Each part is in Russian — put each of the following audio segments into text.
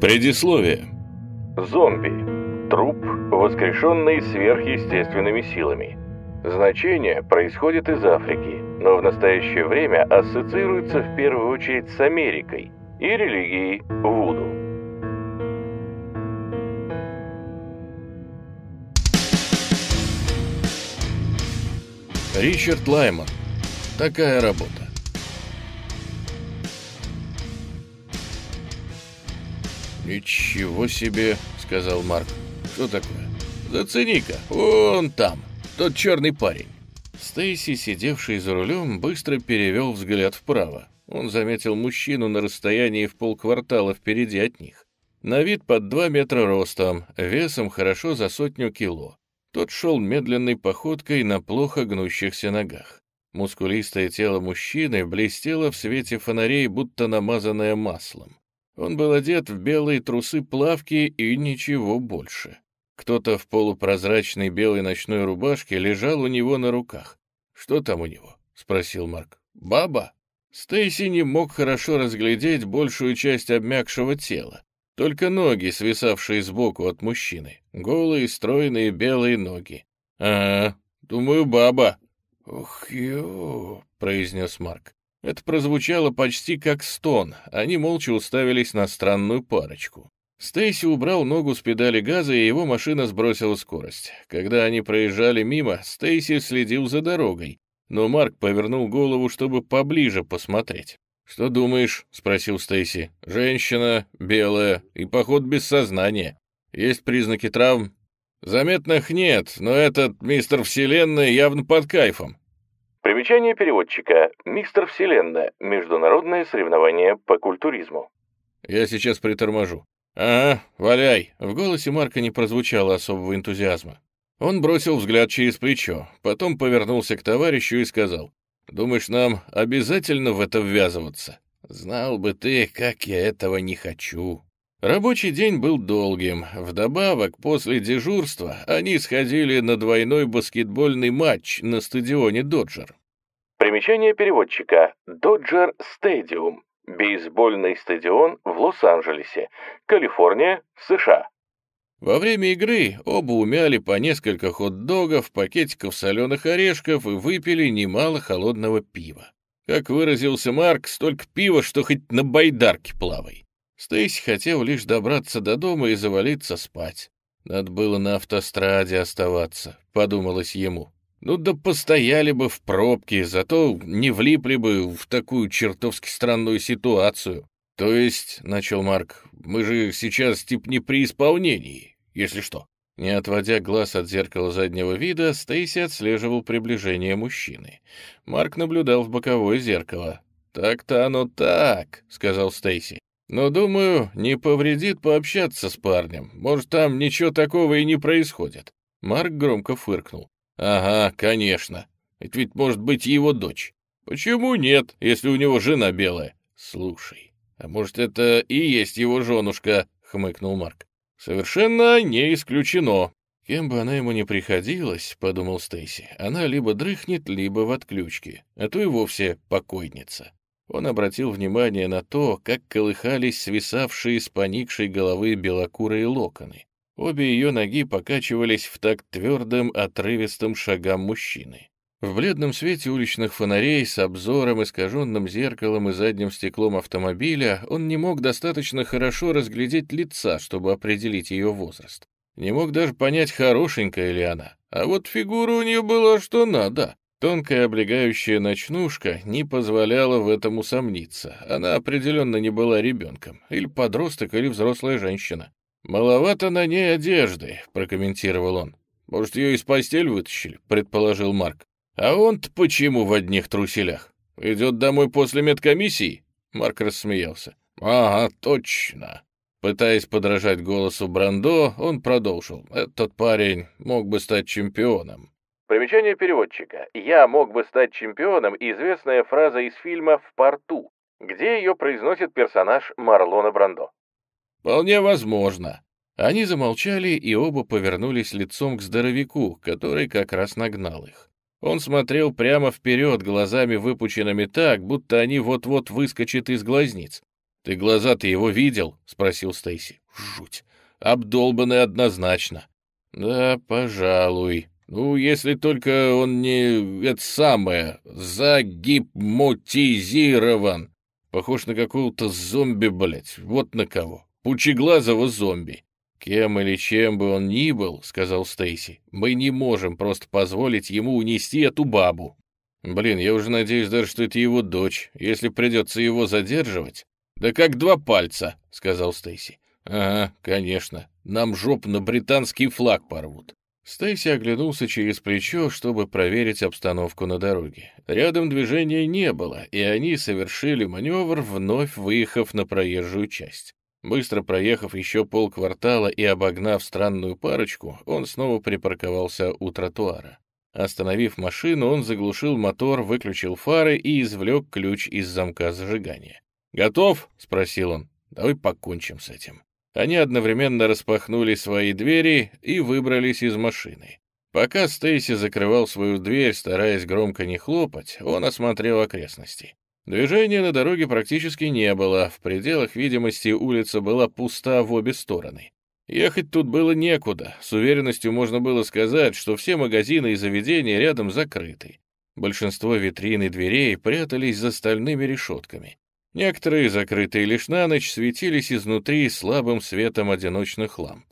Предисловие. Зомби. Труп, воскрешенный сверхъестественными силами. Значение происходит из Африки, но в настоящее время ассоциируется в первую очередь с Америкой и религией Вуду. Ричард Лайман. Такая работа. «Ничего себе!» — сказал Марк. «Что такое?» «Зацени-ка, вон там, тот черный парень». Стейси, сидевший за рулем, быстро перевел взгляд вправо. Он заметил мужчину на расстоянии в полквартала впереди от них. На вид под два метра ростом, весом хорошо за сотню кило. Тот шел медленной походкой на плохо гнущихся ногах. Мускулистое тело мужчины блестело в свете фонарей, будто намазанное маслом. Он был одет в белые трусы-плавки и ничего больше. Кто-то в полупрозрачной белой ночной рубашке лежал у него на руках. «Что там у него?» — спросил Марк. «Баба?» Стейси не мог хорошо разглядеть большую часть обмякшего тела, только ноги, свисавшие сбоку от мужчины, голые, стройные белые ноги. «А, думаю, баба». «Ух, ё», — произнес Марк. Это прозвучало почти как стон, они молча уставились на странную парочку. Стейси убрал ногу с педали газа, и его машина сбросила скорость. Когда они проезжали мимо, Стейси следил за дорогой, но Марк повернул голову, чтобы поближе посмотреть. «Что думаешь?» — спросил Стейси. «Женщина, белая и, поход без сознания. Есть признаки травм?» «Заметных нет, но этот мистер Вселенная явно под кайфом. Примечание переводчика. Мистер Вселенная. Международное соревнование по культуризму. Я сейчас приторможу. А, валяй!» В голосе Марка не прозвучало особого энтузиазма. Он бросил взгляд через плечо, потом повернулся к товарищу и сказал, «Думаешь, нам обязательно в это ввязываться?» «Знал бы ты, как я этого не хочу!» Рабочий день был долгим. Вдобавок, после дежурства они сходили на двойной баскетбольный матч на стадионе «Доджер». Примечание переводчика. «Доджер Стадиум» — бейсбольный стадион в Лос-Анджелесе, Калифорния, США. Во время игры оба умяли по несколько хот-догов, пакетиков соленых орешков и выпили немало холодного пива. Как выразился Марк, столько пива, что хоть на байдарке плавай. Стейси хотел лишь добраться до дома и завалиться спать. Надо было на автостраде оставаться, подумалось ему. Ну да постояли бы в пробке, зато не влипли бы в такую чертовски странную ситуацию. То есть, — начал Марк, — мы же сейчас тип не при исполнении, если что. Не отводя глаз от зеркала заднего вида, Стейси отслеживал приближение мужчины. Марк наблюдал в боковое зеркало. «Так-то оно так», — сказал Стейси. Но, думаю, не повредит пообщаться с парнем. Может, там ничего такого и не происходит». Марк громко фыркнул. «Ага, конечно. Это ведь может быть его дочь. Почему нет, если у него жена белая? Слушай, а может, это и есть его женушка?» — хмыкнул Марк. «Совершенно не исключено». «Кем бы она ему ни приходилась, — подумал Стейси, — она либо дрыхнет, либо в отключке, а то и вовсе покойница он обратил внимание на то, как колыхались свисавшие с поникшей головы белокурые локоны. Обе ее ноги покачивались в так твердым, отрывистым шагам мужчины. В бледном свете уличных фонарей с обзором, искаженным зеркалом и задним стеклом автомобиля он не мог достаточно хорошо разглядеть лица, чтобы определить ее возраст. Не мог даже понять, хорошенькая ли она. А вот фигура у нее была что надо. Тонкая облегающая ночнушка не позволяла в этом усомниться. Она определенно не была ребенком, или подросток, или взрослая женщина. «Маловато на ней одежды», — прокомментировал он. «Может, ее из постель вытащили?» — предположил Марк. «А он-то почему в одних труселях? Идет домой после медкомиссии?» Марк рассмеялся. «Ага, точно». Пытаясь подражать голосу Брандо, он продолжил. «Этот парень мог бы стать чемпионом». Примечание переводчика. «Я мог бы стать чемпионом» — известная фраза из фильма «В порту», где ее произносит персонаж Марлона Брандо. «Вполне возможно». Они замолчали и оба повернулись лицом к здоровяку, который как раз нагнал их. Он смотрел прямо вперед, глазами выпученными так, будто они вот-вот выскочат из глазниц. «Ты глаза-то его видел?» — спросил Стейси. «Жуть! Обдолбанный однозначно!» «Да, пожалуй», ну, если только он не, это самое, загипнотизирован. Похож на какого-то зомби, блядь, вот на кого. Пучеглазого зомби. «Кем или чем бы он ни был, — сказал Стейси, — мы не можем просто позволить ему унести эту бабу. Блин, я уже надеюсь даже, что это его дочь. Если придется его задерживать...» «Да как два пальца!» — сказал Стейси. «Ага, конечно. Нам жоп на британский флаг порвут. Стейси оглянулся через плечо, чтобы проверить обстановку на дороге. Рядом движения не было, и они совершили маневр, вновь выехав на проезжую часть. Быстро проехав еще полквартала и обогнав странную парочку, он снова припарковался у тротуара. Остановив машину, он заглушил мотор, выключил фары и извлек ключ из замка зажигания. «Готов?» — спросил он. «Давай покончим с этим». Они одновременно распахнули свои двери и выбрались из машины. Пока Стейси закрывал свою дверь, стараясь громко не хлопать, он осмотрел окрестности. Движения на дороге практически не было, в пределах видимости улица была пуста в обе стороны. Ехать тут было некуда, с уверенностью можно было сказать, что все магазины и заведения рядом закрыты. Большинство витрин и дверей прятались за стальными решетками. Некоторые, закрытые лишь на ночь, светились изнутри слабым светом одиночных ламп.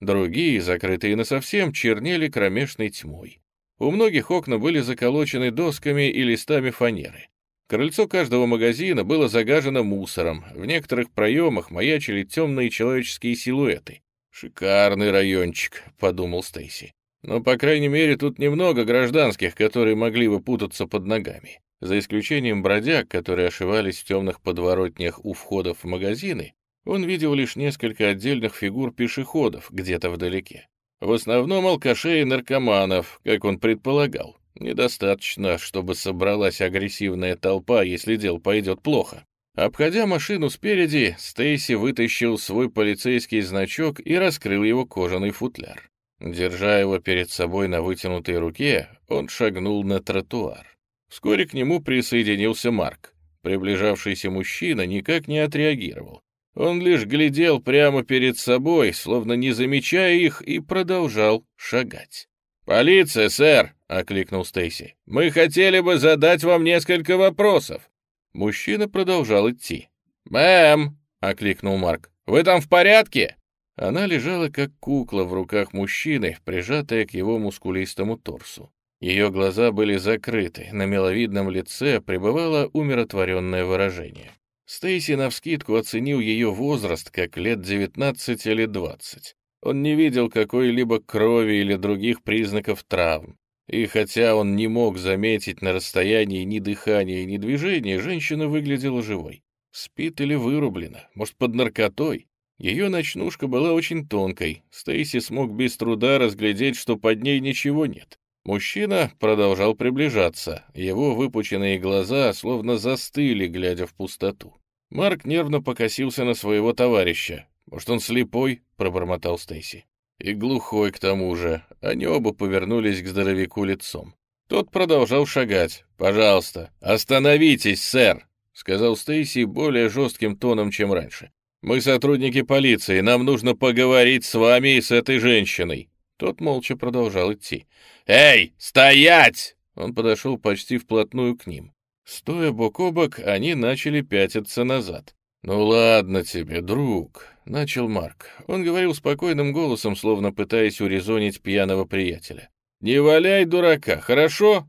Другие, закрытые насовсем, чернели кромешной тьмой. У многих окна были заколочены досками и листами фанеры. Крыльцо каждого магазина было загажено мусором, в некоторых проемах маячили темные человеческие силуэты. «Шикарный райончик», — подумал Стейси. «Но, по крайней мере, тут немного гражданских, которые могли бы путаться под ногами». За исключением бродяг, которые ошивались в темных подворотнях у входов в магазины, он видел лишь несколько отдельных фигур пешеходов где-то вдалеке. В основном алкашей и наркоманов, как он предполагал. Недостаточно, чтобы собралась агрессивная толпа, если дело пойдет плохо. Обходя машину спереди, Стейси вытащил свой полицейский значок и раскрыл его кожаный футляр. Держа его перед собой на вытянутой руке, он шагнул на тротуар. Вскоре к нему присоединился Марк. Приближавшийся мужчина никак не отреагировал. Он лишь глядел прямо перед собой, словно не замечая их, и продолжал шагать. «Полиция, сэр!» — окликнул Стейси. «Мы хотели бы задать вам несколько вопросов». Мужчина продолжал идти. «Мэм!» — окликнул Марк. «Вы там в порядке?» Она лежала как кукла в руках мужчины, прижатая к его мускулистому торсу. Ее глаза были закрыты, на миловидном лице пребывало умиротворенное выражение. Стейси навскидку оценил ее возраст как лет 19 или 20. Он не видел какой-либо крови или других признаков травм. И хотя он не мог заметить на расстоянии ни дыхания, ни движения, женщина выглядела живой. Спит или вырублена, может, под наркотой? Ее ночнушка была очень тонкой. Стейси смог без труда разглядеть, что под ней ничего нет. Мужчина продолжал приближаться. Его выпученные глаза словно застыли, глядя в пустоту. Марк нервно покосился на своего товарища. «Может, он слепой?» — пробормотал Стейси. «И глухой к тому же». Они оба повернулись к здоровяку лицом. Тот продолжал шагать. «Пожалуйста, остановитесь, сэр!» — сказал Стейси более жестким тоном, чем раньше. «Мы сотрудники полиции, нам нужно поговорить с вами и с этой женщиной». Тот молча продолжал идти. «Эй, стоять!» Он подошел почти вплотную к ним. Стоя бок о бок, они начали пятиться назад. «Ну ладно тебе, друг», — начал Марк. Он говорил спокойным голосом, словно пытаясь урезонить пьяного приятеля. «Не валяй дурака, хорошо?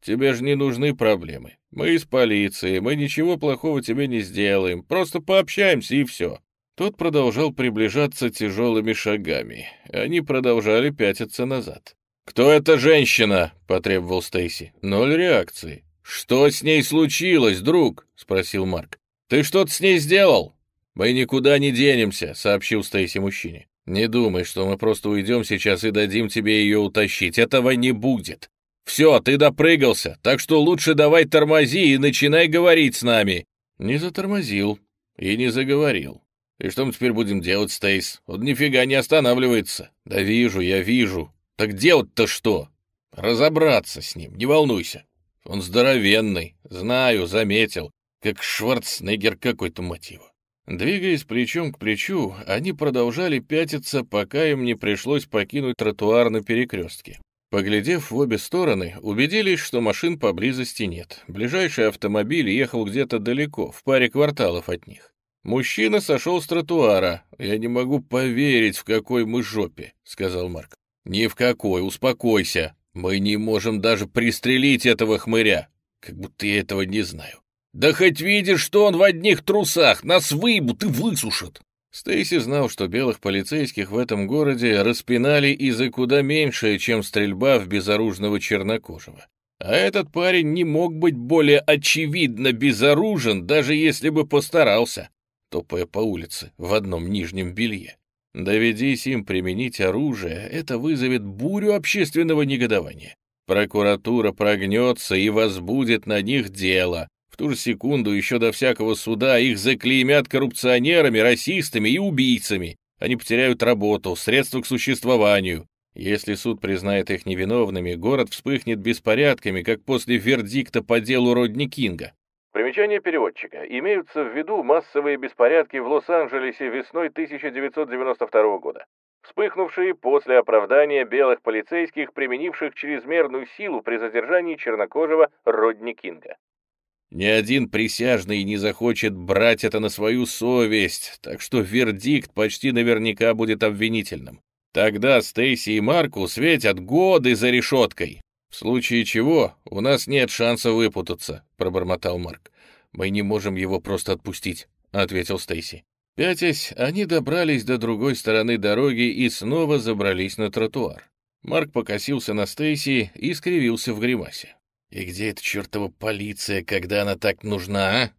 Тебе же не нужны проблемы. Мы из полиции, мы ничего плохого тебе не сделаем, просто пообщаемся и все. Тот продолжал приближаться тяжелыми шагами. Они продолжали пятиться назад. «Кто эта женщина?» — потребовал Стейси. Ноль реакции. «Что с ней случилось, друг?» — спросил Марк. «Ты что-то с ней сделал?» «Мы никуда не денемся», — сообщил Стейси мужчине. «Не думай, что мы просто уйдем сейчас и дадим тебе ее утащить. Этого не будет. Все, ты допрыгался, так что лучше давай тормози и начинай говорить с нами». Не затормозил и не заговорил. «И что мы теперь будем делать, Стейс? Он нифига не останавливается». «Да вижу, я вижу. Так делать-то что?» «Разобраться с ним, не волнуйся. Он здоровенный, знаю, заметил, как Шварценеггер какой-то мотива. Двигаясь плечом к плечу, они продолжали пятиться, пока им не пришлось покинуть тротуар на перекрестке. Поглядев в обе стороны, убедились, что машин поблизости нет. Ближайший автомобиль ехал где-то далеко, в паре кварталов от них. «Мужчина сошел с тротуара. Я не могу поверить, в какой мы жопе», — сказал Марк. «Ни в какой, успокойся. Мы не можем даже пристрелить этого хмыря. Как будто я этого не знаю». «Да хоть видишь, что он в одних трусах! Нас выебут и высушат!» Стейси знал, что белых полицейских в этом городе распинали и за куда меньшее, чем стрельба в безоружного чернокожего. А этот парень не мог быть более очевидно безоружен, даже если бы постарался топая по улице в одном нижнем белье. Доведись им применить оружие, это вызовет бурю общественного негодования. Прокуратура прогнется и возбудит на них дело. В ту же секунду еще до всякого суда их заклеймят коррупционерами, расистами и убийцами. Они потеряют работу, средства к существованию. Если суд признает их невиновными, город вспыхнет беспорядками, как после вердикта по делу Родни Кинга. Примечание переводчика. Имеются в виду массовые беспорядки в Лос-Анджелесе весной 1992 года, вспыхнувшие после оправдания белых полицейских, применивших чрезмерную силу при задержании чернокожего Родни Кинга. Ни один присяжный не захочет брать это на свою совесть, так что вердикт почти наверняка будет обвинительным. Тогда Стейси и Марку светят годы за решеткой. «В случае чего у нас нет шанса выпутаться», — пробормотал Марк. «Мы не можем его просто отпустить», — ответил Стейси. Пятясь, они добрались до другой стороны дороги и снова забрались на тротуар. Марк покосился на Стейси и скривился в гримасе. «И где эта чертова полиция, когда она так нужна, а?»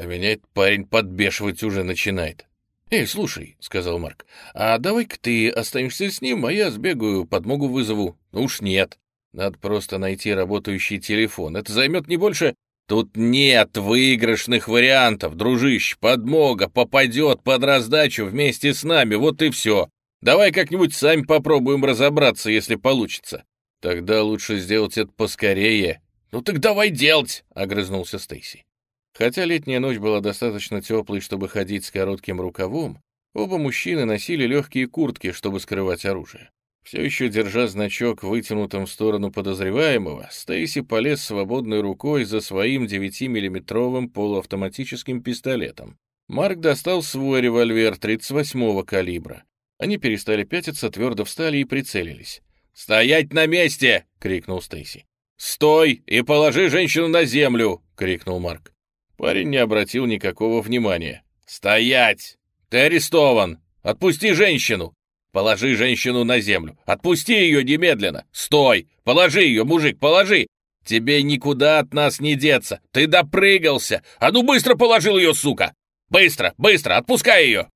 А меня этот парень подбешивать уже начинает. «Эй, слушай», — сказал Марк, — «а давай-ка ты останешься с ним, а я сбегаю, подмогу вызову». «Ну «Уж нет». Надо просто найти работающий телефон. Это займет не больше... Тут нет выигрышных вариантов, дружище. Подмога попадет под раздачу вместе с нами. Вот и все. Давай как-нибудь сами попробуем разобраться, если получится. Тогда лучше сделать это поскорее. Ну так давай делать, огрызнулся Стейси. Хотя летняя ночь была достаточно теплой, чтобы ходить с коротким рукавом, оба мужчины носили легкие куртки, чтобы скрывать оружие. Все еще держа значок вытянутым в сторону подозреваемого, Стейси полез свободной рукой за своим 9-миллиметровым полуавтоматическим пистолетом. Марк достал свой револьвер 38-го калибра. Они перестали пятиться, твердо встали и прицелились. «Стоять на месте!» — крикнул Стейси. «Стой и положи женщину на землю!» — крикнул Марк. Парень не обратил никакого внимания. «Стоять! Ты арестован! Отпусти женщину!» «Положи женщину на землю! Отпусти ее немедленно! Стой! Положи ее, мужик, положи! Тебе никуда от нас не деться! Ты допрыгался! А ну быстро положил ее, сука! Быстро, быстро, отпускай ее!»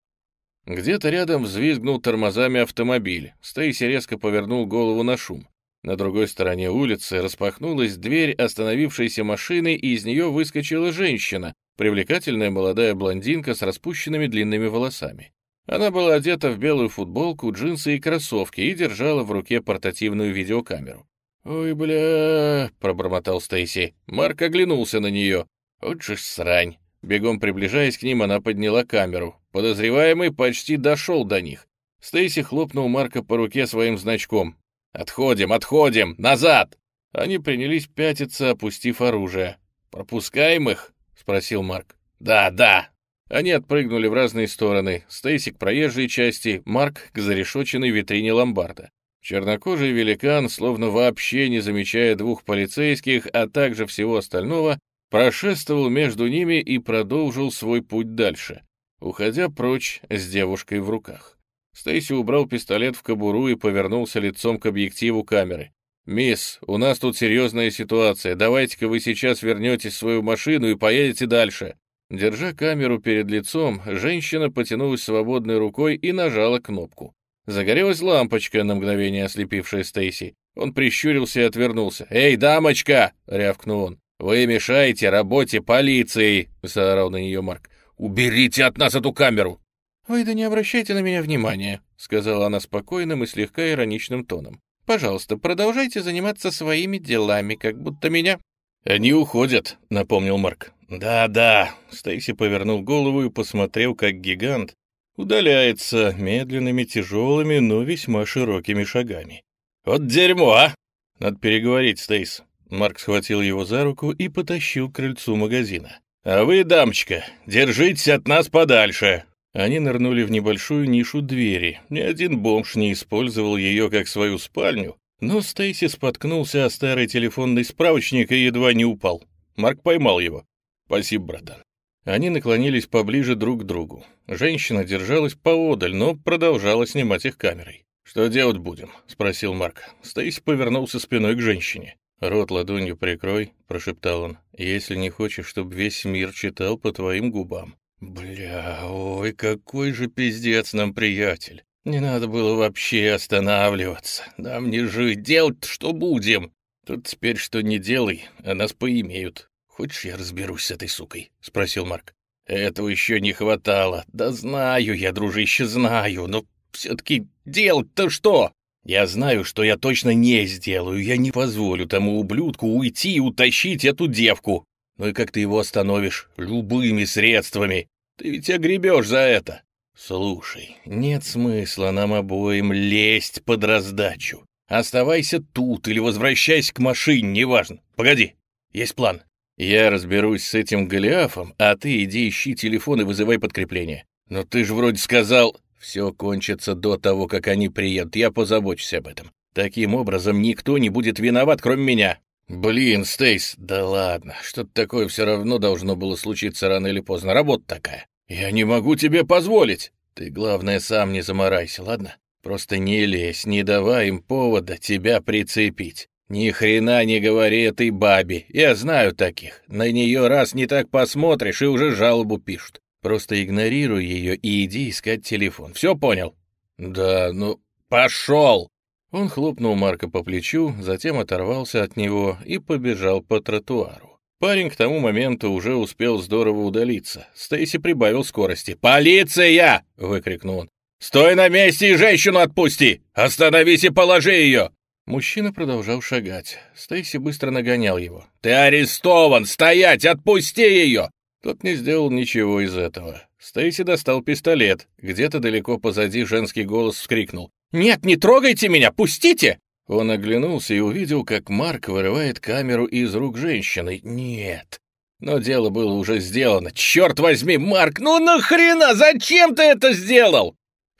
Где-то рядом взвизгнул тормозами автомобиль. Стейси резко повернул голову на шум. На другой стороне улицы распахнулась дверь остановившейся машины, и из нее выскочила женщина, привлекательная молодая блондинка с распущенными длинными волосами. Она была одета в белую футболку, джинсы и кроссовки и держала в руке портативную видеокамеру. «Ой, бля...» — пробормотал Стейси. Марк оглянулся на нее. «Вот же срань!» Бегом приближаясь к ним, она подняла камеру. Подозреваемый почти дошел до них. Стейси хлопнул Марка по руке своим значком. «Отходим, отходим! Назад!» Они принялись пятиться, опустив оружие. «Пропускаем их?» — спросил Марк. «Да, да, они отпрыгнули в разные стороны, Стейси к проезжей части, Марк к зарешоченной витрине ломбарда. Чернокожий великан, словно вообще не замечая двух полицейских, а также всего остального, прошествовал между ними и продолжил свой путь дальше, уходя прочь с девушкой в руках. Стейси убрал пистолет в кобуру и повернулся лицом к объективу камеры. «Мисс, у нас тут серьезная ситуация. Давайте-ка вы сейчас вернетесь в свою машину и поедете дальше». Держа камеру перед лицом, женщина потянулась свободной рукой и нажала кнопку. Загорелась лампочка, на мгновение ослепившая Стейси. Он прищурился и отвернулся. «Эй, дамочка!» — рявкнул он. «Вы мешаете работе полиции!» — заорал на нее Марк. «Уберите от нас эту камеру!» «Вы да не обращайте на меня внимания», — сказала она спокойным и слегка ироничным тоном. «Пожалуйста, продолжайте заниматься своими делами, как будто меня...» «Они уходят», — напомнил Марк. «Да-да», — Стейси повернул голову и посмотрел, как гигант удаляется медленными, тяжелыми, но весьма широкими шагами. «Вот дерьмо, а!» «Надо переговорить, Стейс». Марк схватил его за руку и потащил к крыльцу магазина. «А вы, дамочка, держитесь от нас подальше!» Они нырнули в небольшую нишу двери. Ни один бомж не использовал ее как свою спальню, но Стейси споткнулся о старый телефонный справочник и едва не упал. Марк поймал его. «Спасибо, братан». Они наклонились поближе друг к другу. Женщина держалась поодаль, но продолжала снимать их камерой. «Что делать будем?» — спросил Марк. Стейси повернулся спиной к женщине. «Рот ладонью прикрой», — прошептал он, — «если не хочешь, чтобы весь мир читал по твоим губам». «Бля, ой, какой же пиздец нам приятель! Не надо было вообще останавливаться. Нам не жить, делать что будем!» «Тут теперь что не делай, а нас поимеют», «Хочешь, я разберусь с этой сукой?» — спросил Марк. «Этого еще не хватало. Да знаю я, дружище, знаю, но все-таки делать-то что?» «Я знаю, что я точно не сделаю. Я не позволю тому ублюдку уйти и утащить эту девку. Ну и как ты его остановишь? Любыми средствами. Ты ведь огребешь за это. Слушай, нет смысла нам обоим лезть под раздачу. Оставайся тут или возвращайся к машине, неважно. Погоди, есть план. «Я разберусь с этим Голиафом, а ты иди ищи телефон и вызывай подкрепление». «Но ты же вроде сказал...» «Все кончится до того, как они приедут, я позабочусь об этом. Таким образом, никто не будет виноват, кроме меня». «Блин, Стейс, да ладно, что-то такое все равно должно было случиться рано или поздно, работа такая. Я не могу тебе позволить!» «Ты, главное, сам не заморайся, ладно? Просто не лезь, не давай им повода тебя прицепить. Ни хрена не говори этой бабе, я знаю таких. На нее раз не так посмотришь и уже жалобу пишут. Просто игнорируй ее и иди искать телефон. Все понял? Да, ну, пошел! Он хлопнул Марка по плечу, затем оторвался от него и побежал по тротуару. Парень к тому моменту уже успел здорово удалиться. Стейси прибавил скорости. «Полиция!» — выкрикнул он. «Стой на месте и женщину отпусти! Остановись и положи ее!» Мужчина продолжал шагать. Стейси быстро нагонял его. «Ты арестован! Стоять! Отпусти ее!» Тот не сделал ничего из этого. Стейси достал пистолет. Где-то далеко позади женский голос вскрикнул. «Нет, не трогайте меня! Пустите!» Он оглянулся и увидел, как Марк вырывает камеру из рук женщины. «Нет!» Но дело было уже сделано. «Черт возьми, Марк, ну нахрена? Зачем ты это сделал?»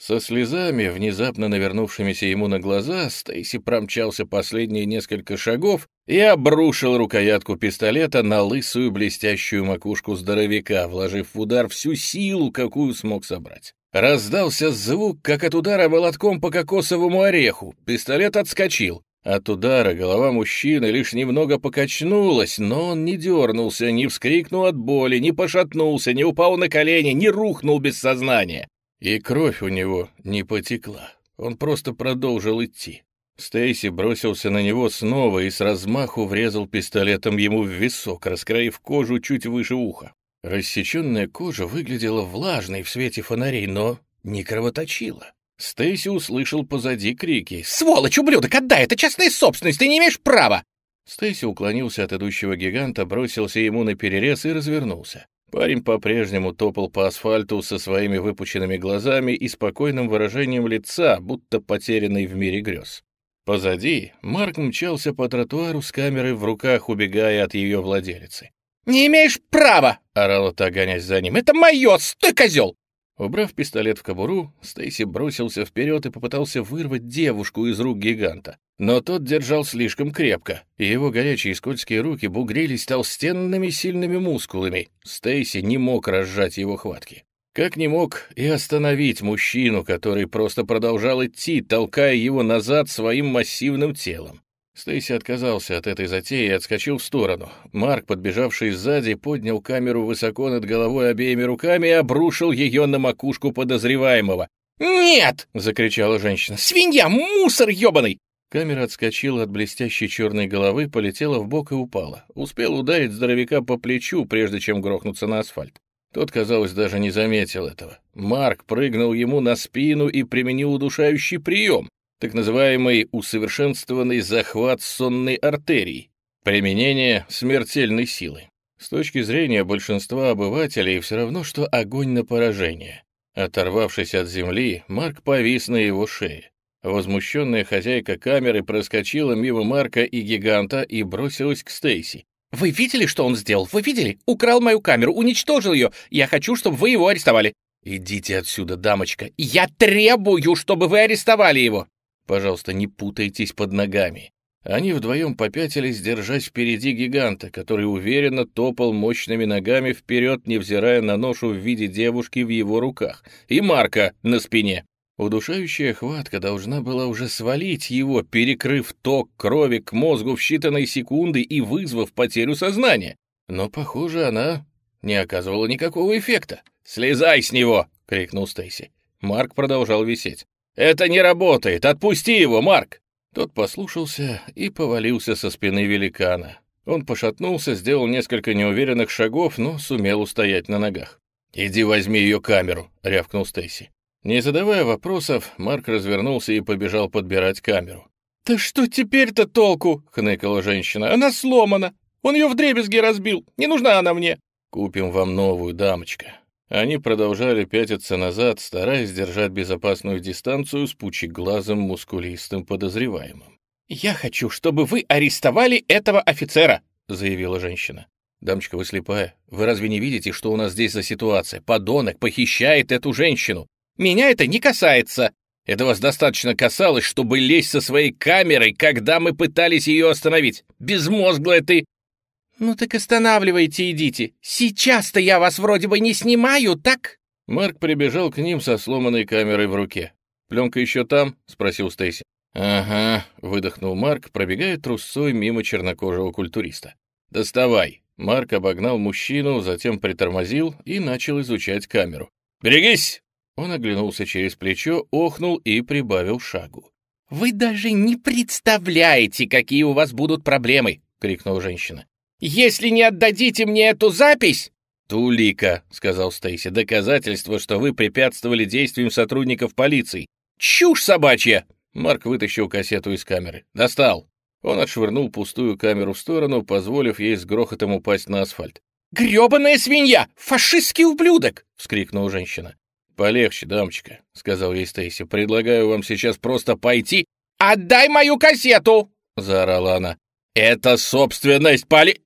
Со слезами, внезапно навернувшимися ему на глаза, Стейси промчался последние несколько шагов и обрушил рукоятку пистолета на лысую блестящую макушку здоровяка, вложив в удар всю силу, какую смог собрать. Раздался звук, как от удара молотком по кокосовому ореху. Пистолет отскочил. От удара голова мужчины лишь немного покачнулась, но он не дернулся, не вскрикнул от боли, не пошатнулся, не упал на колени, не рухнул без сознания. И кровь у него не потекла. Он просто продолжил идти. Стейси бросился на него снова и с размаху врезал пистолетом ему в висок, раскроив кожу чуть выше уха. Рассеченная кожа выглядела влажной в свете фонарей, но не кровоточила. Стейси услышал позади крики. «Сволочь, ублюдок, отдай! Это частная собственность, ты не имеешь права!» Стейси уклонился от идущего гиганта, бросился ему на перерез и развернулся. Парень по-прежнему топал по асфальту со своими выпученными глазами и спокойным выражением лица, будто потерянный в мире грез. Позади Марк мчался по тротуару с камерой в руках, убегая от ее владелицы. «Не имеешь права!» — орала та, гонясь за ним. «Это мое! Стой, козел!» Убрав пистолет в кобуру, Стейси бросился вперед и попытался вырвать девушку из рук гиганта. Но тот держал слишком крепко, и его горячие скользкие руки бугрились толстенными сильными мускулами. Стейси не мог разжать его хватки. Как не мог и остановить мужчину, который просто продолжал идти, толкая его назад своим массивным телом. Стейси отказался от этой затеи и отскочил в сторону. Марк, подбежавший сзади, поднял камеру высоко над головой обеими руками и обрушил ее на макушку подозреваемого. «Нет!» — закричала женщина. «Свинья! Мусор ебаный!» Камера отскочила от блестящей черной головы, полетела в бок и упала. Успел ударить здоровяка по плечу, прежде чем грохнуться на асфальт. Тот, казалось, даже не заметил этого. Марк прыгнул ему на спину и применил удушающий прием, так называемый усовершенствованный захват сонной артерии, применение смертельной силы. С точки зрения большинства обывателей, все равно, что огонь на поражение. Оторвавшись от земли, Марк повис на его шее. Возмущенная хозяйка камеры проскочила мимо Марка и гиганта и бросилась к Стейси. «Вы видели, что он сделал? Вы видели? Украл мою камеру, уничтожил ее. Я хочу, чтобы вы его арестовали». «Идите отсюда, дамочка. Я требую, чтобы вы арестовали его». «Пожалуйста, не путайтесь под ногами». Они вдвоем попятились, держась впереди гиганта, который уверенно топал мощными ногами вперед, невзирая на ношу в виде девушки в его руках, и Марка на спине. Удушающая хватка должна была уже свалить его, перекрыв ток крови к мозгу в считанные секунды и вызвав потерю сознания. Но, похоже, она не оказывала никакого эффекта. «Слезай с него!» — крикнул Стейси. Марк продолжал висеть. «Это не работает! Отпусти его, Марк!» Тот послушался и повалился со спины великана. Он пошатнулся, сделал несколько неуверенных шагов, но сумел устоять на ногах. «Иди возьми ее камеру», — рявкнул Стейси. Не задавая вопросов, Марк развернулся и побежал подбирать камеру. «Да что теперь-то толку?» — хныкала женщина. «Она сломана! Он ее в дребезги разбил! Не нужна она мне!» «Купим вам новую, дамочка!» Они продолжали пятиться назад, стараясь держать безопасную дистанцию с пучеглазым мускулистым подозреваемым. «Я хочу, чтобы вы арестовали этого офицера!» — заявила женщина. «Дамочка, вы слепая. Вы разве не видите, что у нас здесь за ситуация? Подонок похищает эту женщину. Меня это не касается. Это вас достаточно касалось, чтобы лезть со своей камерой, когда мы пытались ее остановить. Безмозглая ты!» «Ну так останавливайте, идите. Сейчас-то я вас вроде бы не снимаю, так?» Марк прибежал к ним со сломанной камерой в руке. «Пленка еще там?» — спросил Стейси. «Ага», — выдохнул Марк, пробегая трусцой мимо чернокожего культуриста. «Доставай». Марк обогнал мужчину, затем притормозил и начал изучать камеру. «Берегись!» Он оглянулся через плечо, охнул и прибавил шагу. «Вы даже не представляете, какие у вас будут проблемы!» — крикнула женщина. «Если не отдадите мне эту запись...» «Тулика», — сказал Стейси, — «доказательство, что вы препятствовали действиям сотрудников полиции». «Чушь собачья!» Марк вытащил кассету из камеры. «Достал!» Он отшвырнул пустую камеру в сторону, позволив ей с грохотом упасть на асфальт. «Гребаная свинья! Фашистский ублюдок!» — вскрикнула женщина. «Полегче, дамочка», — сказал ей Стейси. «Предлагаю вам сейчас просто пойти...» «Отдай мою кассету!» — заорала она. «Это собственность поли...»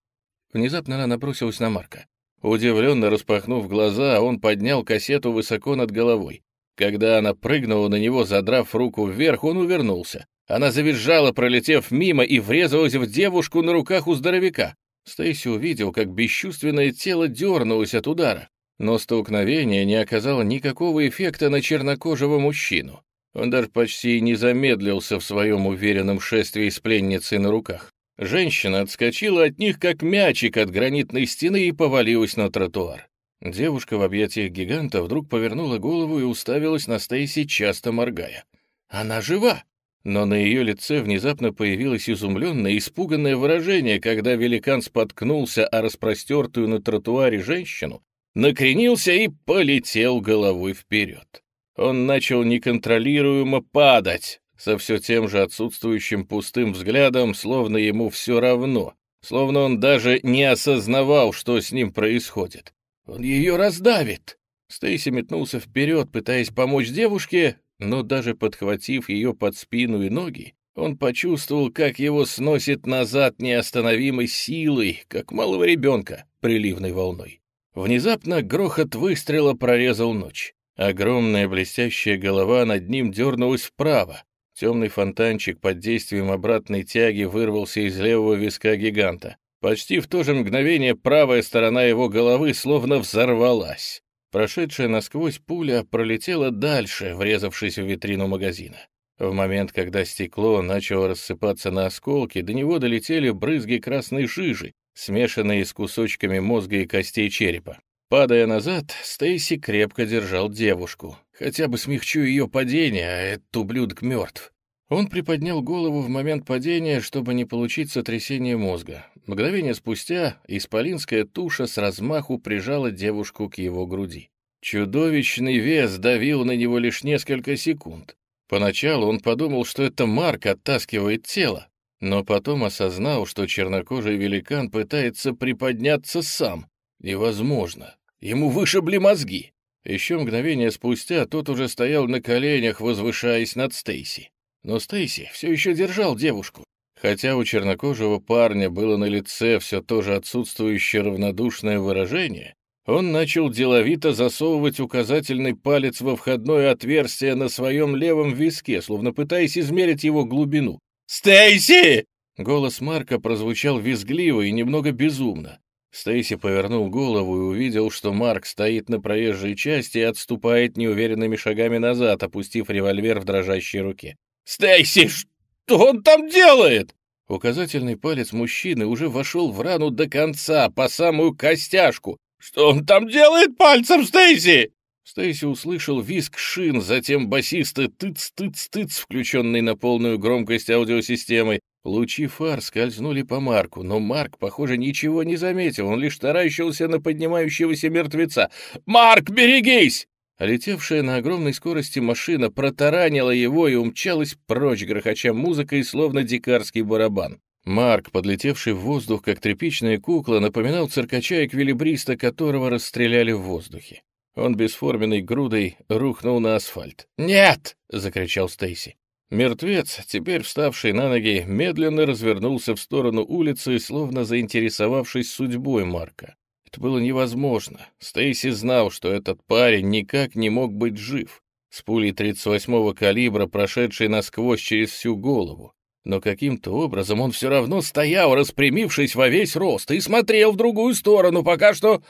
Внезапно она набросилась на Марка. Удивленно распахнув глаза, он поднял кассету высоко над головой. Когда она прыгнула на него, задрав руку вверх, он увернулся. Она завизжала, пролетев мимо, и врезалась в девушку на руках у здоровяка. Стейси увидел, как бесчувственное тело дернулось от удара но столкновение не оказало никакого эффекта на чернокожего мужчину. Он даже почти не замедлился в своем уверенном шествии с пленницей на руках. Женщина отскочила от них, как мячик от гранитной стены, и повалилась на тротуар. Девушка в объятиях гиганта вдруг повернула голову и уставилась на Стейси, часто моргая. «Она жива!» Но на ее лице внезапно появилось изумленное, испуганное выражение, когда великан споткнулся о распростертую на тротуаре женщину накренился и полетел головой вперед. Он начал неконтролируемо падать, со все тем же отсутствующим пустым взглядом, словно ему все равно, словно он даже не осознавал, что с ним происходит. «Он ее раздавит!» Стейси метнулся вперед, пытаясь помочь девушке, но даже подхватив ее под спину и ноги, он почувствовал, как его сносит назад неостановимой силой, как малого ребенка, приливной волной. Внезапно грохот выстрела прорезал ночь. Огромная блестящая голова над ним дернулась вправо. Темный фонтанчик под действием обратной тяги вырвался из левого виска гиганта. Почти в то же мгновение правая сторона его головы словно взорвалась. Прошедшая насквозь пуля пролетела дальше, врезавшись в витрину магазина. В момент, когда стекло начало рассыпаться на осколки, до него долетели брызги красной жижи, смешанные с кусочками мозга и костей черепа. Падая назад, Стейси крепко держал девушку. Хотя бы смягчу ее падение, а этот ублюдок мертв. Он приподнял голову в момент падения, чтобы не получить сотрясение мозга. Мгновение спустя исполинская туша с размаху прижала девушку к его груди. Чудовищный вес давил на него лишь несколько секунд. Поначалу он подумал, что это Марк оттаскивает тело, но потом осознал, что чернокожий великан пытается приподняться сам. Невозможно. Ему вышибли мозги. Еще мгновение спустя тот уже стоял на коленях, возвышаясь над Стейси. Но Стейси все еще держал девушку. Хотя у чернокожего парня было на лице все то же отсутствующее равнодушное выражение, он начал деловито засовывать указательный палец во входное отверстие на своем левом виске, словно пытаясь измерить его глубину. «Стейси!» Голос Марка прозвучал визгливо и немного безумно. Стейси повернул голову и увидел, что Марк стоит на проезжей части и отступает неуверенными шагами назад, опустив револьвер в дрожащей руке. «Стейси, что он там делает?» Указательный палец мужчины уже вошел в рану до конца, по самую костяшку. «Что он там делает пальцем, Стейси?» Стейси услышал визг шин, затем басисты тыц-тыц-тыц, включенный на полную громкость аудиосистемы. Лучи фар скользнули по Марку, но Марк, похоже, ничего не заметил, он лишь таращился на поднимающегося мертвеца. «Марк, берегись!» Летевшая на огромной скорости машина протаранила его и умчалась прочь, грохоча музыкой, словно дикарский барабан. Марк, подлетевший в воздух, как тряпичная кукла, напоминал циркача-эквилибриста, которого расстреляли в воздухе. Он бесформенной грудой рухнул на асфальт. «Нет!» — закричал Стейси. Мертвец, теперь вставший на ноги, медленно развернулся в сторону улицы, словно заинтересовавшись судьбой Марка. Это было невозможно. Стейси знал, что этот парень никак не мог быть жив. С пулей 38-го калибра, прошедшей насквозь через всю голову. Но каким-то образом он все равно стоял, распрямившись во весь рост, и смотрел в другую сторону, пока что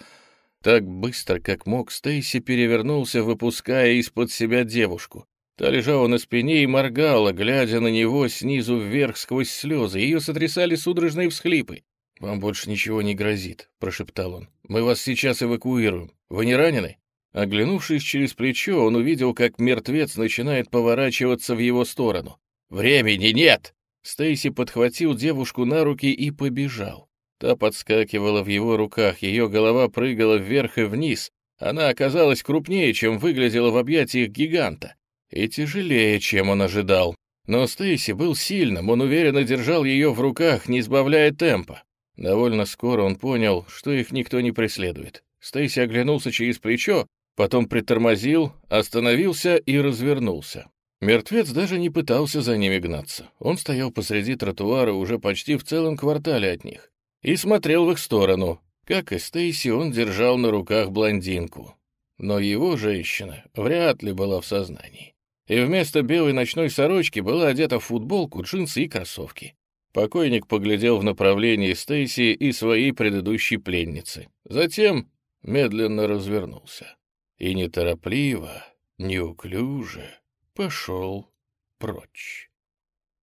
так быстро, как мог, Стейси перевернулся, выпуская из-под себя девушку. Та лежала на спине и моргала, глядя на него снизу вверх сквозь слезы. Ее сотрясали судорожные всхлипы. «Вам больше ничего не грозит», — прошептал он. «Мы вас сейчас эвакуируем. Вы не ранены?» Оглянувшись через плечо, он увидел, как мертвец начинает поворачиваться в его сторону. «Времени нет!» Стейси подхватил девушку на руки и побежал. Та подскакивала в его руках, ее голова прыгала вверх и вниз. Она оказалась крупнее, чем выглядела в объятиях гиганта, и тяжелее, чем он ожидал. Но Стейси был сильным, он уверенно держал ее в руках, не сбавляя темпа. Довольно скоро он понял, что их никто не преследует. Стейси оглянулся через плечо, потом притормозил, остановился и развернулся. Мертвец даже не пытался за ними гнаться. Он стоял посреди тротуара уже почти в целом квартале от них и смотрел в их сторону. Как и Стейси, он держал на руках блондинку. Но его женщина вряд ли была в сознании. И вместо белой ночной сорочки была одета в футболку, джинсы и кроссовки. Покойник поглядел в направлении Стейси и своей предыдущей пленницы. Затем медленно развернулся. И неторопливо, неуклюже пошел прочь.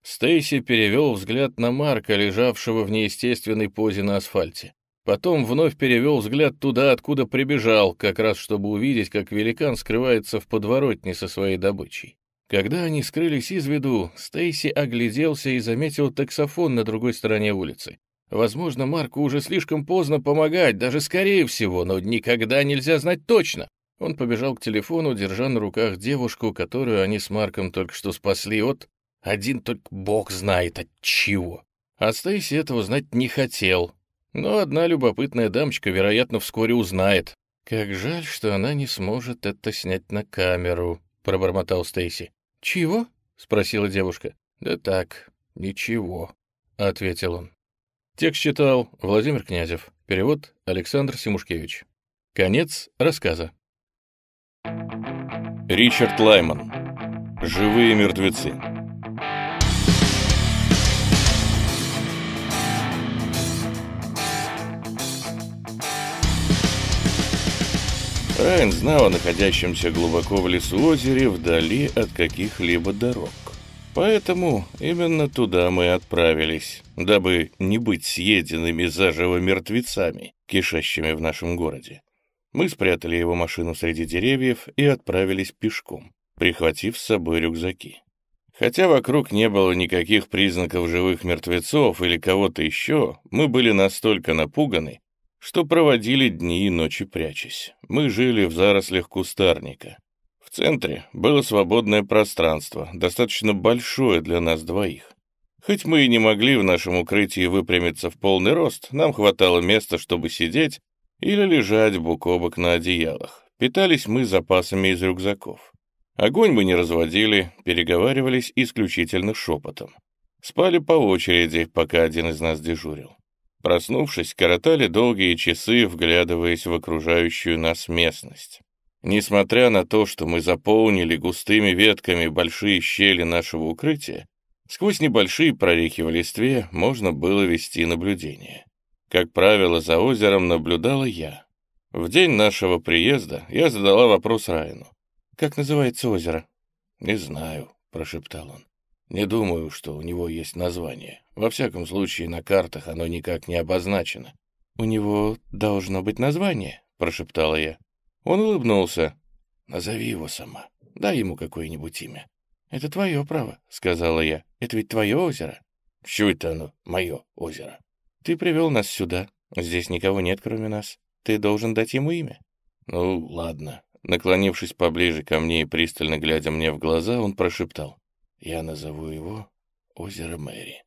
Стейси перевел взгляд на Марка, лежавшего в неестественной позе на асфальте. Потом вновь перевел взгляд туда, откуда прибежал, как раз чтобы увидеть, как великан скрывается в подворотне со своей добычей. Когда они скрылись из виду, Стейси огляделся и заметил таксофон на другой стороне улицы. Возможно, Марку уже слишком поздно помогать, даже скорее всего, но никогда нельзя знать точно. Он побежал к телефону, держа на руках девушку, которую они с Марком только что спасли от... Один только бог знает от чего. А Стейси этого знать не хотел. Но одна любопытная дамочка, вероятно, вскоре узнает. «Как жаль, что она не сможет это снять на камеру», — пробормотал Стейси. «Чего?» — спросила девушка. «Да так, ничего», — ответил он. Текст читал Владимир Князев. Перевод Александр Симушкевич. Конец рассказа. Ричард Лайман. «Живые мертвецы». Райан знал о находящемся глубоко в лесу озере вдали от каких-либо дорог. Поэтому именно туда мы отправились, дабы не быть съеденными заживо мертвецами, кишащими в нашем городе. Мы спрятали его машину среди деревьев и отправились пешком, прихватив с собой рюкзаки. Хотя вокруг не было никаких признаков живых мертвецов или кого-то еще, мы были настолько напуганы, что проводили дни и ночи прячась. Мы жили в зарослях кустарника. В центре было свободное пространство, достаточно большое для нас двоих. Хоть мы и не могли в нашем укрытии выпрямиться в полный рост, нам хватало места, чтобы сидеть или лежать бок о бок на одеялах. Питались мы запасами из рюкзаков. Огонь мы не разводили, переговаривались исключительно шепотом. Спали по очереди, пока один из нас дежурил. Проснувшись, коротали долгие часы, вглядываясь в окружающую нас местность. Несмотря на то, что мы заполнили густыми ветками большие щели нашего укрытия, сквозь небольшие прорехи в листве можно было вести наблюдение. Как правило, за озером наблюдала я. В день нашего приезда я задала вопрос Райну. «Как называется озеро?» «Не знаю», — прошептал он. Не думаю, что у него есть название. Во всяком случае, на картах оно никак не обозначено. «У него должно быть название», — прошептала я. Он улыбнулся. «Назови его сама. Дай ему какое-нибудь имя». «Это твое право», — сказала я. «Это ведь твое озеро». «Чего это оно, мое озеро?» «Ты привел нас сюда. Здесь никого нет, кроме нас. Ты должен дать ему имя». «Ну, ладно». Наклонившись поближе ко мне и пристально глядя мне в глаза, он прошептал. Я назову его «Озеро Мэри».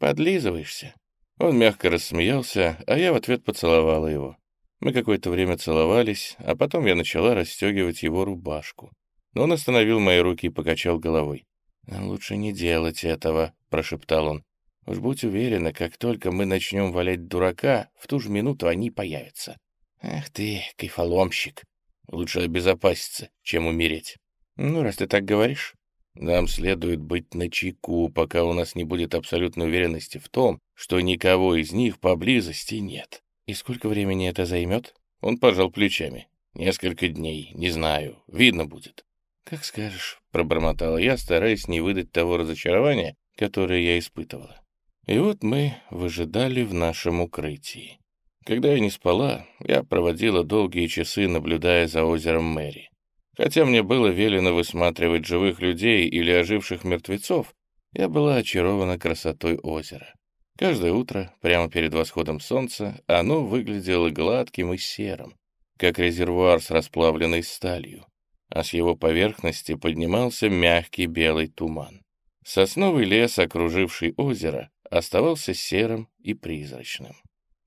«Подлизываешься?» Он мягко рассмеялся, а я в ответ поцеловала его. Мы какое-то время целовались, а потом я начала расстегивать его рубашку. Но он остановил мои руки и покачал головой. «Нам лучше не делать этого», — прошептал он. «Уж будь уверена, как только мы начнем валять дурака, в ту же минуту они появятся». «Ах ты, кайфоломщик! Лучше обезопаситься, чем умереть». «Ну, раз ты так говоришь». Нам следует быть начеку, пока у нас не будет абсолютной уверенности в том, что никого из них поблизости нет. И сколько времени это займет? Он пожал плечами. Несколько дней, не знаю, видно будет. Как скажешь, пробормотала я, стараясь не выдать того разочарования, которое я испытывала. И вот мы выжидали в нашем укрытии. Когда я не спала, я проводила долгие часы, наблюдая за озером Мэри. Хотя мне было велено высматривать живых людей или оживших мертвецов, я была очарована красотой озера. Каждое утро, прямо перед восходом солнца, оно выглядело гладким и серым, как резервуар с расплавленной сталью, а с его поверхности поднимался мягкий белый туман. Сосновый лес, окруживший озеро, оставался серым и призрачным.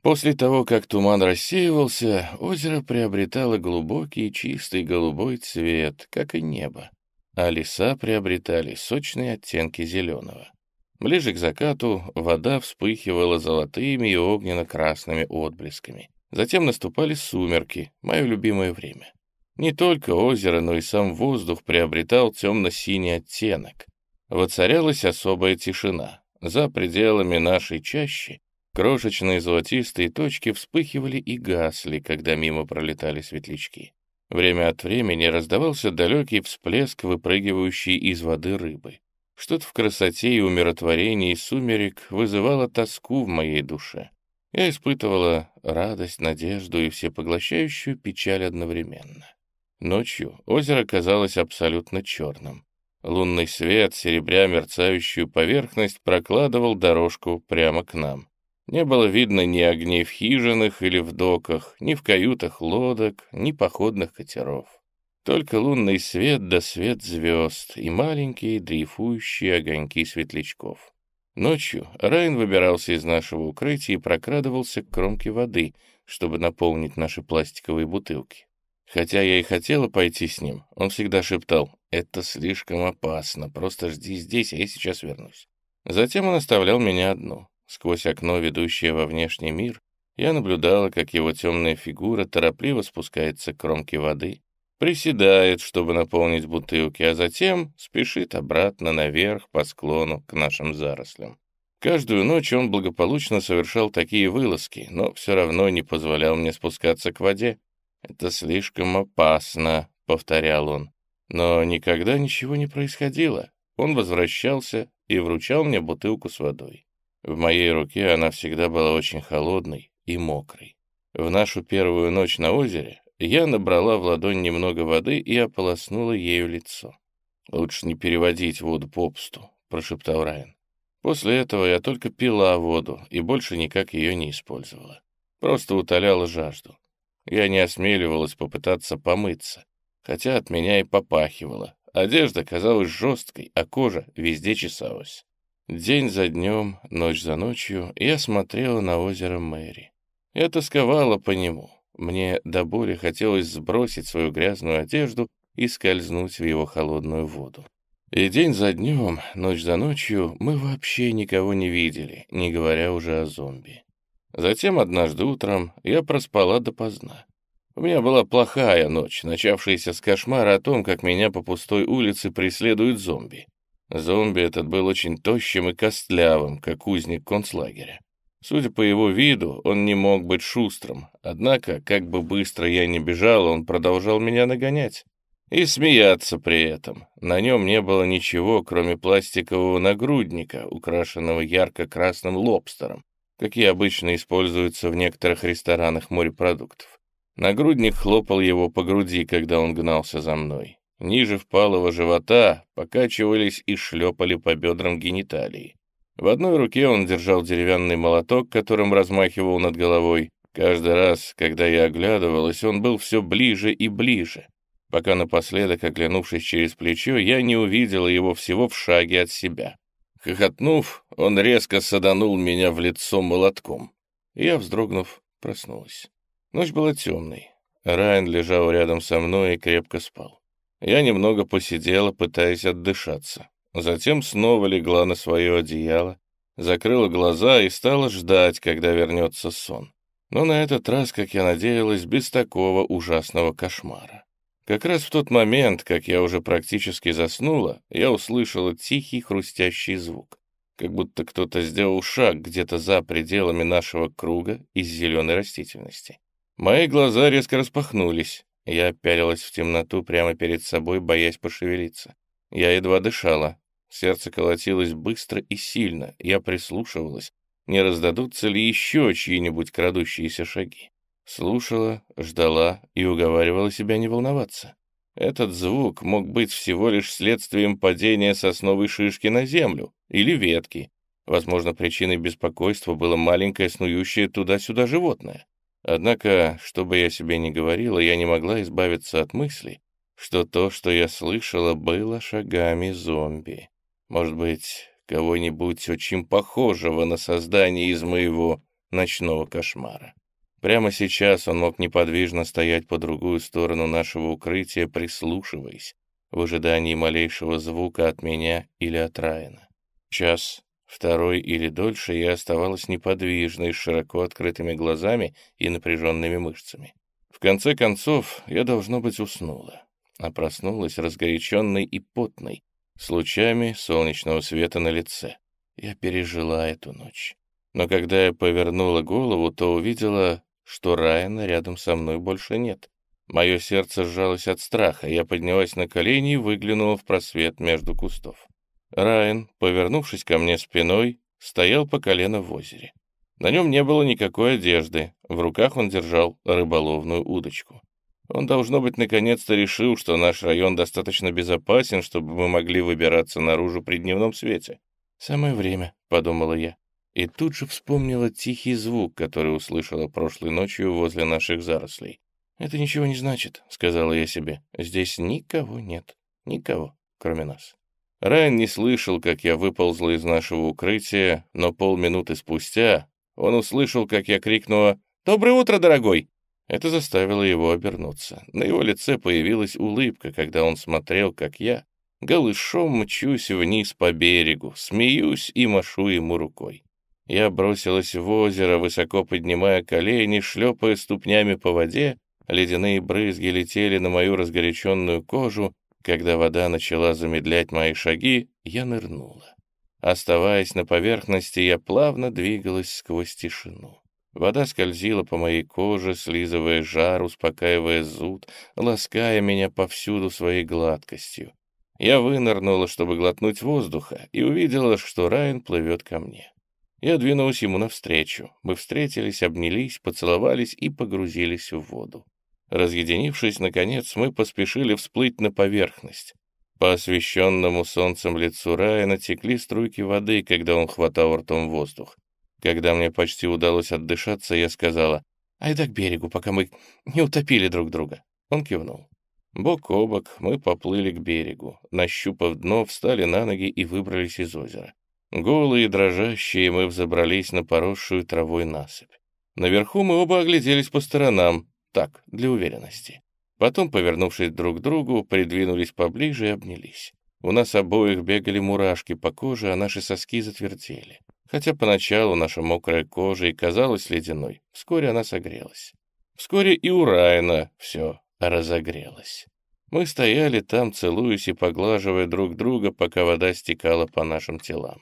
После того, как туман рассеивался, озеро приобретало глубокий чистый голубой цвет, как и небо, а леса приобретали сочные оттенки зеленого. Ближе к закату вода вспыхивала золотыми и огненно-красными отблесками. Затем наступали сумерки, мое любимое время. Не только озеро, но и сам воздух приобретал темно-синий оттенок. Воцарялась особая тишина. За пределами нашей чащи Крошечные золотистые точки вспыхивали и гасли, когда мимо пролетали светлячки. Время от времени раздавался далекий всплеск, выпрыгивающий из воды рыбы. Что-то в красоте и умиротворении сумерек вызывало тоску в моей душе. Я испытывала радость, надежду и всепоглощающую печаль одновременно. Ночью озеро казалось абсолютно черным. Лунный свет, серебря мерцающую поверхность, прокладывал дорожку прямо к нам. Не было видно ни огней в хижинах или в доках, ни в каютах лодок, ни походных катеров. Только лунный свет да свет звезд и маленькие дрейфующие огоньки светлячков. Ночью Райан выбирался из нашего укрытия и прокрадывался к кромке воды, чтобы наполнить наши пластиковые бутылки. Хотя я и хотела пойти с ним, он всегда шептал «Это слишком опасно, просто жди здесь, а я сейчас вернусь». Затем он оставлял меня одну. Сквозь окно, ведущее во внешний мир, я наблюдала, как его темная фигура торопливо спускается к кромке воды, приседает, чтобы наполнить бутылки, а затем спешит обратно наверх по склону к нашим зарослям. Каждую ночь он благополучно совершал такие вылазки, но все равно не позволял мне спускаться к воде. «Это слишком опасно», — повторял он. Но никогда ничего не происходило. Он возвращался и вручал мне бутылку с водой. В моей руке она всегда была очень холодной и мокрой. В нашу первую ночь на озере я набрала в ладонь немного воды и ополоснула ею лицо. «Лучше не переводить воду попсту», — прошептал Райан. После этого я только пила воду и больше никак ее не использовала. Просто утоляла жажду. Я не осмеливалась попытаться помыться, хотя от меня и попахивало. Одежда казалась жесткой, а кожа везде чесалась. День за днем, ночь за ночью я смотрела на озеро Мэри. Я тосковала по нему. Мне до боли хотелось сбросить свою грязную одежду и скользнуть в его холодную воду. И день за днем, ночь за ночью мы вообще никого не видели, не говоря уже о зомби. Затем однажды утром я проспала допоздна. У меня была плохая ночь, начавшаяся с кошмара о том, как меня по пустой улице преследуют зомби. Зомби этот был очень тощим и костлявым, как узник концлагеря. Судя по его виду, он не мог быть шустрым, однако, как бы быстро я ни бежал, он продолжал меня нагонять. И смеяться при этом. На нем не было ничего, кроме пластикового нагрудника, украшенного ярко-красным лобстером, какие обычно используются в некоторых ресторанах морепродуктов. Нагрудник хлопал его по груди, когда он гнался за мной. Ниже впалого живота покачивались и шлепали по бедрам гениталии. В одной руке он держал деревянный молоток, которым размахивал над головой. Каждый раз, когда я оглядывалась, он был все ближе и ближе, пока напоследок, оглянувшись через плечо, я не увидела его всего в шаге от себя. Хохотнув, он резко саданул меня в лицо молотком. Я, вздрогнув, проснулась. Ночь была темной. Райан лежал рядом со мной и крепко спал. Я немного посидела, пытаясь отдышаться. Затем снова легла на свое одеяло, закрыла глаза и стала ждать, когда вернется сон. Но на этот раз, как я надеялась, без такого ужасного кошмара. Как раз в тот момент, как я уже практически заснула, я услышала тихий хрустящий звук, как будто кто-то сделал шаг где-то за пределами нашего круга из зеленой растительности. Мои глаза резко распахнулись. Я пялилась в темноту прямо перед собой, боясь пошевелиться. Я едва дышала. Сердце колотилось быстро и сильно. Я прислушивалась, не раздадутся ли еще чьи-нибудь крадущиеся шаги. Слушала, ждала и уговаривала себя не волноваться. Этот звук мог быть всего лишь следствием падения сосновой шишки на землю или ветки. Возможно, причиной беспокойства было маленькое снующее туда-сюда животное. Однако, что бы я себе ни говорила, я не могла избавиться от мысли, что то, что я слышала, было шагами зомби. Может быть, кого-нибудь очень похожего на создание из моего ночного кошмара. Прямо сейчас он мог неподвижно стоять по другую сторону нашего укрытия, прислушиваясь, в ожидании малейшего звука от меня или от Райана. Час, Второй или дольше я оставалась неподвижной, с широко открытыми глазами и напряженными мышцами. В конце концов, я, должно быть, уснула, а проснулась разгоряченной и потной, с лучами солнечного света на лице. Я пережила эту ночь. Но когда я повернула голову, то увидела, что Райана рядом со мной больше нет. Мое сердце сжалось от страха, я поднялась на колени и выглянула в просвет между кустов. Райан, повернувшись ко мне спиной, стоял по колено в озере. На нем не было никакой одежды, в руках он держал рыболовную удочку. Он, должно быть, наконец-то решил, что наш район достаточно безопасен, чтобы мы могли выбираться наружу при дневном свете. «Самое время», — подумала я. И тут же вспомнила тихий звук, который услышала прошлой ночью возле наших зарослей. «Это ничего не значит», — сказала я себе. «Здесь никого нет. Никого, кроме нас». Райан не слышал, как я выползла из нашего укрытия, но полминуты спустя он услышал, как я крикнула «Доброе утро, дорогой!». Это заставило его обернуться. На его лице появилась улыбка, когда он смотрел, как я голышом мчусь вниз по берегу, смеюсь и машу ему рукой. Я бросилась в озеро, высоко поднимая колени, шлепая ступнями по воде, ледяные брызги летели на мою разгоряченную кожу, когда вода начала замедлять мои шаги, я нырнула. Оставаясь на поверхности, я плавно двигалась сквозь тишину. Вода скользила по моей коже, слизывая жар, успокаивая зуд, лаская меня повсюду своей гладкостью. Я вынырнула, чтобы глотнуть воздуха, и увидела, что Райан плывет ко мне. Я двинулась ему навстречу. Мы встретились, обнялись, поцеловались и погрузились в воду. Разъединившись, наконец, мы поспешили всплыть на поверхность. По освещенному солнцем лицу рая натекли струйки воды, когда он хватал ртом воздух. Когда мне почти удалось отдышаться, я сказала, «Айда к берегу, пока мы не утопили друг друга». Он кивнул. Бок о бок мы поплыли к берегу. Нащупав дно, встали на ноги и выбрались из озера. Голые и дрожащие мы взобрались на поросшую травой насыпь. Наверху мы оба огляделись по сторонам. Так, для уверенности. Потом, повернувшись друг к другу, придвинулись поближе и обнялись. У нас обоих бегали мурашки по коже, а наши соски затвердели. Хотя поначалу наша мокрая кожа и казалась ледяной, вскоре она согрелась. Вскоре и у Райана все разогрелось. Мы стояли там, целуясь и поглаживая друг друга, пока вода стекала по нашим телам.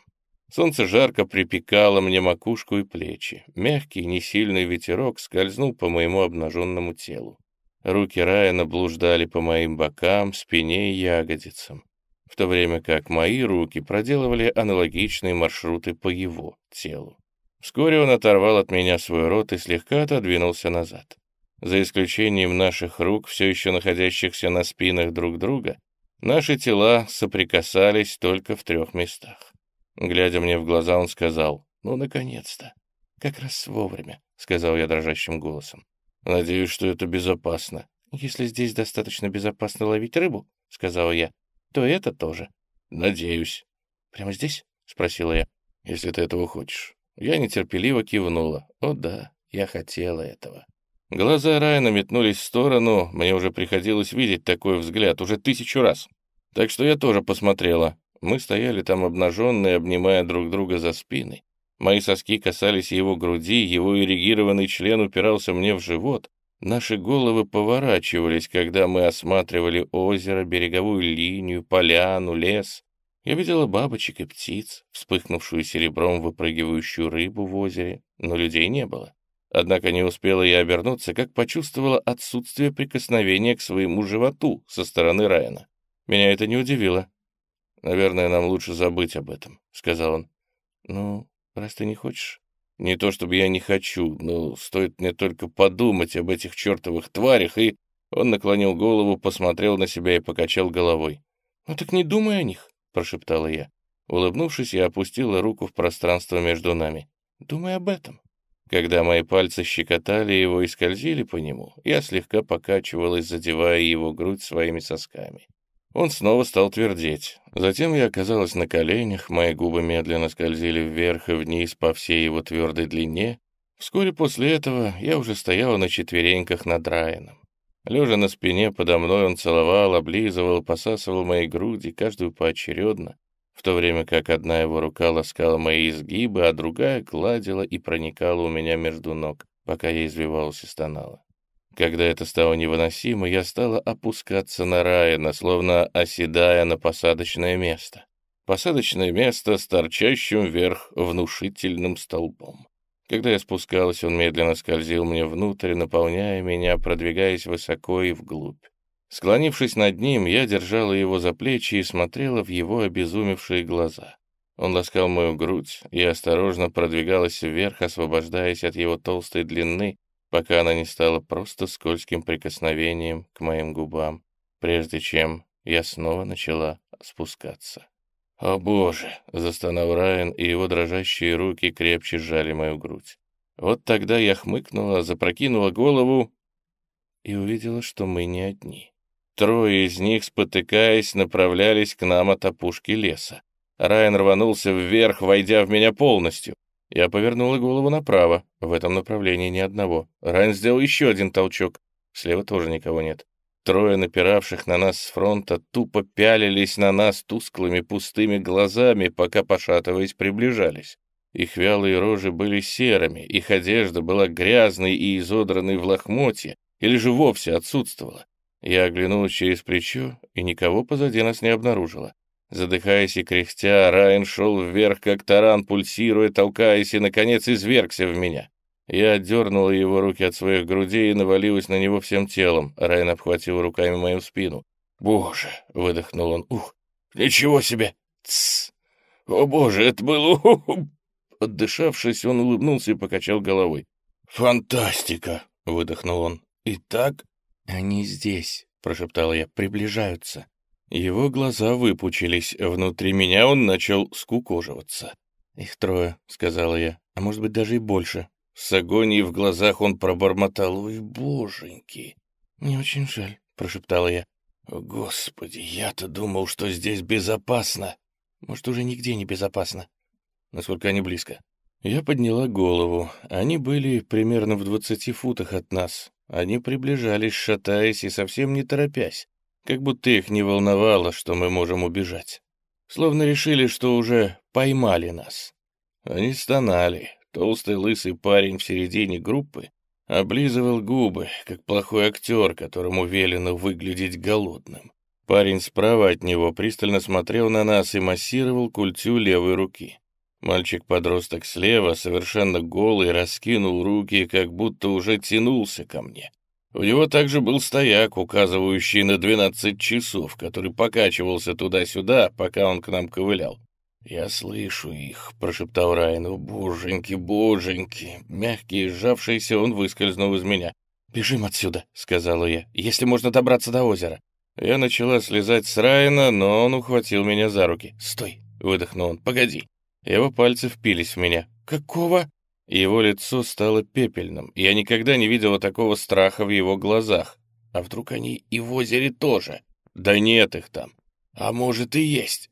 Солнце жарко припекало мне макушку и плечи. Мягкий, несильный ветерок скользнул по моему обнаженному телу. Руки Райана блуждали по моим бокам, спине и ягодицам, в то время как мои руки проделывали аналогичные маршруты по его телу. Вскоре он оторвал от меня свой рот и слегка отодвинулся назад. За исключением наших рук, все еще находящихся на спинах друг друга, наши тела соприкасались только в трех местах. Глядя мне в глаза, он сказал, «Ну, наконец-то!» «Как раз вовремя», — сказал я дрожащим голосом. «Надеюсь, что это безопасно». «Если здесь достаточно безопасно ловить рыбу», — сказала я, — «то это тоже». «Надеюсь». «Прямо здесь?» — спросила я. «Если ты этого хочешь». Я нетерпеливо кивнула. «О да, я хотела этого». Глаза Райана метнулись в сторону, мне уже приходилось видеть такой взгляд уже тысячу раз. Так что я тоже посмотрела. Мы стояли там обнаженные, обнимая друг друга за спины. Мои соски касались его груди, его эрегированный член упирался мне в живот. Наши головы поворачивались, когда мы осматривали озеро, береговую линию, поляну, лес. Я видела бабочек и птиц, вспыхнувшую серебром выпрыгивающую рыбу в озере, но людей не было. Однако не успела я обернуться, как почувствовала отсутствие прикосновения к своему животу со стороны Райана. Меня это не удивило. «Наверное, нам лучше забыть об этом», — сказал он. «Ну, раз ты не хочешь...» «Не то чтобы я не хочу, но стоит мне только подумать об этих чертовых тварях, и...» Он наклонил голову, посмотрел на себя и покачал головой. «Ну так не думай о них», — прошептала я. Улыбнувшись, я опустила руку в пространство между нами. «Думай об этом». Когда мои пальцы щекотали его и скользили по нему, я слегка покачивалась, задевая его грудь своими сосками. Он снова стал твердеть. Затем я оказалась на коленях, мои губы медленно скользили вверх и вниз по всей его твердой длине. Вскоре после этого я уже стояла на четвереньках над Райаном. Лежа на спине подо мной, он целовал, облизывал, посасывал мои груди, каждую поочередно, в то время как одна его рука ласкала мои изгибы, а другая гладила и проникала у меня между ног, пока я извивалась и стонала. Когда это стало невыносимо, я стала опускаться на Райана, словно оседая на посадочное место. Посадочное место с торчащим вверх внушительным столбом. Когда я спускалась, он медленно скользил мне внутрь, наполняя меня, продвигаясь высоко и вглубь. Склонившись над ним, я держала его за плечи и смотрела в его обезумевшие глаза. Он ласкал мою грудь и осторожно продвигалась вверх, освобождаясь от его толстой длины, пока она не стала просто скользким прикосновением к моим губам, прежде чем я снова начала спускаться. «О боже!» — застонал Райан, и его дрожащие руки крепче сжали мою грудь. Вот тогда я хмыкнула, запрокинула голову и увидела, что мы не одни. Трое из них, спотыкаясь, направлялись к нам от опушки леса. Райан рванулся вверх, войдя в меня полностью. Я повернула голову направо. В этом направлении ни одного. Райан сделал еще один толчок. Слева тоже никого нет. Трое напиравших на нас с фронта тупо пялились на нас тусклыми пустыми глазами, пока, пошатываясь, приближались. Их вялые рожи были серыми, их одежда была грязной и изодранной в лохмотье, или же вовсе отсутствовала. Я оглянулась через плечо и никого позади нас не обнаружила. Задыхаясь и кряхтя, Райан шел вверх, как таран, пульсируя, толкаясь, и, наконец, извергся в меня. Я отдернула его руки от своих грудей и навалилась на него всем телом. Райан обхватил руками мою спину. «Боже!» — выдохнул он. «Ух! Ничего себе! Тссс! О, боже, это было...» Отдышавшись, он улыбнулся и покачал головой. «Фантастика!» — выдохнул он. «Итак...» «Они здесь!» — прошептала я. «Приближаются!» Его глаза выпучились, внутри меня он начал скукоживаться. «Их трое», — сказала я, — «а может быть, даже и больше». С агонией в глазах он пробормотал, «Ой, боженьки!» «Мне очень жаль», — прошептала я. «Господи, я-то думал, что здесь безопасно!» «Может, уже нигде не безопасно?» «Насколько они близко?» Я подняла голову. Они были примерно в двадцати футах от нас. Они приближались, шатаясь и совсем не торопясь как будто их не волновало, что мы можем убежать. Словно решили, что уже поймали нас. Они стонали. Толстый лысый парень в середине группы облизывал губы, как плохой актер, которому велено выглядеть голодным. Парень справа от него пристально смотрел на нас и массировал культю левой руки. Мальчик-подросток слева, совершенно голый, раскинул руки, как будто уже тянулся ко мне. У него также был стояк, указывающий на 12 часов, который покачивался туда-сюда, пока он к нам ковылял. «Я слышу их», — прошептал Райан. боженьки, боженьки!» Мягкий и сжавшийся, он выскользнул из меня. «Бежим отсюда», — сказала я, — «если можно добраться до озера». Я начала слезать с Райана, но он ухватил меня за руки. «Стой!» — выдохнул он. «Погоди!» Его пальцы впились в меня. «Какого?» Его лицо стало пепельным. Я никогда не видела такого страха в его глазах. А вдруг они и в озере тоже? Да нет их там. А может и есть.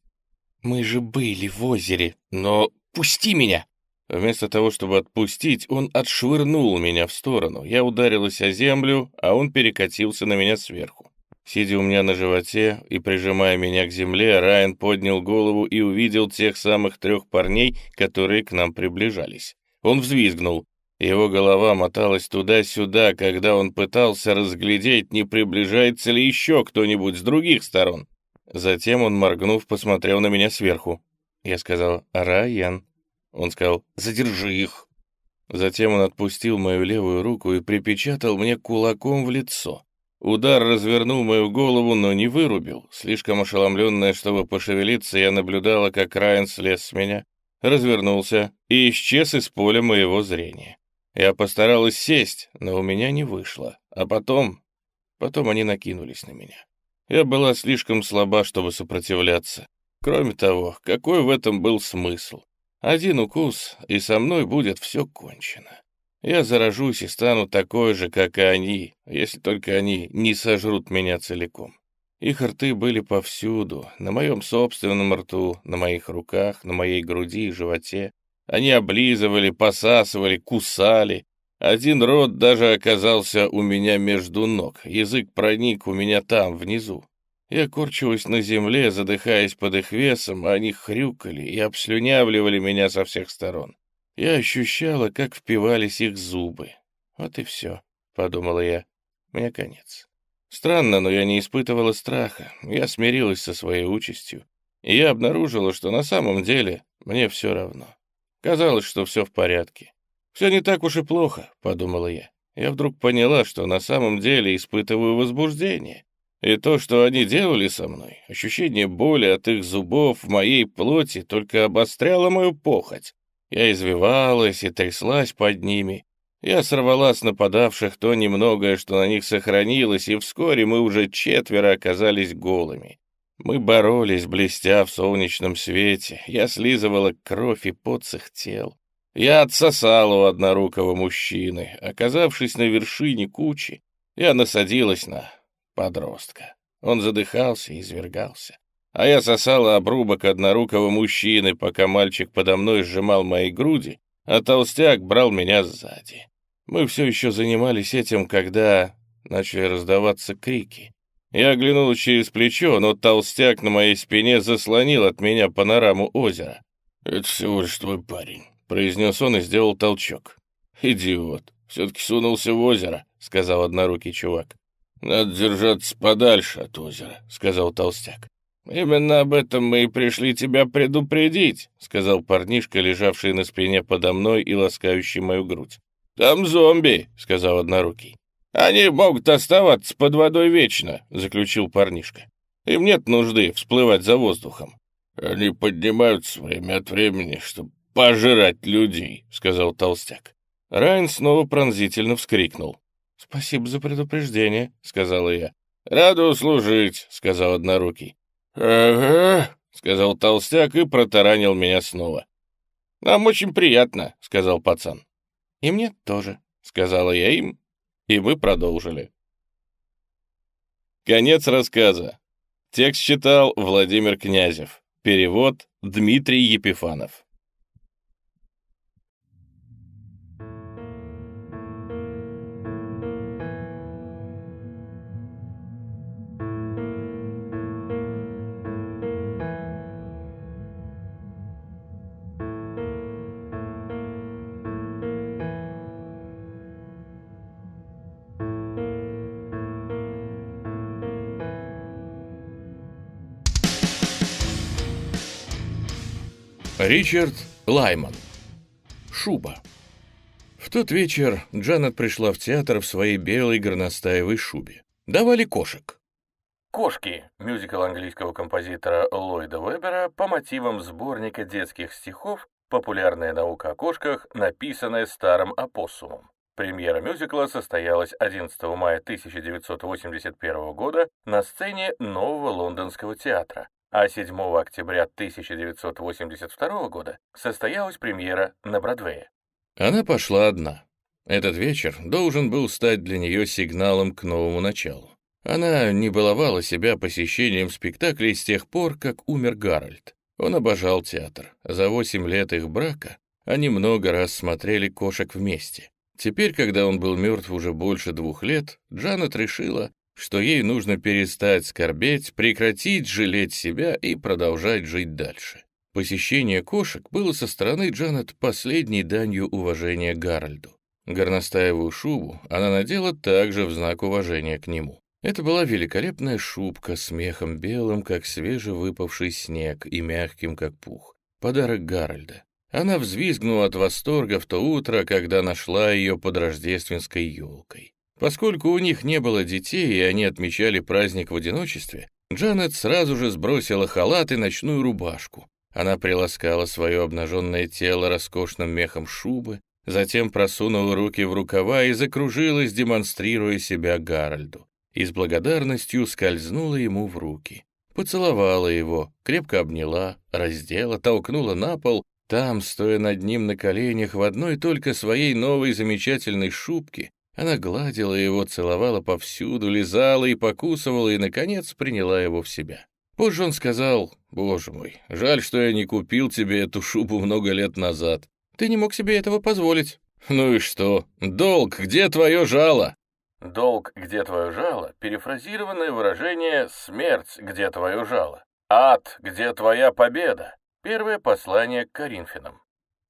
Мы же были в озере. Но пусти меня! Вместо того, чтобы отпустить, он отшвырнул меня в сторону. Я ударилась о землю, а он перекатился на меня сверху. Сидя у меня на животе и прижимая меня к земле, Райан поднял голову и увидел тех самых трех парней, которые к нам приближались. Он взвизгнул. Его голова моталась туда-сюда, когда он пытался разглядеть, не приближается ли еще кто-нибудь с других сторон. Затем он, моргнув, посмотрел на меня сверху. Я сказал «Райан». Он сказал «Задержи их». Затем он отпустил мою левую руку и припечатал мне кулаком в лицо. Удар развернул мою голову, но не вырубил. Слишком ошеломленная, чтобы пошевелиться, я наблюдала, как Райан слез с меня развернулся и исчез из поля моего зрения. Я постаралась сесть, но у меня не вышло. А потом... Потом они накинулись на меня. Я была слишком слаба, чтобы сопротивляться. Кроме того, какой в этом был смысл? Один укус, и со мной будет все кончено. Я заражусь и стану такой же, как и они, если только они не сожрут меня целиком. Их рты были повсюду, на моем собственном рту, на моих руках, на моей груди и животе. Они облизывали, посасывали, кусали. Один рот даже оказался у меня между ног, язык проник у меня там, внизу. Я корчилась на земле, задыхаясь под их весом, а они хрюкали и обслюнявливали меня со всех сторон. Я ощущала, как впивались их зубы. «Вот и все», — подумала я, — «мне конец». Странно, но я не испытывала страха. Я смирилась со своей участью. И я обнаружила, что на самом деле мне все равно. Казалось, что все в порядке. «Все не так уж и плохо», — подумала я. Я вдруг поняла, что на самом деле испытываю возбуждение. И то, что они делали со мной, ощущение боли от их зубов в моей плоти только обостряло мою похоть. Я извивалась и тряслась под ними, я сорвала с нападавших то немногое, что на них сохранилось, и вскоре мы уже четверо оказались голыми. Мы боролись, блестя в солнечном свете. Я слизывала кровь и пот с их тел. Я отсосала у однорукого мужчины. Оказавшись на вершине кучи, я насадилась на подростка. Он задыхался и извергался. А я сосала обрубок однорукого мужчины, пока мальчик подо мной сжимал мои груди а толстяк брал меня сзади. Мы все еще занимались этим, когда начали раздаваться крики. Я оглянул через плечо, но толстяк на моей спине заслонил от меня панораму озера. «Это всего лишь твой парень», — произнес он и сделал толчок. «Идиот, все-таки сунулся в озеро», — сказал однорукий чувак. «Надо держаться подальше от озера», — сказал толстяк. «Именно об этом мы и пришли тебя предупредить», — сказал парнишка, лежавший на спине подо мной и ласкающий мою грудь. «Там зомби», — сказал однорукий. «Они могут оставаться под водой вечно», — заключил парнишка. «Им нет нужды всплывать за воздухом». «Они поднимаются время от времени, чтобы пожирать людей», — сказал толстяк. Райан снова пронзительно вскрикнул. «Спасибо за предупреждение», — сказала я. «Рада услужить», — сказал однорукий. «Ага», — сказал толстяк и протаранил меня снова. «Нам очень приятно», — сказал пацан. «И мне тоже», — сказала я им, и мы продолжили. Конец рассказа. Текст читал Владимир Князев. Перевод Дмитрий Епифанов. Ричард Лайман. Шуба. В тот вечер Джанет пришла в театр в своей белой горностаевой шубе. Давали кошек. «Кошки» — мюзикл английского композитора Ллойда Вебера по мотивам сборника детских стихов «Популярная наука о кошках», написанная старым опоссумом. Премьера мюзикла состоялась 11 мая 1981 года на сцене Нового Лондонского театра а 7 октября 1982 года состоялась премьера на Бродвее. Она пошла одна. Этот вечер должен был стать для нее сигналом к новому началу. Она не баловала себя посещением спектаклей с тех пор, как умер Гарольд. Он обожал театр. За 8 лет их брака они много раз смотрели «Кошек вместе». Теперь, когда он был мертв уже больше двух лет, Джанет решила, что ей нужно перестать скорбеть, прекратить жалеть себя и продолжать жить дальше. Посещение кошек было со стороны Джанет последней данью уважения Гарольду. Горностаевую шубу она надела также в знак уважения к нему. Это была великолепная шубка с мехом белым, как свежевыпавший снег, и мягким, как пух. Подарок Гарольда. Она взвизгнула от восторга в то утро, когда нашла ее под рождественской елкой. Поскольку у них не было детей, и они отмечали праздник в одиночестве, Джанет сразу же сбросила халат и ночную рубашку. Она приласкала свое обнаженное тело роскошным мехом шубы, затем просунула руки в рукава и закружилась, демонстрируя себя Гарольду. И с благодарностью скользнула ему в руки. Поцеловала его, крепко обняла, раздела, толкнула на пол. Там, стоя над ним на коленях в одной только своей новой замечательной шубке, она гладила его, целовала повсюду, лизала и покусывала, и, наконец, приняла его в себя. Позже он сказал, «Боже мой, жаль, что я не купил тебе эту шубу много лет назад. Ты не мог себе этого позволить». «Ну и что? Долг, где твое жало?» «Долг, где твое жало» — перефразированное выражение «смерть, где твое жало», «ад, где твоя победа» — первое послание к Коринфянам.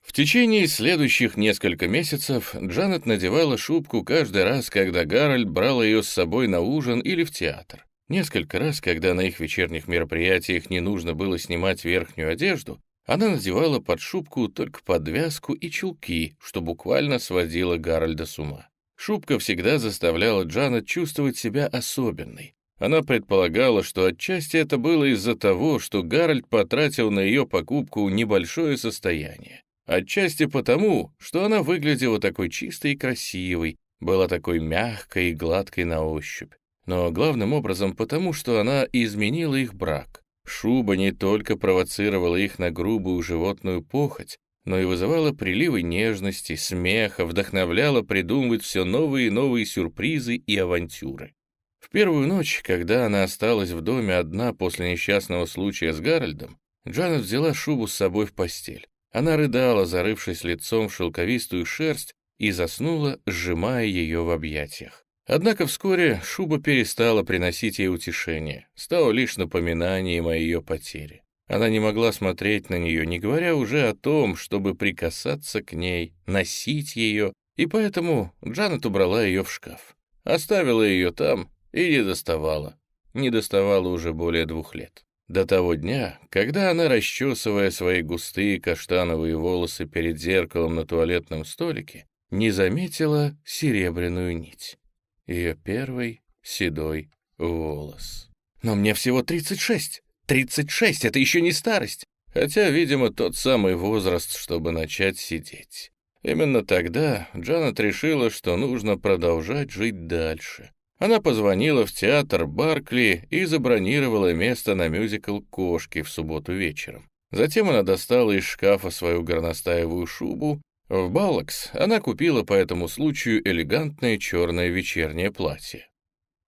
В течение следующих несколько месяцев Джанет надевала шубку каждый раз, когда Гарольд брал ее с собой на ужин или в театр. Несколько раз, когда на их вечерних мероприятиях не нужно было снимать верхнюю одежду, она надевала под шубку только подвязку и чулки, что буквально сводило Гарольда с ума. Шубка всегда заставляла Джанет чувствовать себя особенной. Она предполагала, что отчасти это было из-за того, что Гарольд потратил на ее покупку небольшое состояние. Отчасти потому, что она выглядела такой чистой и красивой, была такой мягкой и гладкой на ощупь. Но главным образом потому, что она изменила их брак. Шуба не только провоцировала их на грубую животную похоть, но и вызывала приливы нежности, смеха, вдохновляла придумывать все новые и новые сюрпризы и авантюры. В первую ночь, когда она осталась в доме одна после несчастного случая с Гарольдом, Джанет взяла шубу с собой в постель. Она рыдала, зарывшись лицом в шелковистую шерсть, и заснула, сжимая ее в объятиях. Однако вскоре шуба перестала приносить ей утешение, стало лишь напоминанием о ее потере. Она не могла смотреть на нее, не говоря уже о том, чтобы прикасаться к ней, носить ее, и поэтому Джанет убрала ее в шкаф. Оставила ее там и не доставала. Не доставала уже более двух лет. До того дня, когда она, расчесывая свои густые каштановые волосы перед зеркалом на туалетном столике, не заметила серебряную нить. Ее первый седой волос. «Но мне всего 36! 36! Это еще не старость!» Хотя, видимо, тот самый возраст, чтобы начать сидеть. Именно тогда Джанет решила, что нужно продолжать жить дальше, она позвонила в театр Баркли и забронировала место на мюзикл «Кошки» в субботу вечером. Затем она достала из шкафа свою горностаевую шубу. В Баллакс она купила по этому случаю элегантное черное вечернее платье.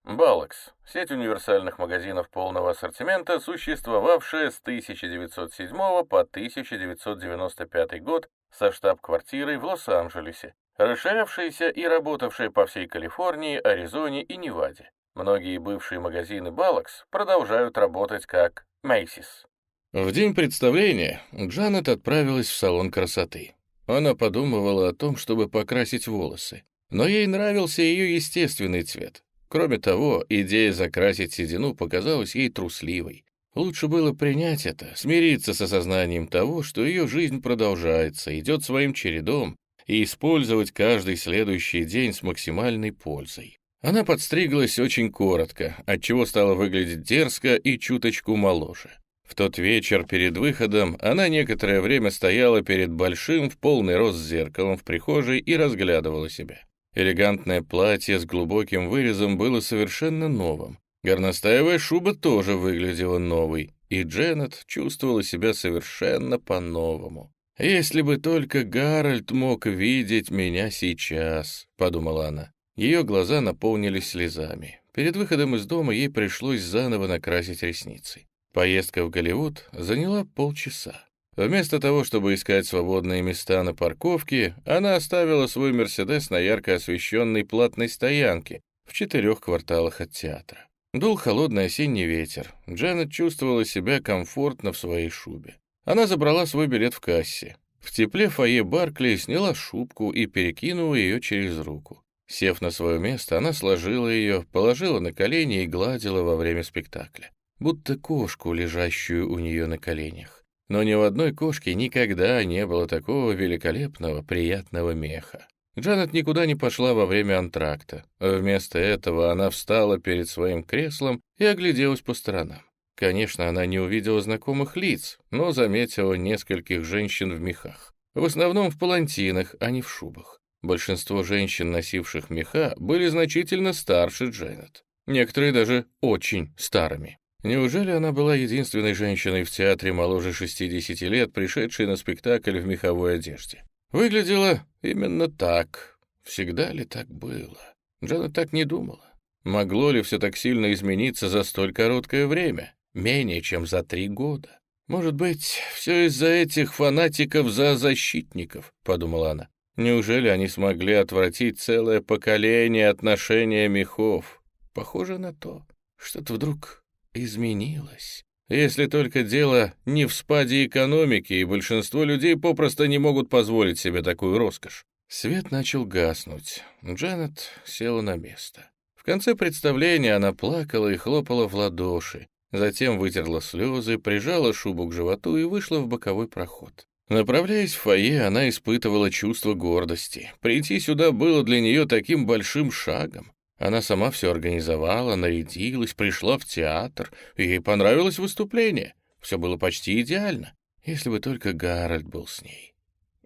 Баллакс — сеть универсальных магазинов полного ассортимента, существовавшая с 1907 по 1995 год со штаб-квартирой в Лос-Анджелесе, расширявшейся и работавшей по всей Калифорнии, Аризоне и Неваде. Многие бывшие магазины Балакс продолжают работать как Мейсис. В день представления Джанет отправилась в салон красоты. Она подумывала о том, чтобы покрасить волосы, но ей нравился ее естественный цвет. Кроме того, идея закрасить седину показалась ей трусливой. Лучше было принять это, смириться с осознанием того, что ее жизнь продолжается, идет своим чередом, и использовать каждый следующий день с максимальной пользой. Она подстриглась очень коротко, отчего стала выглядеть дерзко и чуточку моложе. В тот вечер перед выходом она некоторое время стояла перед большим в полный рост зеркалом в прихожей и разглядывала себя. Элегантное платье с глубоким вырезом было совершенно новым, Горностаевая шуба тоже выглядела новой, и Дженнет чувствовала себя совершенно по-новому. «Если бы только Гарольд мог видеть меня сейчас», — подумала она. Ее глаза наполнились слезами. Перед выходом из дома ей пришлось заново накрасить ресницы. Поездка в Голливуд заняла полчаса. Вместо того, чтобы искать свободные места на парковке, она оставила свой «Мерседес» на ярко освещенной платной стоянке в четырех кварталах от театра. Дул холодный осенний ветер. Джанет чувствовала себя комфортно в своей шубе. Она забрала свой билет в кассе. В тепле фойе Баркли сняла шубку и перекинула ее через руку. Сев на свое место, она сложила ее, положила на колени и гладила во время спектакля. Будто кошку, лежащую у нее на коленях. Но ни в одной кошке никогда не было такого великолепного, приятного меха. Джанет никуда не пошла во время антракта. Вместо этого она встала перед своим креслом и огляделась по сторонам. Конечно, она не увидела знакомых лиц, но заметила нескольких женщин в мехах. В основном в палантинах, а не в шубах. Большинство женщин, носивших меха, были значительно старше Джанет. Некоторые даже очень старыми. Неужели она была единственной женщиной в театре моложе 60 лет, пришедшей на спектакль в меховой одежде? Выглядело именно так. Всегда ли так было? Джана так не думала. Могло ли все так сильно измениться за столь короткое время? Менее чем за три года. Может быть, все из-за этих фанатиков за защитников, подумала она. Неужели они смогли отвратить целое поколение отношения мехов? Похоже на то. Что-то вдруг изменилось. Если только дело не в спаде экономики, и большинство людей попросту не могут позволить себе такую роскошь. Свет начал гаснуть. Джанет села на место. В конце представления она плакала и хлопала в ладоши, затем вытерла слезы, прижала шубу к животу и вышла в боковой проход. Направляясь в фойе, она испытывала чувство гордости. Прийти сюда было для нее таким большим шагом. Она сама все организовала, нарядилась, пришла в театр, ей понравилось выступление. Все было почти идеально, если бы только Гарольд был с ней.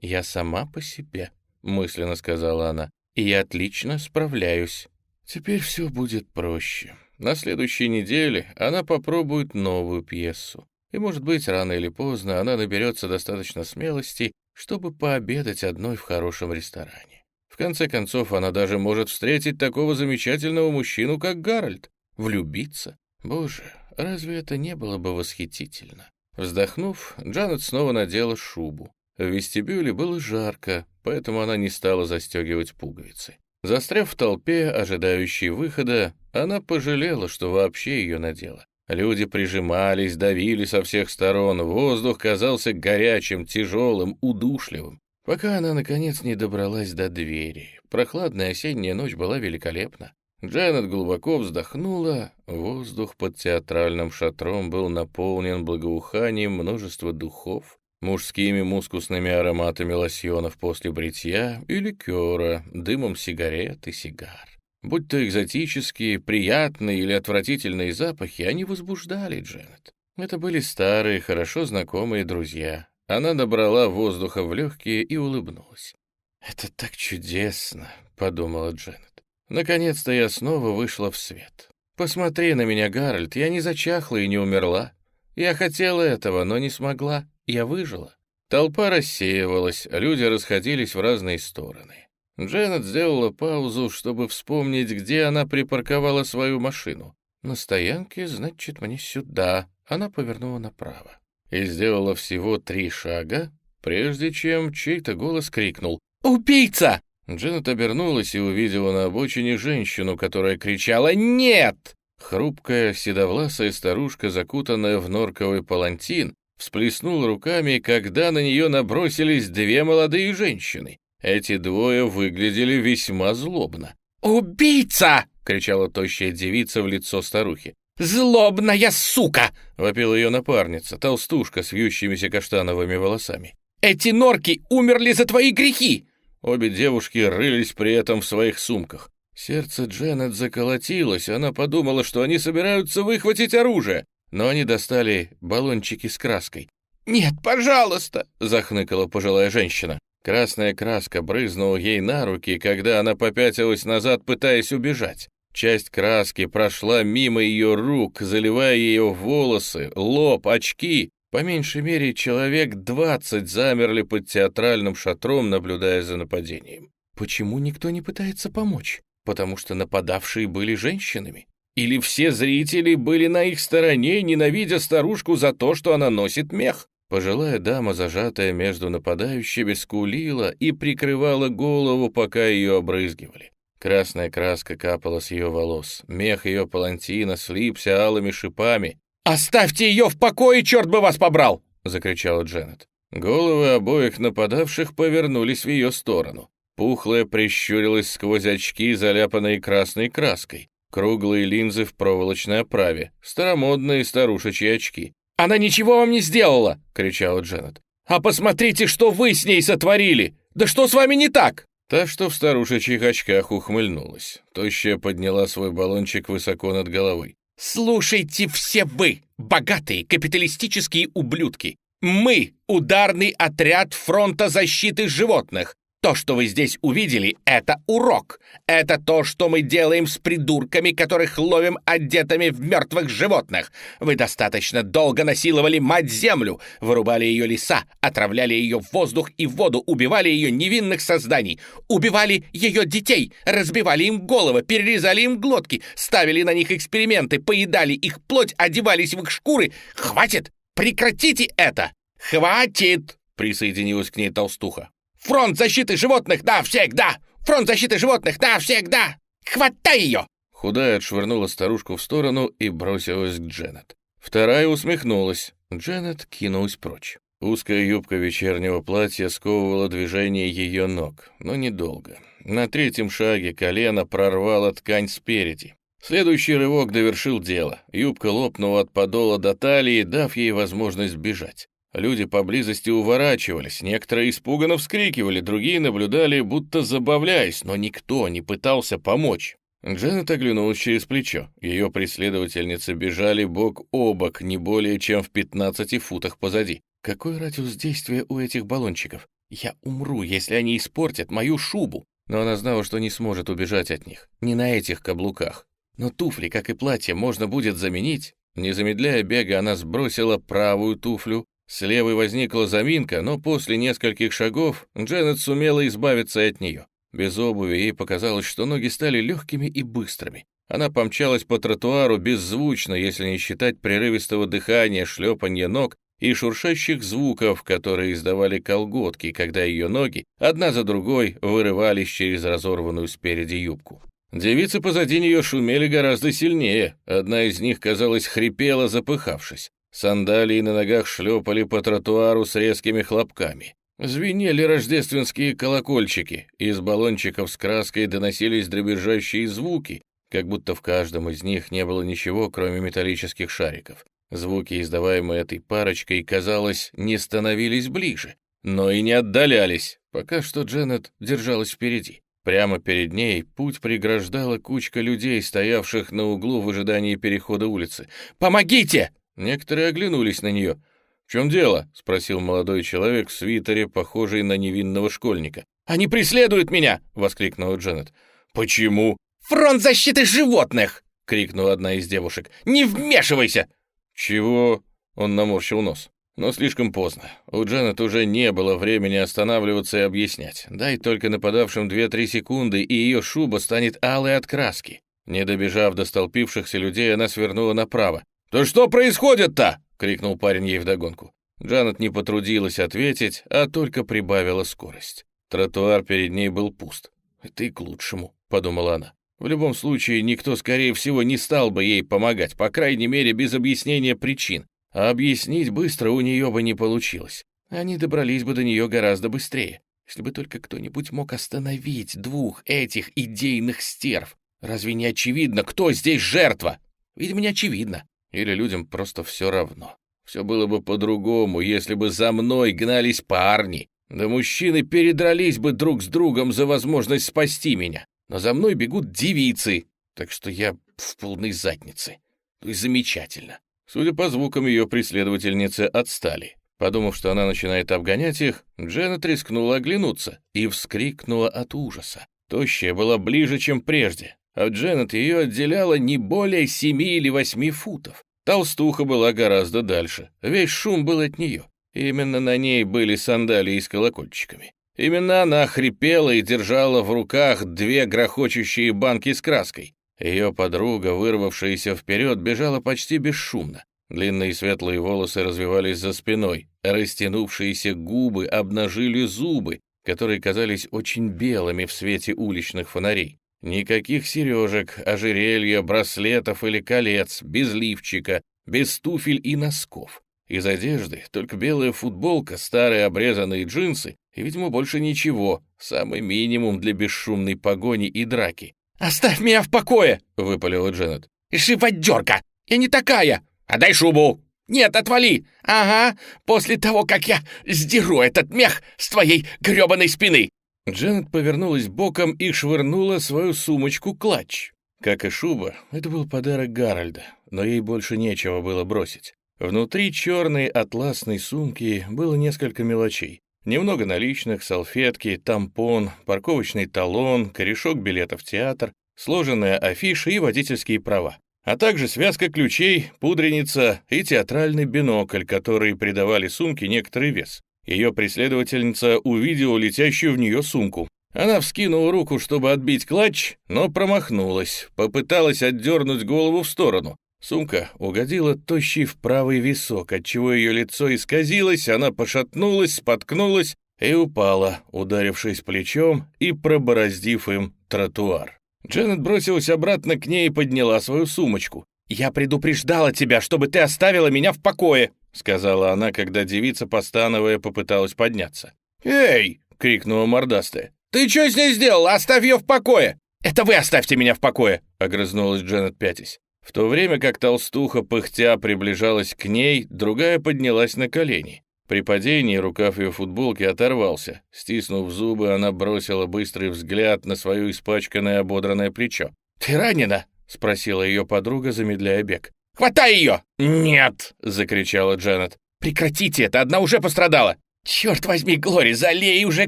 «Я сама по себе», — мысленно сказала она, — «и я отлично справляюсь. Теперь все будет проще. На следующей неделе она попробует новую пьесу. И, может быть, рано или поздно она наберется достаточно смелости, чтобы пообедать одной в хорошем ресторане. В конце концов, она даже может встретить такого замечательного мужчину, как Гарольд. Влюбиться. Боже, разве это не было бы восхитительно? Вздохнув, Джанет снова надела шубу. В вестибюле было жарко, поэтому она не стала застегивать пуговицы. Застряв в толпе, ожидающей выхода, она пожалела, что вообще ее надела. Люди прижимались, давили со всех сторон, воздух казался горячим, тяжелым, удушливым. Пока она, наконец, не добралась до двери. Прохладная осенняя ночь была великолепна. Джанет глубоко вздохнула, воздух под театральным шатром был наполнен благоуханием множества духов, мужскими мускусными ароматами лосьонов после бритья и ликера, дымом сигарет и сигар. Будь то экзотические, приятные или отвратительные запахи, они возбуждали Джанет. Это были старые, хорошо знакомые друзья, она набрала воздуха в легкие и улыбнулась. «Это так чудесно», — подумала Дженнет. «Наконец-то я снова вышла в свет. Посмотри на меня, Гарольд, я не зачахла и не умерла. Я хотела этого, но не смогла. Я выжила». Толпа рассеивалась, люди расходились в разные стороны. Дженнет сделала паузу, чтобы вспомнить, где она припарковала свою машину. «На стоянке, значит, мне сюда». Она повернула направо и сделала всего три шага, прежде чем чей-то голос крикнул «Убийца!». Дженнет обернулась и увидела на обочине женщину, которая кричала «Нет!». Хрупкая, седовласая старушка, закутанная в норковый палантин, всплеснула руками, когда на нее набросились две молодые женщины. Эти двое выглядели весьма злобно. «Убийца!» — кричала тощая девица в лицо старухи. «Злобная сука!» — вопила ее напарница, толстушка с вьющимися каштановыми волосами. «Эти норки умерли за твои грехи!» Обе девушки рылись при этом в своих сумках. Сердце Дженнет заколотилось, она подумала, что они собираются выхватить оружие, но они достали баллончики с краской. «Нет, пожалуйста!» — захныкала пожилая женщина. Красная краска брызнула ей на руки, когда она попятилась назад, пытаясь убежать. Часть краски прошла мимо ее рук, заливая ее волосы, лоб, очки. По меньшей мере, человек двадцать замерли под театральным шатром, наблюдая за нападением. Почему никто не пытается помочь? Потому что нападавшие были женщинами. Или все зрители были на их стороне, ненавидя старушку за то, что она носит мех? Пожилая дама, зажатая между нападающими, скулила и прикрывала голову, пока ее обрызгивали. Красная краска капала с ее волос. Мех ее палантина слипся алыми шипами. «Оставьте ее в покое, черт бы вас побрал!» — закричала Дженнет. Головы обоих нападавших повернулись в ее сторону. Пухлая прищурилась сквозь очки, заляпанные красной краской. Круглые линзы в проволочной оправе, старомодные старушечьи очки. «Она ничего вам не сделала!» — кричала Дженнет. «А посмотрите, что вы с ней сотворили! Да что с вами не так?» Та, что в старушечьих очках ухмыльнулась. Тощая подняла свой баллончик высоко над головой. «Слушайте все вы, богатые капиталистические ублюдки! Мы — ударный отряд фронта защиты животных, то, что вы здесь увидели, это урок. Это то, что мы делаем с придурками, которых ловим одетыми в мертвых животных. Вы достаточно долго насиловали мать-землю, вырубали ее леса, отравляли ее в воздух и в воду, убивали ее невинных созданий, убивали ее детей, разбивали им головы, перерезали им глотки, ставили на них эксперименты, поедали их плоть, одевались в их шкуры. Хватит! Прекратите это! Хватит! Присоединилась к ней толстуха. Фронт защиты животных навсегда! Фронт защиты животных навсегда! Хватай ее!» Худая отшвырнула старушку в сторону и бросилась к Дженнет. Вторая усмехнулась. Дженнет кинулась прочь. Узкая юбка вечернего платья сковывала движение ее ног, но недолго. На третьем шаге колено прорвало ткань спереди. Следующий рывок довершил дело. Юбка лопнула от подола до талии, дав ей возможность бежать. Люди поблизости уворачивались, некоторые испуганно вскрикивали, другие наблюдали, будто забавляясь, но никто не пытался помочь. Дженнет оглянулась через плечо. Ее преследовательницы бежали бок о бок, не более чем в 15 футах позади. Какой радиус действия у этих баллончиков? Я умру, если они испортят мою шубу. Но она знала, что не сможет убежать от них. Не на этих каблуках. Но туфли, как и платье, можно будет заменить. Не замедляя бега, она сбросила правую туфлю, с левой возникла заминка, но после нескольких шагов Дженнет сумела избавиться от нее. Без обуви ей показалось, что ноги стали легкими и быстрыми. Она помчалась по тротуару беззвучно, если не считать прерывистого дыхания, шлепанья ног и шуршащих звуков, которые издавали колготки, когда ее ноги одна за другой вырывались через разорванную спереди юбку. Девицы позади нее шумели гораздо сильнее, одна из них, казалось, хрипела, запыхавшись. Сандалии на ногах шлепали по тротуару с резкими хлопками. Звенели рождественские колокольчики, из баллончиков с краской доносились дребезжащие звуки, как будто в каждом из них не было ничего, кроме металлических шариков. Звуки, издаваемые этой парочкой, казалось, не становились ближе, но и не отдалялись. Пока что Дженнет держалась впереди. Прямо перед ней путь преграждала кучка людей, стоявших на углу в ожидании перехода улицы. «Помогите!» Некоторые оглянулись на нее. «В чем дело?» — спросил молодой человек в свитере, похожий на невинного школьника. «Они преследуют меня!» — воскликнула Дженнет. «Почему?» «Фронт защиты животных!» — крикнула одна из девушек. «Не вмешивайся!» «Чего?» — он наморщил нос. Но слишком поздно. У Джанет уже не было времени останавливаться и объяснять. Дай только нападавшим 2-3 секунды, и ее шуба станет алой от краски. Не добежав до столпившихся людей, она свернула направо. «Да что происходит-то?» — крикнул парень ей вдогонку. Джанет не потрудилась ответить, а только прибавила скорость. Тротуар перед ней был пуст. «Это и к лучшему», — подумала она. В любом случае, никто, скорее всего, не стал бы ей помогать, по крайней мере, без объяснения причин. А объяснить быстро у нее бы не получилось. Они добрались бы до нее гораздо быстрее. Если бы только кто-нибудь мог остановить двух этих идейных стерв. Разве не очевидно, кто здесь жертва? Видимо, не очевидно. Или людям просто все равно. Все было бы по-другому, если бы за мной гнались парни. Да мужчины передрались бы друг с другом за возможность спасти меня. Но за мной бегут девицы, так что я в полной заднице. Ну и замечательно. Судя по звукам, ее преследовательницы отстали. Подумав, что она начинает обгонять их, Дженнет рискнула оглянуться и вскрикнула от ужаса. Тощая была ближе, чем прежде а Дженнет ее отделяло не более семи или восьми футов. Толстуха была гораздо дальше, весь шум был от нее. Именно на ней были сандалии с колокольчиками. Именно она хрипела и держала в руках две грохочущие банки с краской. Ее подруга, вырвавшаяся вперед, бежала почти бесшумно. Длинные светлые волосы развивались за спиной, растянувшиеся губы обнажили зубы, которые казались очень белыми в свете уличных фонарей. Никаких сережек, ожерелья, браслетов или колец, без лифчика, без туфель и носков. Из одежды только белая футболка, старые обрезанные джинсы и, видимо, больше ничего, самый минимум для бесшумной погони и драки. «Оставь меня в покое!» — выпалила Дженнет. «Шиподерка! Я не такая! Отдай шубу!» «Нет, отвали! Ага, после того, как я сдеру этот мех с твоей грёбаной спины!» Дженнет повернулась боком и швырнула свою сумочку-клатч. Как и шуба, это был подарок Гарольда, но ей больше нечего было бросить. Внутри черной атласной сумки было несколько мелочей. Немного наличных, салфетки, тампон, парковочный талон, корешок билета в театр, сложенная афиша и водительские права, а также связка ключей, пудреница и театральный бинокль, которые придавали сумке некоторый вес. Ее преследовательница увидела летящую в нее сумку. Она вскинула руку, чтобы отбить клатч, но промахнулась, попыталась отдернуть голову в сторону. Сумка угодила тощий в правый висок, отчего ее лицо исказилось, она пошатнулась, споткнулась и упала, ударившись плечом и пробороздив им тротуар. Дженнет бросилась обратно к ней и подняла свою сумочку. «Я предупреждала тебя, чтобы ты оставила меня в покое!» — сказала она, когда девица, постановая, попыталась подняться. «Эй!» — крикнула мордастая. «Ты что с ней сделал? Оставь ее в покое!» «Это вы оставьте меня в покое!» — огрызнулась Дженнет пятясь. В то время как толстуха пыхтя приближалась к ней, другая поднялась на колени. При падении рукав ее футболки оторвался. Стиснув зубы, она бросила быстрый взгляд на свое испачканное ободранное плечо. «Ты ранена?» — спросила ее подруга, замедляя бег. Хватай ее!» «Нет!» — закричала Дженнет. «Прекратите это, одна уже пострадала!» «Черт возьми, Глори, залей уже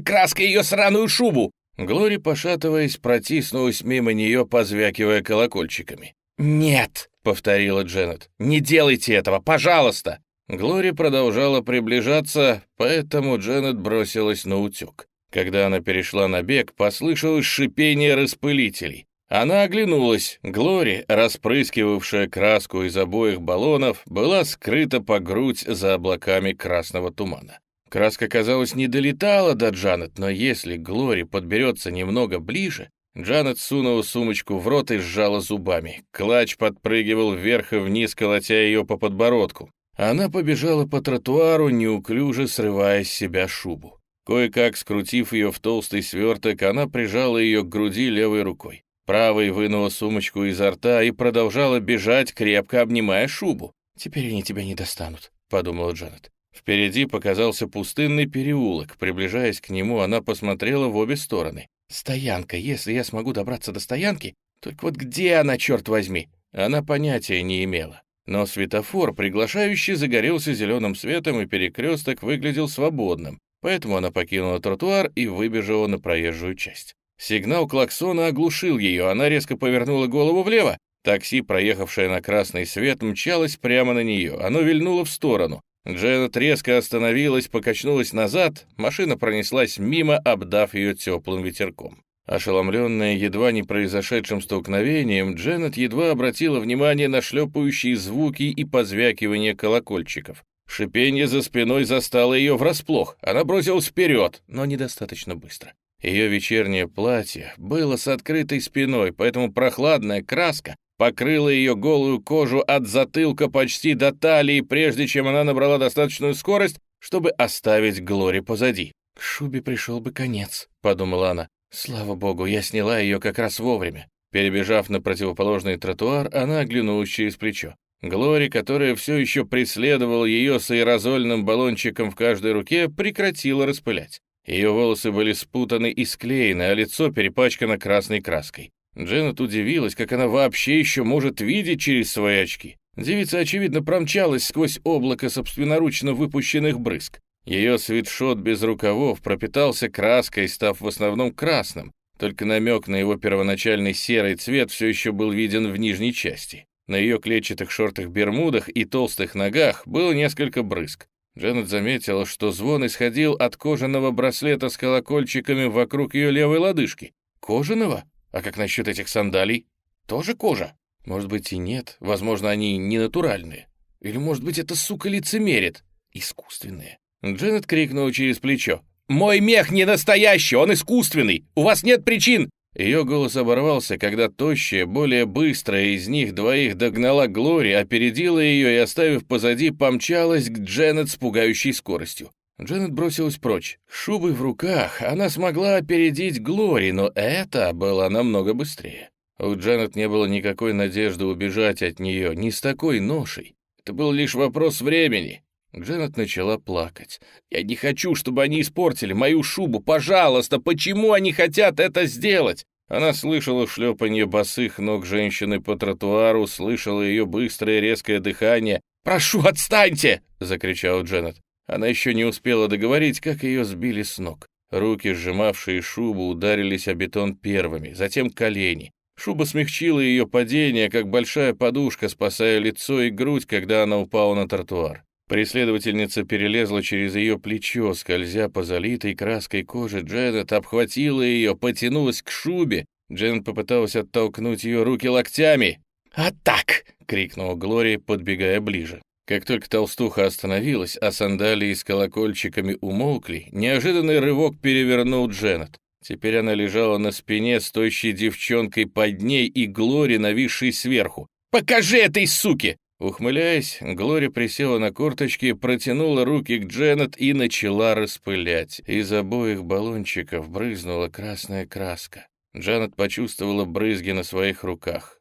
краской ее сраную шубу!» Глори, пошатываясь, протиснулась мимо нее, позвякивая колокольчиками. «Нет!» — повторила Дженнет. «Не делайте этого, пожалуйста!» Глори продолжала приближаться, поэтому Дженнет бросилась на утек. Когда она перешла на бег, послышалось шипение распылителей. Она оглянулась. Глори, распрыскивавшая краску из обоих баллонов, была скрыта по грудь за облаками красного тумана. Краска, казалось, не долетала до Джанет, но если Глори подберется немного ближе, Джанет сунула сумочку в рот и сжала зубами. Клач подпрыгивал вверх и вниз, колотя ее по подбородку. Она побежала по тротуару, неуклюже срывая с себя шубу. Кое-как скрутив ее в толстый сверток, она прижала ее к груди левой рукой. Правый вынула сумочку изо рта и продолжала бежать, крепко обнимая шубу. «Теперь они тебя не достанут», — подумала Джанет. Впереди показался пустынный переулок. Приближаясь к нему, она посмотрела в обе стороны. «Стоянка. Если я смогу добраться до стоянки, только вот где она, черт возьми?» Она понятия не имела. Но светофор, приглашающий, загорелся зеленым светом, и перекресток выглядел свободным, поэтому она покинула тротуар и выбежала на проезжую часть. Сигнал клаксона оглушил ее, она резко повернула голову влево. Такси, проехавшее на красный свет, мчалось прямо на нее. Оно вильнуло в сторону. Дженнет резко остановилась, покачнулась назад, машина пронеслась мимо, обдав ее теплым ветерком. Ошеломленная едва не произошедшим столкновением, Дженнет едва обратила внимание на шлепающие звуки и позвякивание колокольчиков. Шипение за спиной застало ее врасплох. Она бросилась вперед, но недостаточно быстро. Ее вечернее платье было с открытой спиной, поэтому прохладная краска покрыла ее голую кожу от затылка почти до талии, прежде чем она набрала достаточную скорость, чтобы оставить Глори позади. «К шубе пришел бы конец», — подумала она. «Слава богу, я сняла ее как раз вовремя». Перебежав на противоположный тротуар, она оглянулась через плечо. Глори, которая все еще преследовала ее с аэрозольным баллончиком в каждой руке, прекратила распылять. Ее волосы были спутаны и склеены, а лицо перепачкано красной краской. Дженнет удивилась, как она вообще еще может видеть через свои очки. Девица, очевидно, промчалась сквозь облако собственноручно выпущенных брызг. Ее свитшот без рукавов пропитался краской, став в основном красным, только намек на его первоначальный серый цвет все еще был виден в нижней части. На ее клетчатых шортах-бермудах и толстых ногах было несколько брызг. Дженнет заметила, что звон исходил от кожаного браслета с колокольчиками вокруг ее левой лодыжки. «Кожаного? А как насчет этих сандалий? Тоже кожа? Может быть и нет, возможно, они не натуральные. Или, может быть, это сука лицемерит? Искусственные». Дженнет крикнула через плечо. «Мой мех не настоящий, он искусственный! У вас нет причин ее голос оборвался, когда тощая, более быстрая из них двоих догнала Глори, опередила ее и, оставив позади, помчалась к Дженнет с пугающей скоростью. Дженнет бросилась прочь. шубы в руках она смогла опередить Глори, но это было намного быстрее. У Дженнет не было никакой надежды убежать от нее, ни с такой ношей. Это был лишь вопрос времени. Дженнет начала плакать. «Я не хочу, чтобы они испортили мою шубу! Пожалуйста, почему они хотят это сделать?» Она слышала шлепанье босых ног женщины по тротуару, слышала ее быстрое резкое дыхание. «Прошу, отстаньте!» — закричала Дженнет. Она еще не успела договорить, как ее сбили с ног. Руки, сжимавшие шубу, ударились о бетон первыми, затем колени. Шуба смягчила ее падение, как большая подушка, спасая лицо и грудь, когда она упала на тротуар. Преследовательница перелезла через ее плечо, скользя по залитой краской коже Дженнет, обхватила ее, потянулась к шубе. Дженнет попыталась оттолкнуть ее руки локтями. «А так!» — крикнула Глория, подбегая ближе. Как только толстуха остановилась, а сандалии с колокольчиками умолкли, неожиданный рывок перевернул Дженнет. Теперь она лежала на спине с тощей девчонкой под ней и Глори, нависшей сверху. «Покажи этой суке!» Ухмыляясь, Глори присела на корточки, протянула руки к Дженнет и начала распылять. Из обоих баллончиков брызнула красная краска. Джанет почувствовала брызги на своих руках.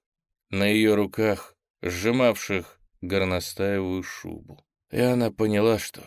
На ее руках, сжимавших горностаевую шубу. И она поняла, что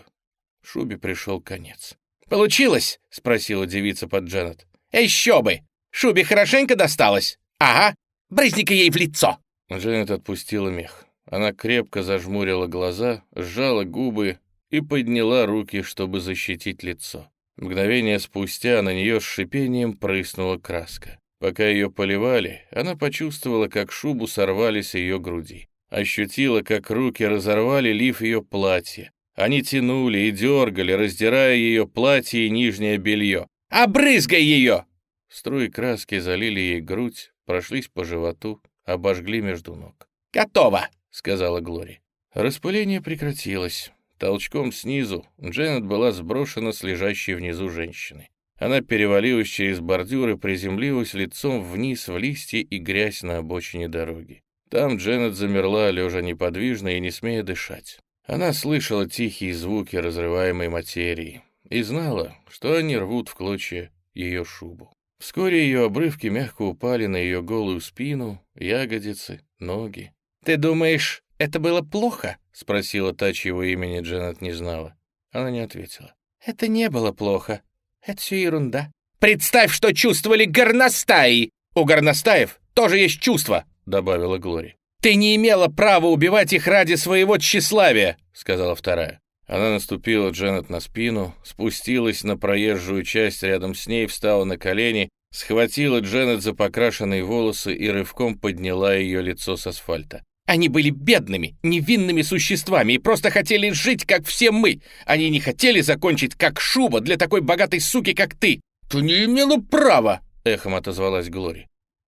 шубе пришел конец. «Получилось?» — спросила девица под Джанет. «Э, «Еще бы! Шубе хорошенько досталось! Ага! Брызни-ка ей в лицо!» Джанет отпустила мех. Она крепко зажмурила глаза, сжала губы и подняла руки, чтобы защитить лицо. Мгновение спустя на нее с шипением прыснула краска. Пока ее поливали, она почувствовала, как шубу сорвали с ее груди. Ощутила, как руки разорвали лиф ее платья. Они тянули и дергали, раздирая ее платье и нижнее белье. «Обрызгай ее!» Струи краски залили ей грудь, прошлись по животу, обожгли между ног. «Готово!» сказала Глори. Распыление прекратилось. Толчком снизу Дженнет была сброшена с лежащей внизу женщины. Она перевалилась через бордюр приземлилась лицом вниз в листья и грязь на обочине дороги. Там Дженнет замерла, лежа неподвижно и не смея дышать. Она слышала тихие звуки разрываемой материи и знала, что они рвут в клочья ее шубу. Вскоре ее обрывки мягко упали на ее голую спину, ягодицы, ноги. «Ты думаешь, это было плохо?» — спросила та, чьего имени Дженнет не знала. Она не ответила. «Это не было плохо. Это все ерунда». «Представь, что чувствовали горностаи! У горностаев тоже есть чувства!» — добавила Глори. «Ты не имела права убивать их ради своего тщеславия!» — сказала вторая. Она наступила Дженнет на спину, спустилась на проезжую часть рядом с ней, встала на колени, схватила Дженнет за покрашенные волосы и рывком подняла ее лицо с асфальта. Они были бедными, невинными существами и просто хотели жить, как все мы. Они не хотели закончить, как шуба для такой богатой суки, как ты. Ты не имела права!» — эхом отозвалась Глори.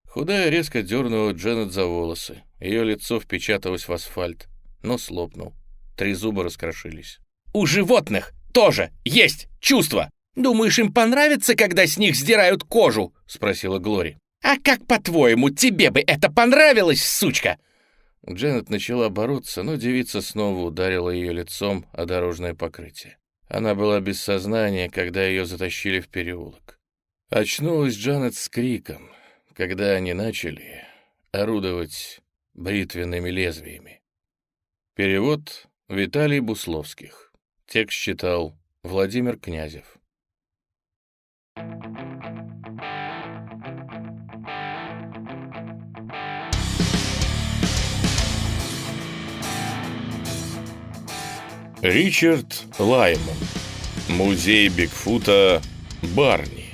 Худая резко дернула Дженнет за волосы. Ее лицо впечаталось в асфальт, но слопнул. Три зуба раскрошились. «У животных тоже есть чувства! Думаешь, им понравится, когда с них сдирают кожу?» — спросила Глори. «А как, по-твоему, тебе бы это понравилось, сучка?» Дженнет начала бороться, но девица снова ударила ее лицом о дорожное покрытие. Она была без сознания, когда ее затащили в переулок. Очнулась Джанет с криком, когда они начали орудовать бритвенными лезвиями. Перевод Виталий Бусловских. Текст читал Владимир Князев. Ричард Лайман. Музей Бигфута Барни.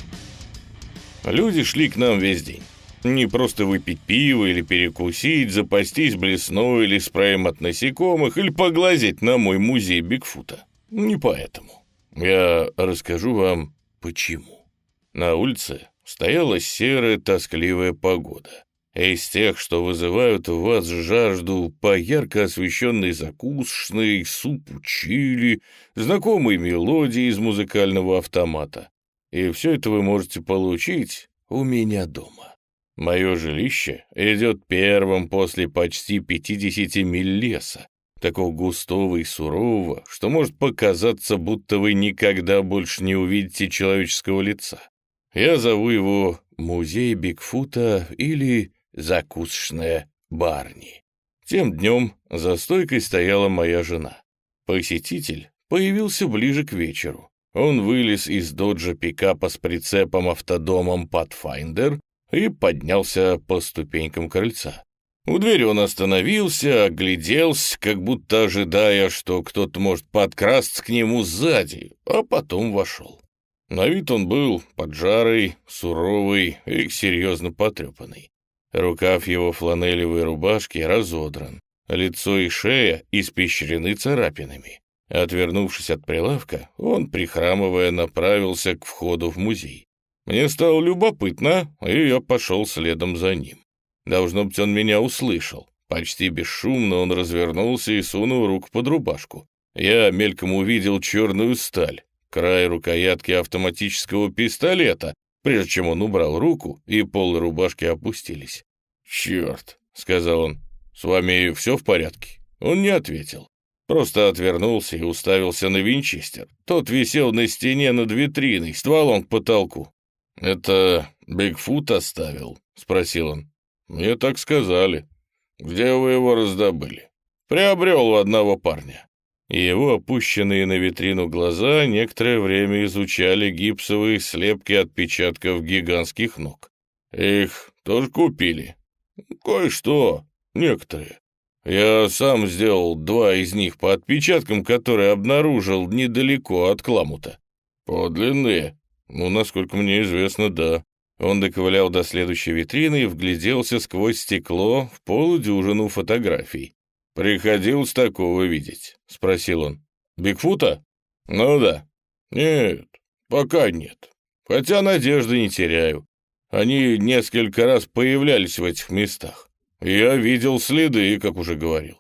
Люди шли к нам весь день. Не просто выпить пиво или перекусить, запастись блесной или спреем от насекомых, или поглазеть на мой музей Бигфута. Не поэтому. Я расскажу вам, почему. На улице стояла серая тоскливая погода. А из тех, что вызывают в вас жажду по ярко освещенной закусочной, супу чили, знакомой мелодии из музыкального автомата. И все это вы можете получить у меня дома. Мое жилище идет первым после почти 50 миль леса, такого густого и сурового, что может показаться, будто вы никогда больше не увидите человеческого лица. Я зову его «Музей Бигфута» или закусочная барни. Тем днем за стойкой стояла моя жена. Посетитель появился ближе к вечеру. Он вылез из доджа пикапа с прицепом автодомом Pathfinder и поднялся по ступенькам крыльца. У двери он остановился, огляделся, как будто ожидая, что кто-то может подкрасться к нему сзади, а потом вошел. На вид он был поджарый, суровый и серьезно потрепанный. Рукав его фланелевой рубашки разодран, лицо и шея испещрены царапинами. Отвернувшись от прилавка, он, прихрамывая, направился к входу в музей. Мне стало любопытно, и я пошел следом за ним. Должно быть, он меня услышал. Почти бесшумно он развернулся и сунул руку под рубашку. Я мельком увидел черную сталь, край рукоятки автоматического пистолета, прежде чем он убрал руку, и полы рубашки опустились. «Черт», — сказал он, — «с вами все в порядке?» Он не ответил. Просто отвернулся и уставился на винчестер. Тот висел на стене над витриной, стволом к потолку. «Это Бигфут оставил?» — спросил он. «Мне так сказали. Где вы его раздобыли?» «Приобрел у одного парня». Его опущенные на витрину глаза некоторое время изучали гипсовые слепки отпечатков гигантских ног. «Их тоже купили?» Кое-что, некоторые. Я сам сделал два из них по отпечаткам, которые обнаружил недалеко от Кламута. Подлинные? Ну, насколько мне известно, да. Он доковылял до следующей витрины и вгляделся сквозь стекло в полудюжину фотографий. «Приходилось такого видеть?» — спросил он. «Бигфута?» «Ну да». «Нет, пока нет. Хотя надежды не теряю. Они несколько раз появлялись в этих местах. Я видел следы, как уже говорил.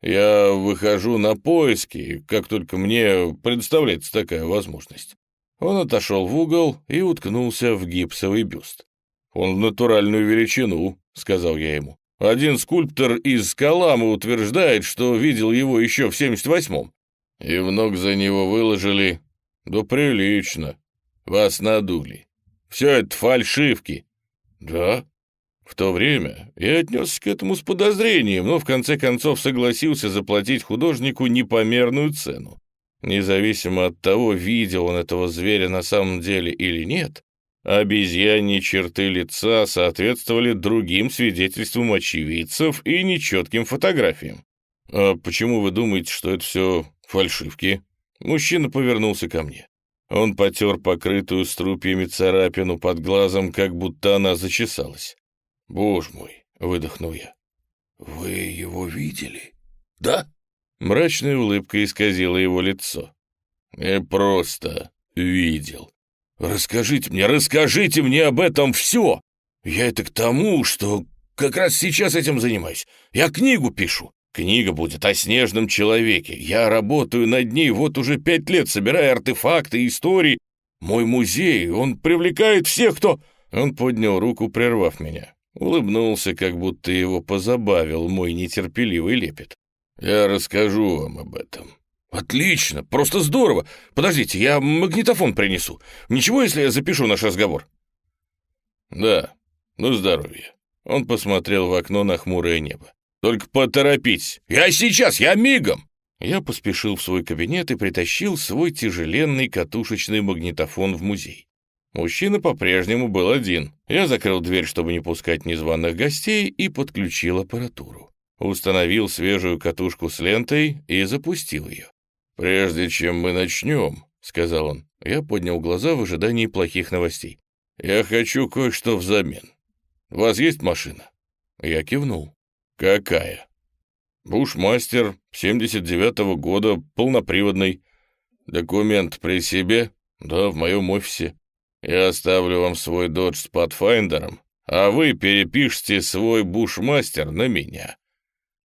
Я выхожу на поиски, как только мне представляется такая возможность. Он отошел в угол и уткнулся в гипсовый бюст. «Он в натуральную величину», — сказал я ему. «Один скульптор из Каламы утверждает, что видел его еще в 78-м». И в ног за него выложили. «Да прилично. Вас надули». Все это фальшивки». «Да?» В то время я отнесся к этому с подозрением, но в конце концов согласился заплатить художнику непомерную цену. Независимо от того, видел он этого зверя на самом деле или нет, обезьяньи черты лица соответствовали другим свидетельствам очевидцев и нечетким фотографиям. «А почему вы думаете, что это все фальшивки?» Мужчина повернулся ко мне. Он потер покрытую струпьями царапину под глазом, как будто она зачесалась. «Боже мой!» — выдохнул я. «Вы его видели? Да?» Мрачная улыбка исказила его лицо. «Не просто видел. Расскажите мне, расскажите мне об этом все! Я это к тому, что как раз сейчас этим занимаюсь. Я книгу пишу. Книга будет о снежном человеке. Я работаю над ней вот уже пять лет, собирая артефакты, и истории. Мой музей, он привлекает всех, кто...» Он поднял руку, прервав меня. Улыбнулся, как будто его позабавил мой нетерпеливый лепет. «Я расскажу вам об этом». «Отлично! Просто здорово! Подождите, я магнитофон принесу. Ничего, если я запишу наш разговор?» «Да, ну здоровье». Он посмотрел в окно на хмурое небо. Только поторопись. Я сейчас, я мигом!» Я поспешил в свой кабинет и притащил свой тяжеленный катушечный магнитофон в музей. Мужчина по-прежнему был один. Я закрыл дверь, чтобы не пускать незваных гостей, и подключил аппаратуру. Установил свежую катушку с лентой и запустил ее. «Прежде чем мы начнем», — сказал он, я поднял глаза в ожидании плохих новостей. «Я хочу кое-что взамен. У вас есть машина?» Я кивнул. «Какая?» «Бушмастер, 79-го года, полноприводный. Документ при себе?» «Да, в моем офисе. Я оставлю вам свой додж с Pathfinder, а вы перепишите свой бушмастер на меня».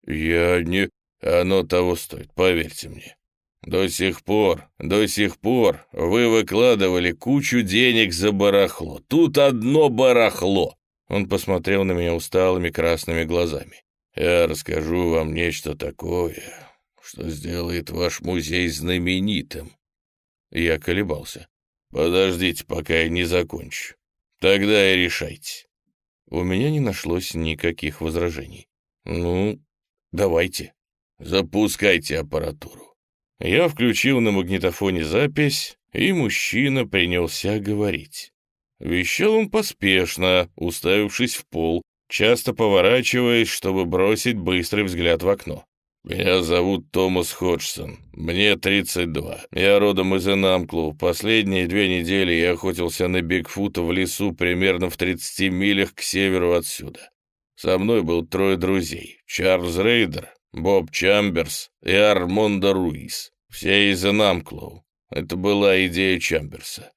«Я не...» «Оно того стоит, поверьте мне». «До сих пор, до сих пор вы выкладывали кучу денег за барахло. Тут одно барахло!» Он посмотрел на меня усталыми красными глазами. Я расскажу вам нечто такое, что сделает ваш музей знаменитым. Я колебался. Подождите, пока я не закончу. Тогда и решайте. У меня не нашлось никаких возражений. Ну, давайте. Запускайте аппаратуру. Я включил на магнитофоне запись, и мужчина принялся говорить. Вещал он поспешно, уставившись в пол, часто поворачиваясь, чтобы бросить быстрый взгляд в окно. «Меня зовут Томас Ходжсон. Мне 32. Я родом из Инамклу. Последние две недели я охотился на Бигфута в лесу примерно в 30 милях к северу отсюда. Со мной был трое друзей. Чарльз Рейдер, Боб Чамберс и Армондо Руис. Все из Инамклу. Это была идея Чамберса.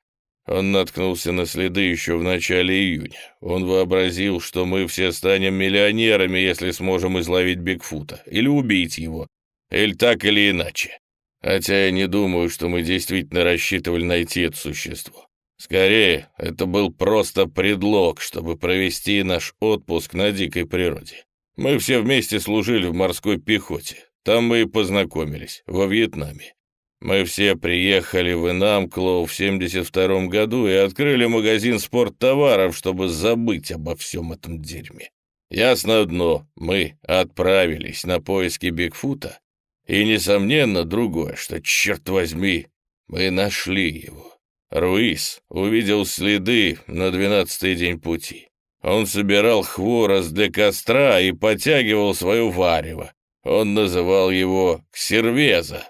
Он наткнулся на следы еще в начале июня. Он вообразил, что мы все станем миллионерами, если сможем изловить Бигфута или убить его, или так или иначе. Хотя я не думаю, что мы действительно рассчитывали найти это существо. Скорее, это был просто предлог, чтобы провести наш отпуск на дикой природе. Мы все вместе служили в морской пехоте. Там мы и познакомились, во Вьетнаме. Мы все приехали в Инамклоу в 72 году и открыли магазин спорттоваров, чтобы забыть обо всем этом дерьме. Ясно одно, мы отправились на поиски Бигфута, и, несомненно, другое, что, черт возьми, мы нашли его. Руис увидел следы на двенадцатый день пути. Он собирал хворост для костра и потягивал свое варево. Он называл его «ксервеза»,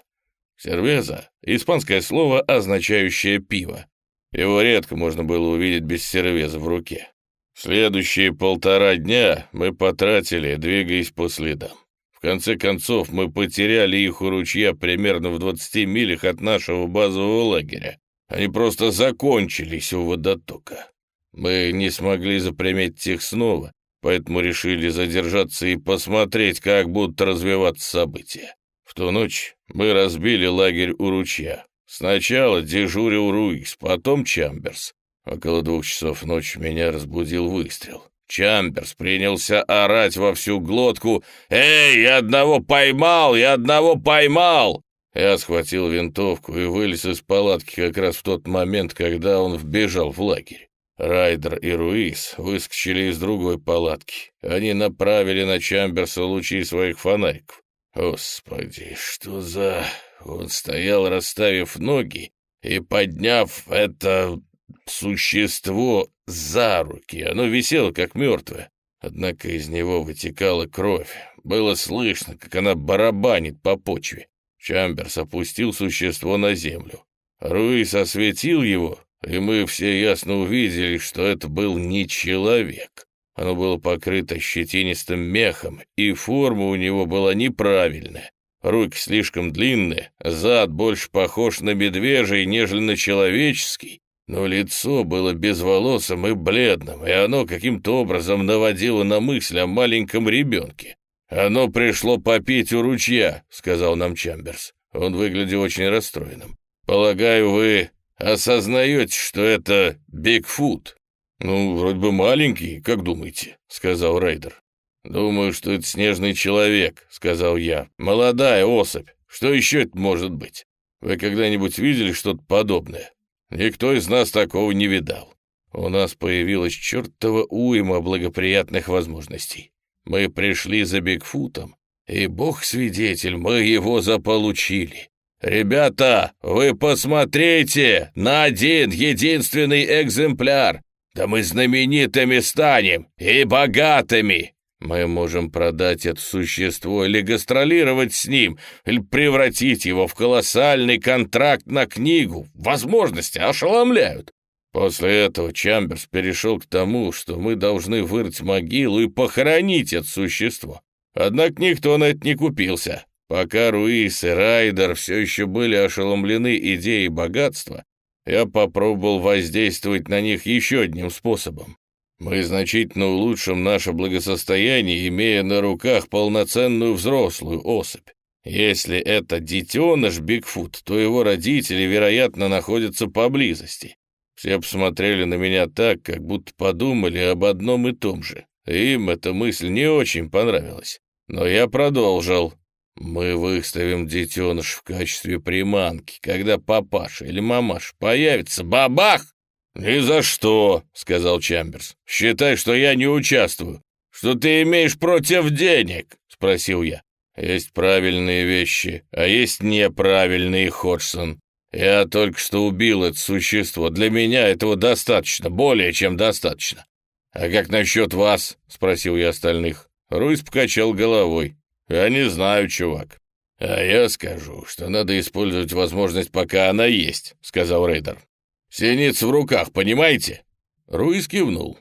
Сервеза — испанское слово, означающее «пиво». Его редко можно было увидеть без сервеза в руке. Следующие полтора дня мы потратили, двигаясь по следам. В конце концов, мы потеряли их у ручья примерно в 20 милях от нашего базового лагеря. Они просто закончились у водотока. Мы не смогли заприметить их снова, поэтому решили задержаться и посмотреть, как будут развиваться события ту ночь мы разбили лагерь у ручья. Сначала дежурил Руис, потом Чамберс. Около двух часов ночи меня разбудил выстрел. Чамберс принялся орать во всю глотку «Эй, я одного поймал! Я одного поймал!» Я схватил винтовку и вылез из палатки как раз в тот момент, когда он вбежал в лагерь. Райдер и Руис выскочили из другой палатки. Они направили на Чамберса лучи своих фонариков. Господи, что за... Он стоял, расставив ноги и подняв это существо за руки. Оно висело, как мертвое. Однако из него вытекала кровь. Было слышно, как она барабанит по почве. Чамберс опустил существо на землю. Руис осветил его, и мы все ясно увидели, что это был не человек. Оно было покрыто щетинистым мехом, и форма у него была неправильная. Руки слишком длинные, зад больше похож на медвежий, нежели на человеческий, но лицо было безволосым и бледным, и оно каким-то образом наводило на мысль о маленьком ребенке. «Оно пришло попить у ручья», — сказал нам Чамберс. Он выглядел очень расстроенным. «Полагаю, вы осознаете, что это Бигфут?» «Ну, вроде бы маленький, как думаете?» — сказал Райдер. «Думаю, что это снежный человек», — сказал я. «Молодая особь. Что еще это может быть? Вы когда-нибудь видели что-то подобное? Никто из нас такого не видал. У нас появилась чертова уйма благоприятных возможностей. Мы пришли за Бигфутом, и, бог свидетель, мы его заполучили. Ребята, вы посмотрите на один единственный экземпляр. Да мы знаменитыми станем и богатыми. Мы можем продать это существо или гастролировать с ним, или превратить его в колоссальный контракт на книгу. Возможности ошеломляют. После этого Чамберс перешел к тому, что мы должны вырыть могилу и похоронить это существо. Однако никто на это не купился. Пока Руис и Райдер все еще были ошеломлены идеей богатства, я попробовал воздействовать на них еще одним способом. Мы значительно улучшим наше благосостояние, имея на руках полноценную взрослую особь. Если это детеныш Бигфут, то его родители, вероятно, находятся поблизости. Все посмотрели на меня так, как будто подумали об одном и том же. Им эта мысль не очень понравилась. Но я продолжил. Мы выставим детеныш в качестве приманки. Когда папаша или мамаш появится, бабах!» «Ни за что», — сказал Чамберс. «Считай, что я не участвую. Что ты имеешь против денег?» — спросил я. «Есть правильные вещи, а есть неправильные, Ходжсон. Я только что убил это существо. Для меня этого достаточно, более чем достаточно». «А как насчет вас?» — спросил я остальных. Руис покачал головой. «Я «А не знаю, чувак». «А я скажу, что надо использовать возможность, пока она есть», — сказал Рейдер. «Синица в руках, понимаете?» Руис кивнул.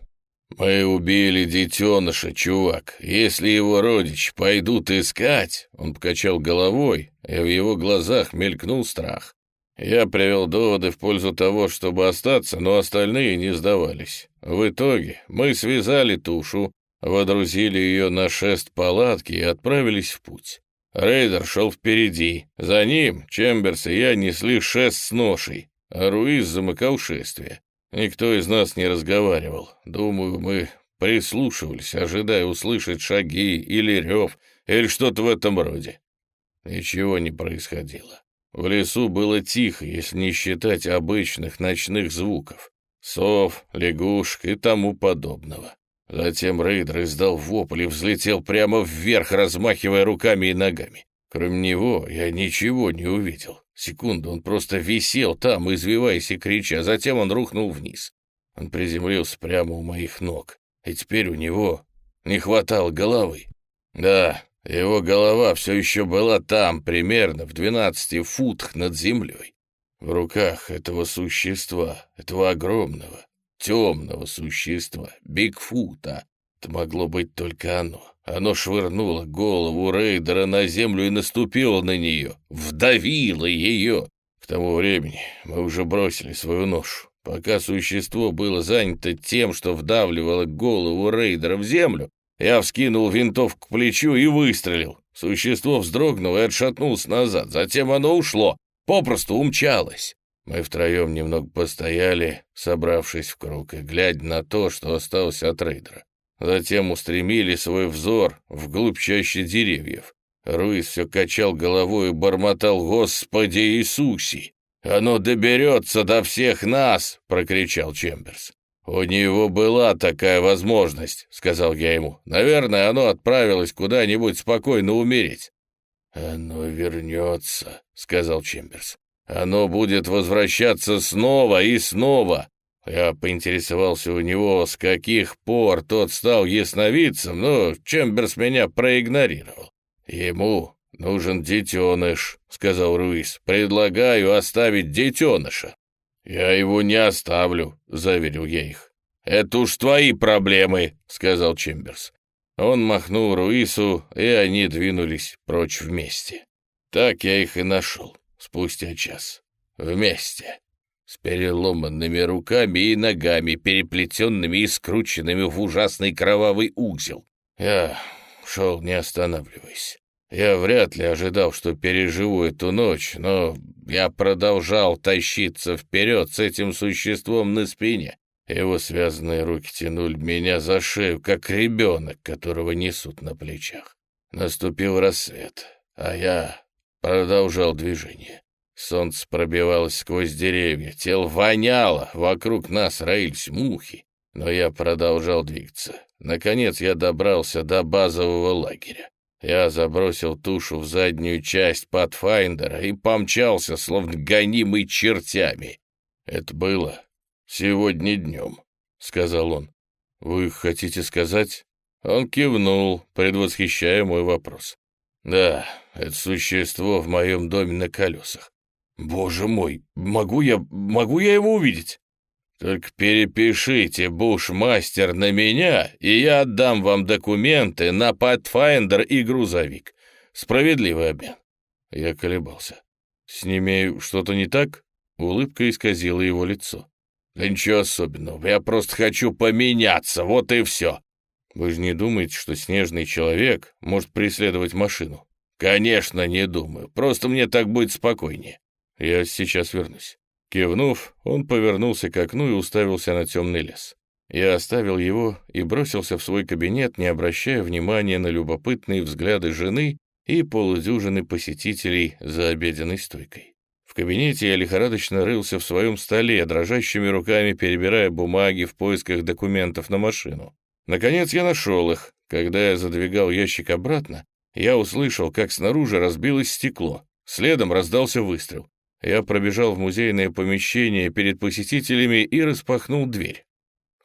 «Мы убили детеныша, чувак. Если его родич пойдут искать...» Он покачал головой, и в его глазах мелькнул страх. Я привел доводы в пользу того, чтобы остаться, но остальные не сдавались. В итоге мы связали тушу, Водрузили ее на шест палатки и отправились в путь. Рейдер шел впереди. За ним Чемберс и я несли шест с ношей, а Руиз замыкал шествие. Никто из нас не разговаривал. Думаю, мы прислушивались, ожидая услышать шаги или рев, или что-то в этом роде. Ничего не происходило. В лесу было тихо, если не считать обычных ночных звуков. Сов, лягушек и тому подобного. Затем рейдер издал вопль и взлетел прямо вверх, размахивая руками и ногами. Кроме него я ничего не увидел. Секунду он просто висел там, извиваясь и крича, а затем он рухнул вниз. Он приземлился прямо у моих ног, и теперь у него не хватало головы. Да, его голова все еще была там, примерно в 12 футах над землей. В руках этого существа, этого огромного, темного существа, Бигфута. Это могло быть только оно. Оно швырнуло голову рейдера на землю и наступило на нее, вдавило ее. К тому времени мы уже бросили свою ношу. Пока существо было занято тем, что вдавливало голову рейдера в землю, я вскинул винтовку к плечу и выстрелил. Существо вздрогнуло и отшатнулось назад. Затем оно ушло, попросту умчалось. Мы втроем немного постояли, собравшись в круг и глядя на то, что осталось от рейдера. Затем устремили свой взор вглубь чаще деревьев. Руис все качал головой и бормотал «Господи Иисусе!» «Оно доберется до всех нас!» — прокричал Чемберс. «У него была такая возможность», — сказал я ему. «Наверное, оно отправилось куда-нибудь спокойно умереть». «Оно вернется», — сказал Чемберс. Оно будет возвращаться снова и снова. Я поинтересовался у него, с каких пор тот стал ясновидцем, но Чемберс меня проигнорировал. Ему нужен детеныш, сказал Руис. Предлагаю оставить детеныша. Я его не оставлю, заверил я их. Это уж твои проблемы, сказал Чемберс. Он махнул Руису, и они двинулись прочь вместе. Так я их и нашел спустя час. Вместе. С переломанными руками и ногами, переплетенными и скрученными в ужасный кровавый узел. Я шел, не останавливаясь. Я вряд ли ожидал, что переживу эту ночь, но я продолжал тащиться вперед с этим существом на спине. Его связанные руки тянули меня за шею, как ребенок, которого несут на плечах. Наступил рассвет, а я продолжал движение. Солнце пробивалось сквозь деревья, тело воняло, вокруг нас роились мухи, но я продолжал двигаться. Наконец я добрался до базового лагеря. Я забросил тушу в заднюю часть Патфайндера и помчался, словно гонимый чертями. «Это было сегодня днем», — сказал он. «Вы хотите сказать?» Он кивнул, предвосхищая мой вопрос. «Да, это существо в моем доме на колесах. Боже мой, могу я, могу я его увидеть? Только перепишите, бушмастер, на меня, и я отдам вам документы на Pathfinder и грузовик. Справедливый обмен. Я колебался. С ними что-то не так? Улыбка исказила его лицо. Да ничего особенного, я просто хочу поменяться, вот и все. Вы же не думаете, что снежный человек может преследовать машину? «Конечно, не думаю. Просто мне так будет спокойнее. Я сейчас вернусь». Кивнув, он повернулся к окну и уставился на темный лес. Я оставил его и бросился в свой кабинет, не обращая внимания на любопытные взгляды жены и полудюжины посетителей за обеденной стойкой. В кабинете я лихорадочно рылся в своем столе, дрожащими руками перебирая бумаги в поисках документов на машину. Наконец я нашел их. Когда я задвигал ящик обратно, я услышал, как снаружи разбилось стекло. Следом раздался выстрел. Я пробежал в музейное помещение перед посетителями и распахнул дверь.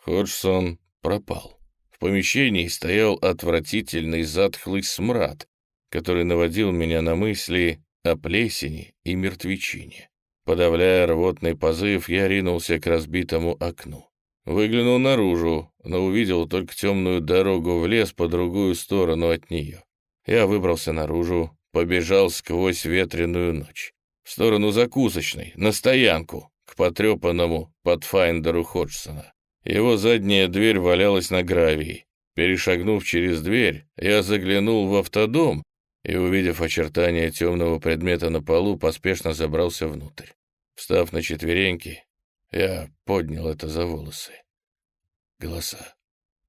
Ходжсон пропал. В помещении стоял отвратительный затхлый смрад, который наводил меня на мысли о плесени и мертвечине. Подавляя рвотный позыв, я ринулся к разбитому окну. Выглянул наружу, но увидел только темную дорогу в лес по другую сторону от нее. Я выбрался наружу, побежал сквозь ветреную ночь. В сторону закусочной, на стоянку, к потрепанному подфайндеру Ходжсона. Его задняя дверь валялась на гравии. Перешагнув через дверь, я заглянул в автодом и, увидев очертания темного предмета на полу, поспешно забрался внутрь. Встав на четвереньки, я поднял это за волосы. Голоса,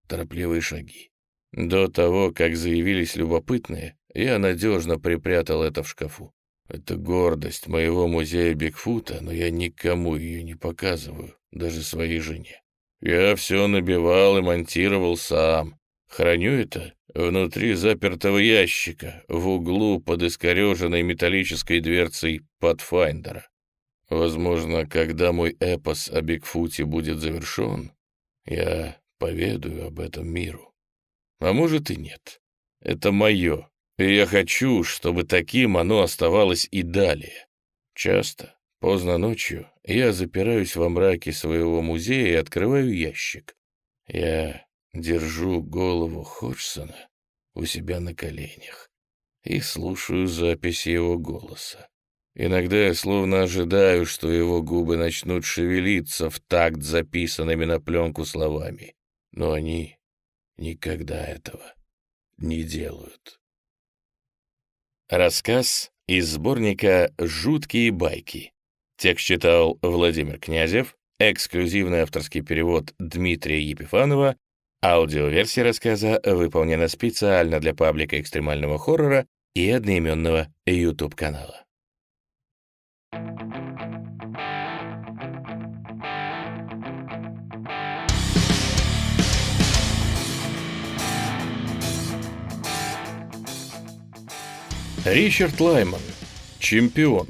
торопливые шаги. До того, как заявились любопытные, я надежно припрятал это в шкафу. Это гордость моего музея Бигфута, но я никому ее не показываю, даже своей жене. Я все набивал и монтировал сам. Храню это внутри запертого ящика, в углу под искореженной металлической дверцей Pathfinder. Возможно, когда мой эпос о Бигфуте будет завершен, я поведаю об этом миру а может и нет. Это мое, и я хочу, чтобы таким оно оставалось и далее. Часто, поздно ночью, я запираюсь во мраке своего музея и открываю ящик. Я держу голову Ходжсона у себя на коленях и слушаю запись его голоса. Иногда я словно ожидаю, что его губы начнут шевелиться в такт записанными на пленку словами, но они никогда этого не делают. Рассказ из сборника «Жуткие байки». Текст читал Владимир Князев, эксклюзивный авторский перевод Дмитрия Епифанова, аудиоверсия рассказа выполнена специально для паблика экстремального хоррора и одноименного YouTube-канала. Ричард Лайман. Чемпион.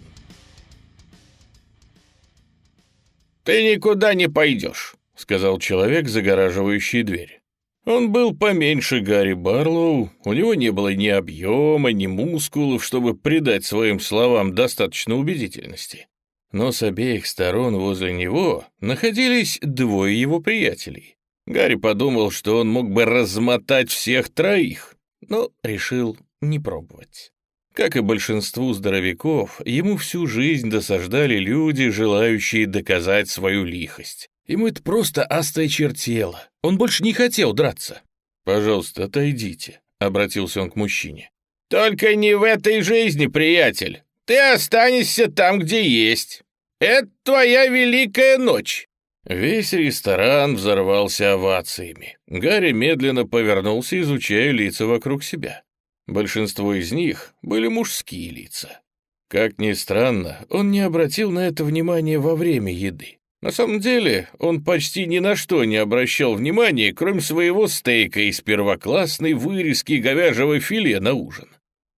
«Ты никуда не пойдешь», — сказал человек, загораживающий дверь. Он был поменьше Гарри Барлоу, у него не было ни объема, ни мускулов, чтобы придать своим словам достаточно убедительности. Но с обеих сторон возле него находились двое его приятелей. Гарри подумал, что он мог бы размотать всех троих, но решил не пробовать. Как и большинству здоровяков, ему всю жизнь досаждали люди, желающие доказать свою лихость. Ему это просто осточертело. Он больше не хотел драться. «Пожалуйста, отойдите», — обратился он к мужчине. «Только не в этой жизни, приятель. Ты останешься там, где есть. Это твоя великая ночь». Весь ресторан взорвался овациями. Гарри медленно повернулся, изучая лица вокруг себя. Большинство из них были мужские лица. Как ни странно, он не обратил на это внимания во время еды. На самом деле, он почти ни на что не обращал внимания, кроме своего стейка из первоклассной вырезки говяжьего филе на ужин.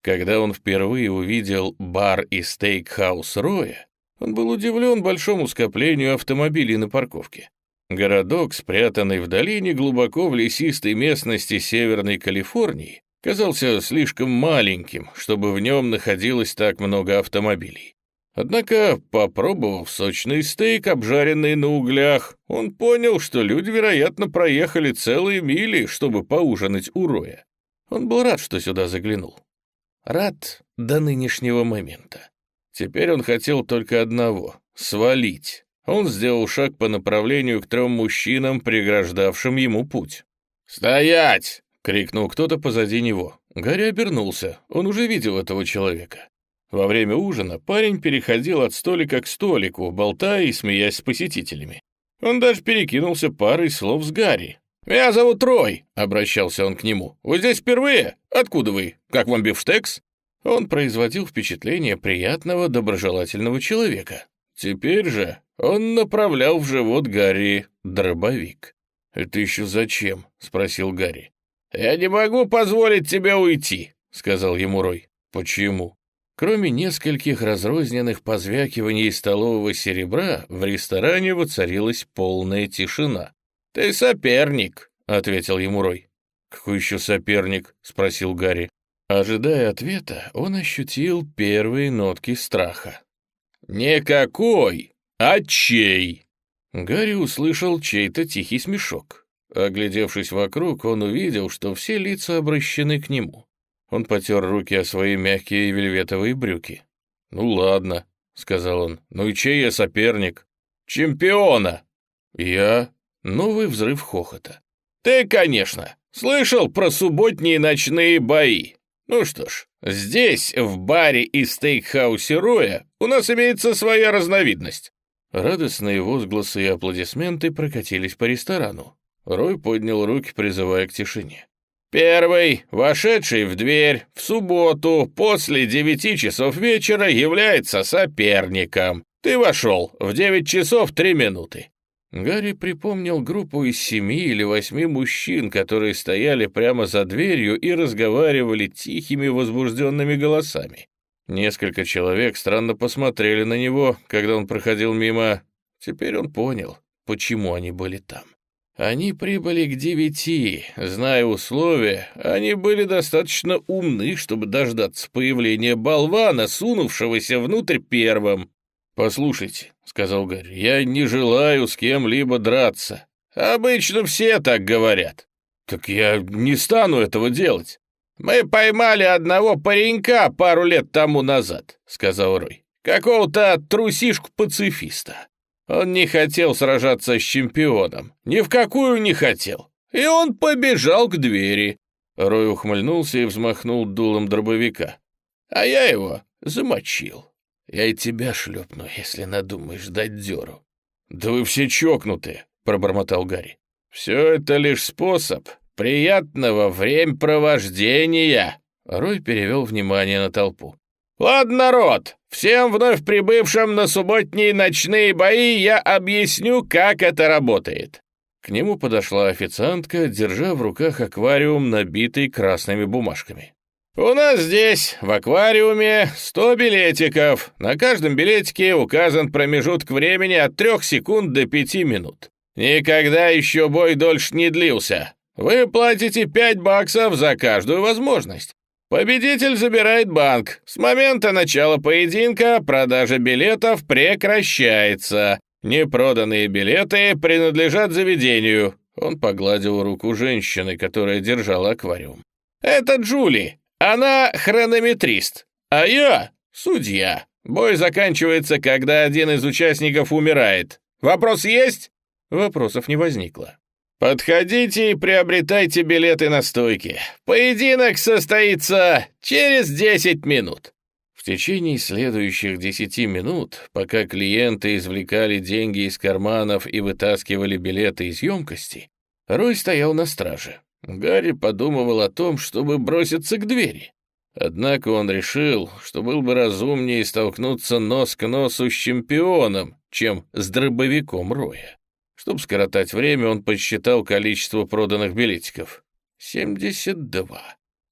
Когда он впервые увидел бар и стейкхаус Роя, он был удивлен большому скоплению автомобилей на парковке. Городок, спрятанный в долине глубоко в лесистой местности Северной Калифорнии, казался слишком маленьким, чтобы в нем находилось так много автомобилей. Однако, попробовав сочный стейк, обжаренный на углях, он понял, что люди, вероятно, проехали целые мили, чтобы поужинать у Роя. Он был рад, что сюда заглянул. Рад до нынешнего момента. Теперь он хотел только одного — свалить. Он сделал шаг по направлению к трем мужчинам, преграждавшим ему путь. «Стоять!» Крикнул кто-то позади него. Гарри обернулся, он уже видел этого человека. Во время ужина парень переходил от столика к столику, болтая и смеясь с посетителями. Он даже перекинулся парой слов с Гарри. «Меня зовут Рой», — обращался он к нему. «Вы здесь впервые? Откуда вы? Как вам бифштекс?» Он производил впечатление приятного, доброжелательного человека. Теперь же он направлял в живот Гарри дробовик. «Это еще зачем?» — спросил Гарри. «Я не могу позволить тебе уйти», — сказал ему Рой. «Почему?» Кроме нескольких разрозненных позвякиваний столового серебра, в ресторане воцарилась полная тишина. «Ты соперник», — ответил ему Рой. «Какой еще соперник?» — спросил Гарри. Ожидая ответа, он ощутил первые нотки страха. «Никакой! А чей?» Гарри услышал чей-то тихий смешок. Оглядевшись вокруг, он увидел, что все лица обращены к нему. Он потер руки о свои мягкие вельветовые брюки. «Ну ладно», — сказал он, — «ну и чей я соперник?» «Чемпиона!» «Я?» Новый взрыв хохота. «Ты, конечно, слышал про субботние ночные бои. Ну что ж, здесь, в баре и стейкхаусе Роя, у нас имеется своя разновидность». Радостные возгласы и аплодисменты прокатились по ресторану. Рой поднял руки, призывая к тишине. Первый, вошедший в дверь в субботу после девяти часов вечера, является соперником. Ты вошел в девять часов три минуты. Гарри припомнил группу из семи или восьми мужчин, которые стояли прямо за дверью и разговаривали тихими возбужденными голосами. Несколько человек странно посмотрели на него, когда он проходил мимо. Теперь он понял, почему они были там. Они прибыли к девяти, зная условия, они были достаточно умны, чтобы дождаться появления болвана, сунувшегося внутрь первым. «Послушайте», — сказал Гарри, — «я не желаю с кем-либо драться. Обычно все так говорят». «Так я не стану этого делать». «Мы поймали одного паренька пару лет тому назад», — сказал Рой. «Какого-то трусишку-пацифиста. Он не хотел сражаться с чемпионом. Ни в какую не хотел. И он побежал к двери. Рой ухмыльнулся и взмахнул дулом дробовика. А я его замочил. Я и тебя шлепну, если надумаешь дать дёру. «Да вы все чокнутые», — пробормотал Гарри. «Все это лишь способ приятного времяпровождения», — Рой перевел внимание на толпу. «Ладно, народ, всем вновь прибывшим на субботние ночные бои я объясню, как это работает». К нему подошла официантка, держа в руках аквариум, набитый красными бумажками. «У нас здесь, в аквариуме, 100 билетиков. На каждом билетике указан промежуток времени от 3 секунд до 5 минут. Никогда еще бой дольше не длился. Вы платите 5 баксов за каждую возможность. Победитель забирает банк. С момента начала поединка продажа билетов прекращается. Непроданные билеты принадлежат заведению. Он погладил руку женщины, которая держала аквариум. Это Джули. Она хронометрист. А я судья. Бой заканчивается, когда один из участников умирает. Вопрос есть? Вопросов не возникло. «Подходите и приобретайте билеты на стойке. Поединок состоится через 10 минут». В течение следующих 10 минут, пока клиенты извлекали деньги из карманов и вытаскивали билеты из емкости, Рой стоял на страже. Гарри подумывал о том, чтобы броситься к двери. Однако он решил, что был бы разумнее столкнуться нос к носу с чемпионом, чем с дробовиком Роя. Чтобы скоротать время, он подсчитал количество проданных билетиков. 72.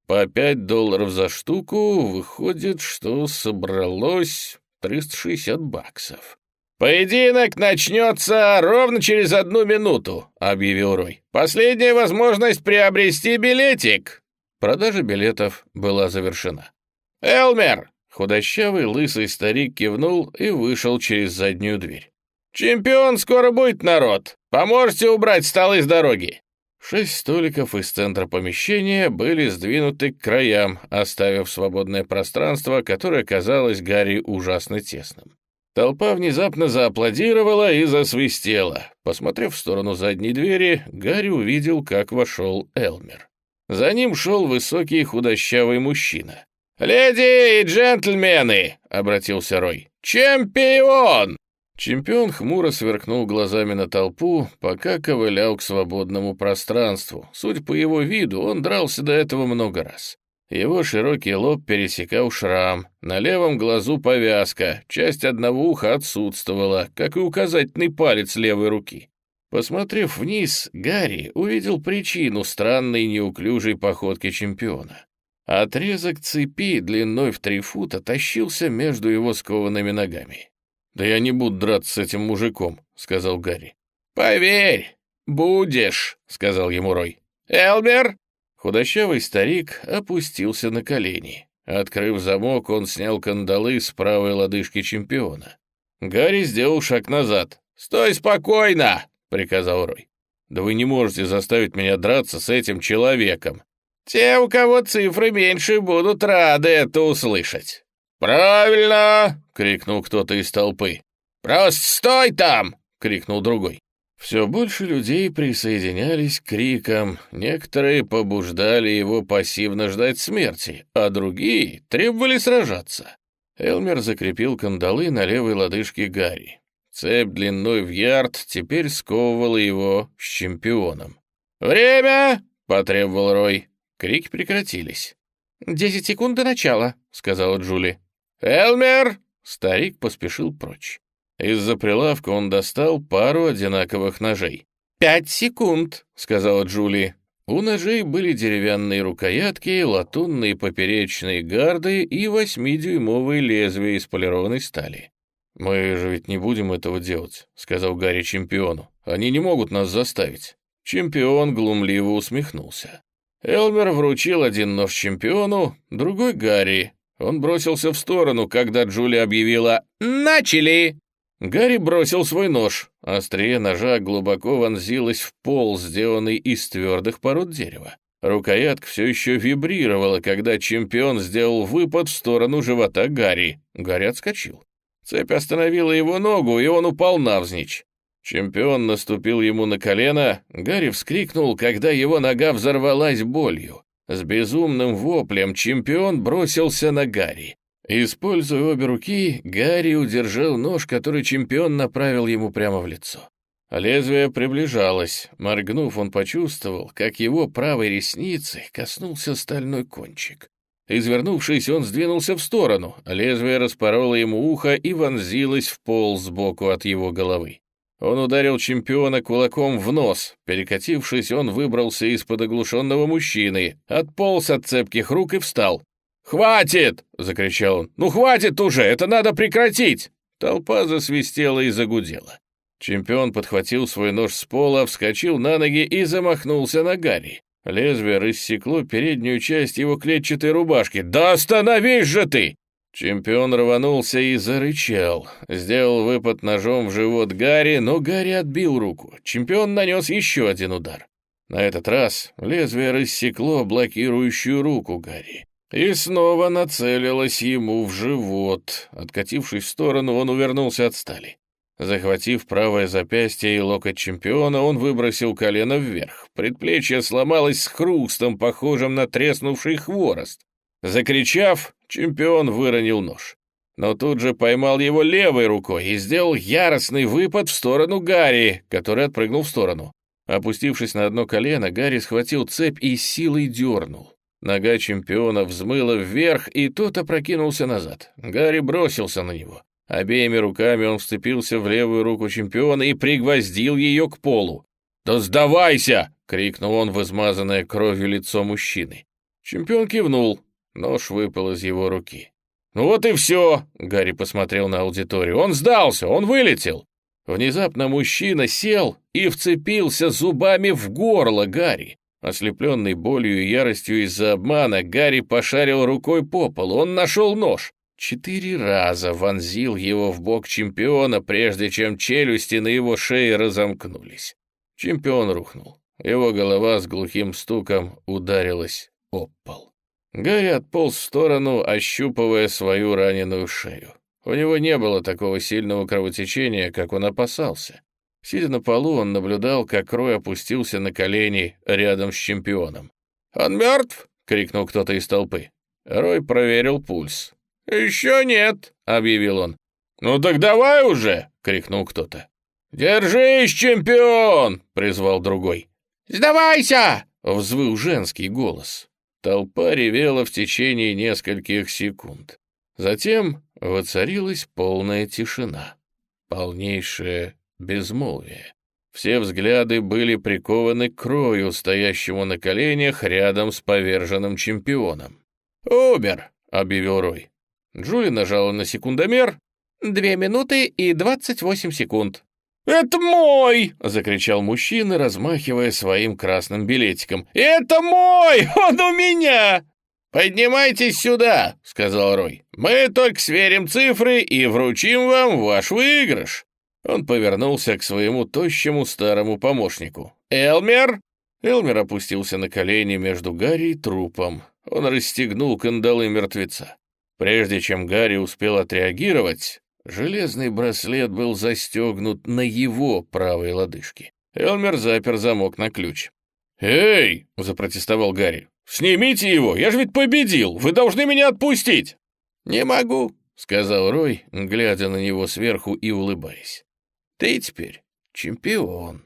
По 5 долларов за штуку выходит, что собралось 360 баксов. «Поединок начнется ровно через одну минуту», — объявил Рой. «Последняя возможность приобрести билетик». Продажа билетов была завершена. «Элмер!» — худощавый лысый старик кивнул и вышел через заднюю дверь. «Чемпион скоро будет, народ! Поможете убрать столы с дороги!» Шесть столиков из центра помещения были сдвинуты к краям, оставив свободное пространство, которое казалось Гарри ужасно тесным. Толпа внезапно зааплодировала и засвистела. Посмотрев в сторону задней двери, Гарри увидел, как вошел Элмер. За ним шел высокий худощавый мужчина. «Леди и джентльмены!» — обратился Рой. «Чемпион!» Чемпион хмуро сверкнул глазами на толпу, пока ковылял к свободному пространству. Судя по его виду, он дрался до этого много раз. Его широкий лоб пересекал шрам, на левом глазу повязка, часть одного уха отсутствовала, как и указательный палец левой руки. Посмотрев вниз, Гарри увидел причину странной неуклюжей походки чемпиона. Отрезок цепи длиной в три фута тащился между его скованными ногами. «Да я не буду драться с этим мужиком», — сказал Гарри. «Поверь, будешь», — сказал ему Рой. «Элбер!» Худощавый старик опустился на колени. Открыв замок, он снял кандалы с правой лодыжки чемпиона. Гарри сделал шаг назад. «Стой спокойно!» — приказал Рой. «Да вы не можете заставить меня драться с этим человеком!» «Те, у кого цифры меньше, будут рады это услышать!» «Правильно!» — крикнул кто-то из толпы. «Просто стой там!» — крикнул другой. Все больше людей присоединялись к крикам, некоторые побуждали его пассивно ждать смерти, а другие требовали сражаться. Элмер закрепил кандалы на левой лодыжке Гарри. Цепь длиной в ярд теперь сковывала его с чемпионом. «Время!» — потребовал Рой. Крики прекратились. «Десять секунд до начала», — сказала Джули. «Элмер!» — старик поспешил прочь. Из-за прилавка он достал пару одинаковых ножей. «Пять секунд», — сказала Джули. У ножей были деревянные рукоятки, латунные поперечные гарды и восьмидюймовые лезвия из полированной стали. «Мы же ведь не будем этого делать», — сказал Гарри чемпиону. «Они не могут нас заставить». Чемпион глумливо усмехнулся. Элмер вручил один нож чемпиону, другой Гарри, он бросился в сторону, когда Джули объявила «Начали!». Гарри бросил свой нож. Острие ножа глубоко вонзилось в пол, сделанный из твердых пород дерева. Рукоятка все еще вибрировала, когда чемпион сделал выпад в сторону живота Гарри. Гарри отскочил. Цепь остановила его ногу, и он упал навзничь. Чемпион наступил ему на колено. Гарри вскрикнул, когда его нога взорвалась болью. С безумным воплем чемпион бросился на Гарри. Используя обе руки, Гарри удержал нож, который чемпион направил ему прямо в лицо. Лезвие приближалось. Моргнув, он почувствовал, как его правой ресницы коснулся стальной кончик. Извернувшись, он сдвинулся в сторону. Лезвие распороло ему ухо и вонзилось в пол сбоку от его головы. Он ударил чемпиона кулаком в нос. Перекатившись, он выбрался из-под оглушенного мужчины, отполз от цепких рук и встал. «Хватит!» — закричал он. «Ну хватит уже! Это надо прекратить!» Толпа засвистела и загудела. Чемпион подхватил свой нож с пола, вскочил на ноги и замахнулся на Гарри. Лезвие рассекло переднюю часть его клетчатой рубашки. «Да остановись же ты!» Чемпион рванулся и зарычал. Сделал выпад ножом в живот Гарри, но Гарри отбил руку. Чемпион нанес еще один удар. На этот раз лезвие рассекло блокирующую руку Гарри. И снова нацелилось ему в живот. Откатившись в сторону, он увернулся от стали. Захватив правое запястье и локоть чемпиона, он выбросил колено вверх. Предплечье сломалось с хрустом, похожим на треснувший хворост. Закричав, чемпион выронил нож. Но тут же поймал его левой рукой и сделал яростный выпад в сторону Гарри, который отпрыгнул в сторону. Опустившись на одно колено, Гарри схватил цепь и силой дернул. Нога чемпиона взмыла вверх, и тот опрокинулся назад. Гарри бросился на него. Обеими руками он вцепился в левую руку чемпиона и пригвоздил ее к полу. «Да сдавайся!» — крикнул он в измазанное кровью лицо мужчины. Чемпион кивнул, Нож выпал из его руки. «Ну вот и все!» — Гарри посмотрел на аудиторию. «Он сдался! Он вылетел!» Внезапно мужчина сел и вцепился зубами в горло Гарри. Ослепленный болью и яростью из-за обмана, Гарри пошарил рукой по полу. Он нашел нож. Четыре раза вонзил его в бок чемпиона, прежде чем челюсти на его шее разомкнулись. Чемпион рухнул. Его голова с глухим стуком ударилась об пол. Гарри отполз в сторону, ощупывая свою раненую шею. У него не было такого сильного кровотечения, как он опасался. Сидя на полу, он наблюдал, как Рой опустился на колени рядом с чемпионом. «Он мертв?» — крикнул кто-то из толпы. Рой проверил пульс. «Еще нет!» — объявил он. «Ну так давай уже!» — крикнул кто-то. «Держись, чемпион!» — призвал другой. «Сдавайся!» — взвыл женский голос. Толпа ревела в течение нескольких секунд. Затем воцарилась полная тишина, полнейшее безмолвие. Все взгляды были прикованы к крою, стоящему на коленях рядом с поверженным чемпионом. «Умер!» — объявил Рой. Джули нажала на секундомер. «Две минуты и двадцать восемь секунд». «Это мой!» — закричал мужчина, размахивая своим красным билетиком. «Это мой! Он у меня!» «Поднимайтесь сюда!» — сказал Рой. «Мы только сверим цифры и вручим вам ваш выигрыш!» Он повернулся к своему тощему старому помощнику. «Элмер!» Элмер опустился на колени между Гарри и трупом. Он расстегнул кандалы мертвеца. Прежде чем Гарри успел отреагировать, Железный браслет был застегнут на его правой лодыжке. Элмер запер замок на ключ. «Эй!» — запротестовал Гарри. «Снимите его! Я же ведь победил! Вы должны меня отпустить!» «Не могу!» — сказал Рой, глядя на него сверху и улыбаясь. «Ты теперь чемпион!»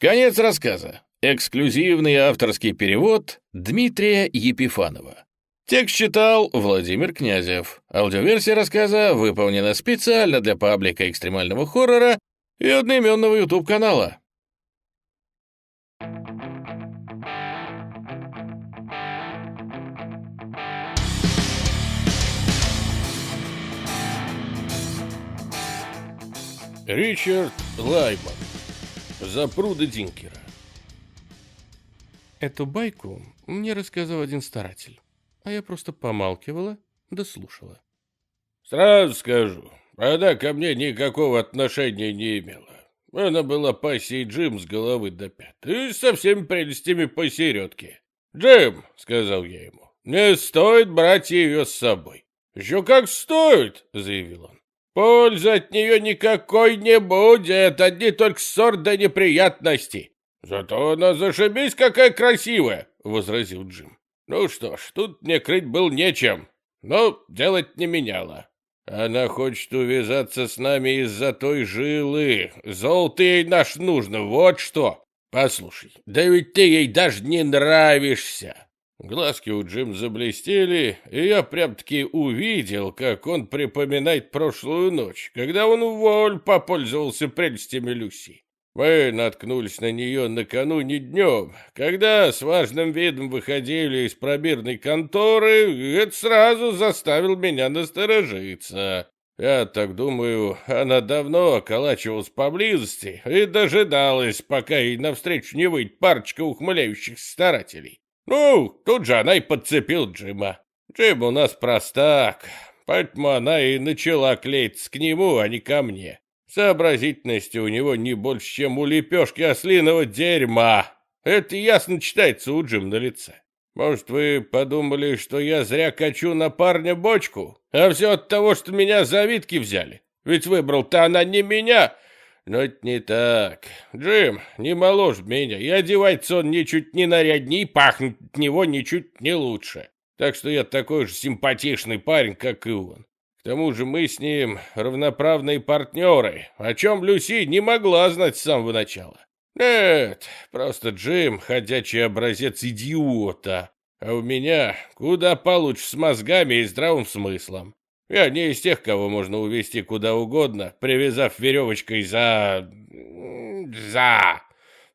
Конец рассказа. Эксклюзивный авторский перевод Дмитрия Епифанова. Текст читал Владимир Князев. Аудиоверсия рассказа выполнена специально для паблика экстремального хоррора и одноименного YouTube-канала. Ричард Лайман. Запруды Динкера. Эту байку мне рассказал один старатель а я просто помалкивала да «Сразу скажу, она ко мне никакого отношения не имела. Она была пассией Джим с головы до пят, и со всеми прелестями посередке. «Джим», — сказал я ему, — «не стоит брать ее с собой». «Еще как стоит», — заявил он. «Пользы от нее никакой не будет, одни только ссор да неприятности». «Зато она зашибись какая красивая», — возразил Джим. Ну что ж, тут мне крыть был нечем, но делать не меняло. Она хочет увязаться с нами из-за той жилы. Золото ей наш нужно, вот что. Послушай, да ведь ты ей даже не нравишься. Глазки у Джим заблестели, и я прям-таки увидел, как он припоминает прошлую ночь, когда он воль попользовался прелестями Люси. Мы наткнулись на нее накануне днем, когда с важным видом выходили из пробирной конторы, это сразу заставил меня насторожиться. Я так думаю, она давно околачивалась поблизости и дожидалась, пока ей навстречу не выйдет парочка ухмыляющихся старателей. Ну, тут же она и подцепил Джима. Джим у нас простак, поэтому она и начала клеиться к нему, а не ко мне. Сообразительности у него не больше, чем у лепешки ослиного дерьма. Это ясно читается у Джим на лице. Может, вы подумали, что я зря качу на парня бочку? А все от того, что меня завидки взяли. Ведь выбрал-то она не меня. Но это не так. Джим не моложе меня, и одевается он ничуть не наряднее, и пахнет от него ничуть не лучше. Так что я такой же симпатичный парень, как и он. К тому же мы с ним равноправные партнеры, о чем Люси не могла знать с самого начала. Нет, просто Джим — ходячий образец идиота, а у меня куда получше с мозгами и здравым смыслом. Я не из тех, кого можно увести куда угодно, привязав веревочкой за... за...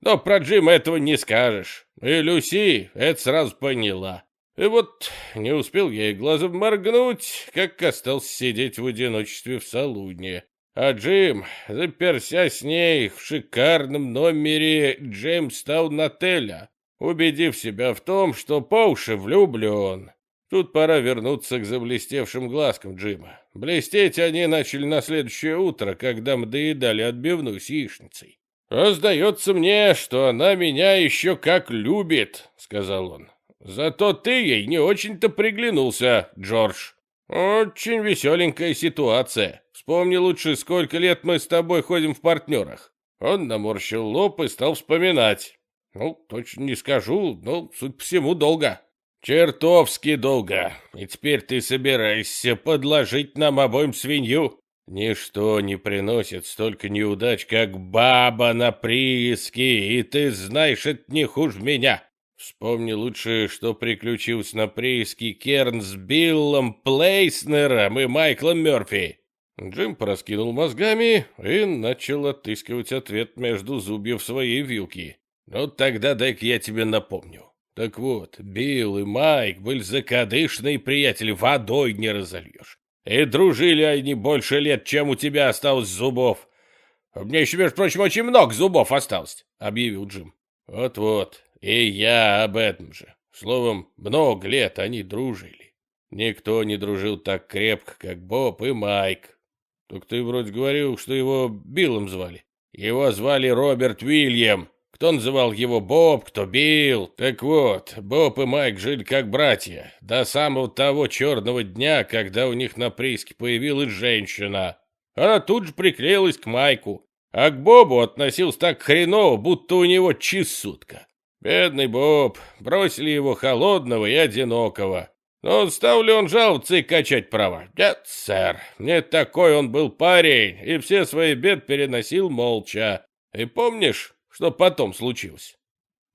Но про Джима этого не скажешь. И Люси это сразу поняла. И вот не успел я и глазом моргнуть, как остался сидеть в одиночестве в салуне. А Джим, заперся с ней в шикарном номере Джеймстаун-отеля, убедив себя в том, что по уши влюблен. Тут пора вернуться к заблестевшим глазкам Джима. Блестеть они начали на следующее утро, когда мы доедали отбивную с яичницей. «Раздается мне, что она меня еще как любит», — сказал он. Зато ты ей не очень-то приглянулся, Джордж. Очень веселенькая ситуация. Вспомни лучше, сколько лет мы с тобой ходим в партнерах. Он наморщил лоб и стал вспоминать. Ну, точно не скажу, но, суть по всему, долго. Чертовски долго. И теперь ты собираешься подложить нам обоим свинью. Ничто не приносит столько неудач, как баба на прииске, и ты знаешь, это не хуже меня. Вспомни лучше, что приключилось на прииске Керн с Биллом Плейснером и Майклом Мёрфи. Джим пораскинул мозгами и начал отыскивать ответ между зубьев своей вилки. Ну тогда дай-ка я тебе напомню. Так вот, Билл и Майк были закадышные приятели, водой не разольешь. И дружили они больше лет, чем у тебя осталось зубов. У меня еще, между прочим, очень много зубов осталось, — объявил Джим. Вот-вот, и я об этом же. Словом, много лет они дружили. Никто не дружил так крепко, как Боб и Майк. Только ты вроде говорил, что его Биллом звали. Его звали Роберт Уильям. Кто называл его Боб, кто Билл. Так вот, Боб и Майк жили как братья. До самого того черного дня, когда у них на прииске появилась женщина. Она тут же приклеилась к Майку. А к Бобу относился так хреново, будто у него чесутка. Бедный Боб, бросили его холодного и одинокого. Но стал ли он жаловаться и качать права? Нет, сэр, не такой он был парень, и все свои бед переносил молча. И помнишь, что потом случилось?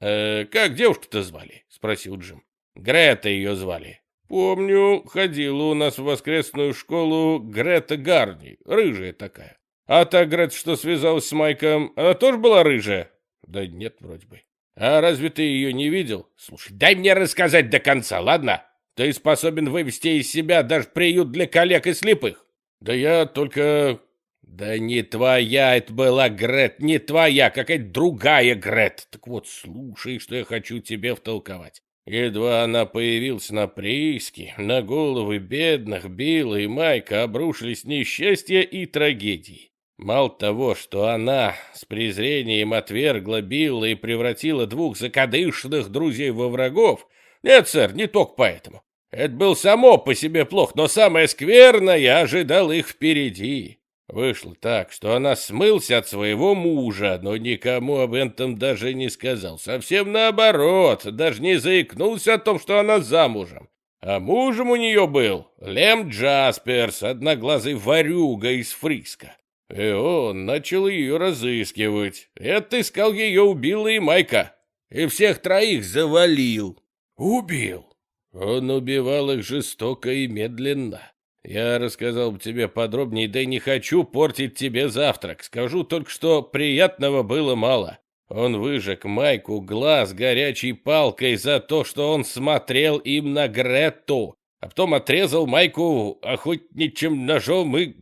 «Э, «Как девушку-то звали?» — спросил Джим. «Грета ее звали». «Помню, ходила у нас в воскресную школу Грета Гарни, рыжая такая. А та Грета, что связалась с Майком, она э, тоже была рыжая?» «Да нет, вроде бы». А разве ты ее не видел? Слушай, дай мне рассказать до конца, ладно? Ты способен вывести из себя даже приют для коллег и слепых. Да я только... Да не твоя это была Грет, не твоя, какая-то другая Грет. Так вот, слушай, что я хочу тебе втолковать. Едва она появилась на прииске, на головы бедных Билла и Майка обрушились несчастья и трагедии. Мало того, что она с презрением отвергла Билла и превратила двух закадышных друзей во врагов, нет, сэр, не только поэтому. Это был само по себе плохо, но самое скверное, я ожидал их впереди. Вышло так, что она смылся от своего мужа, но никому об этом даже не сказал. Совсем наоборот, даже не заикнулся о том, что она замужем. А мужем у нее был Лем Джасперс, одноглазый ворюга из Фриска. И э, он начал ее разыскивать. И отыскал ее у и Майка. И всех троих завалил. Убил. Он убивал их жестоко и медленно. Я рассказал бы тебе подробнее, да и не хочу портить тебе завтрак. Скажу только, что приятного было мало. Он выжег Майку глаз горячей палкой за то, что он смотрел им на Гретту, а потом отрезал Майку охотничьим ножом и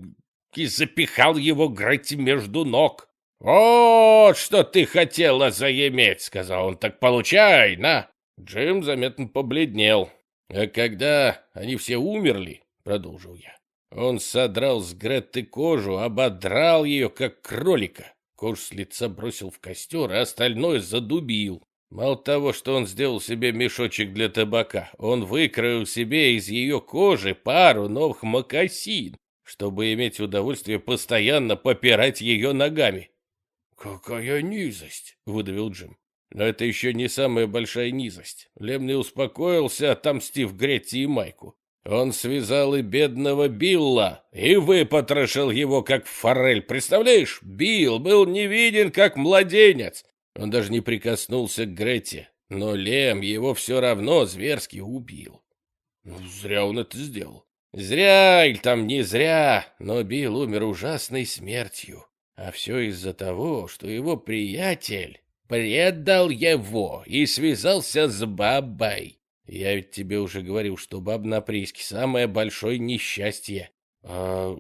и запихал его Гретти между ног. «Вот что ты хотела заиметь!» — сказал он. «Так получай, на!» Джим заметно побледнел. «А когда они все умерли?» — продолжил я. Он содрал с Гретты кожу, ободрал ее, как кролика. кожу с лица бросил в костер, а остальное задубил. Мало того, что он сделал себе мешочек для табака, он выкроил себе из ее кожи пару новых мокасин чтобы иметь удовольствие постоянно попирать ее ногами. «Какая низость!» — выдавил Джим. Но это еще не самая большая низость. Лем не успокоился, отомстив Гретти и Майку. Он связал и бедного Билла, и выпотрошил его, как форель. Представляешь, Билл был невиден, как младенец. Он даже не прикоснулся к Гретте, но Лем его все равно зверски убил. Ну, зря он это сделал. Зря или там не зря, но Билл умер ужасной смертью. А все из-за того, что его приятель предал его и связался с бабой. Я ведь тебе уже говорил, что баб на прииске самое большое несчастье. А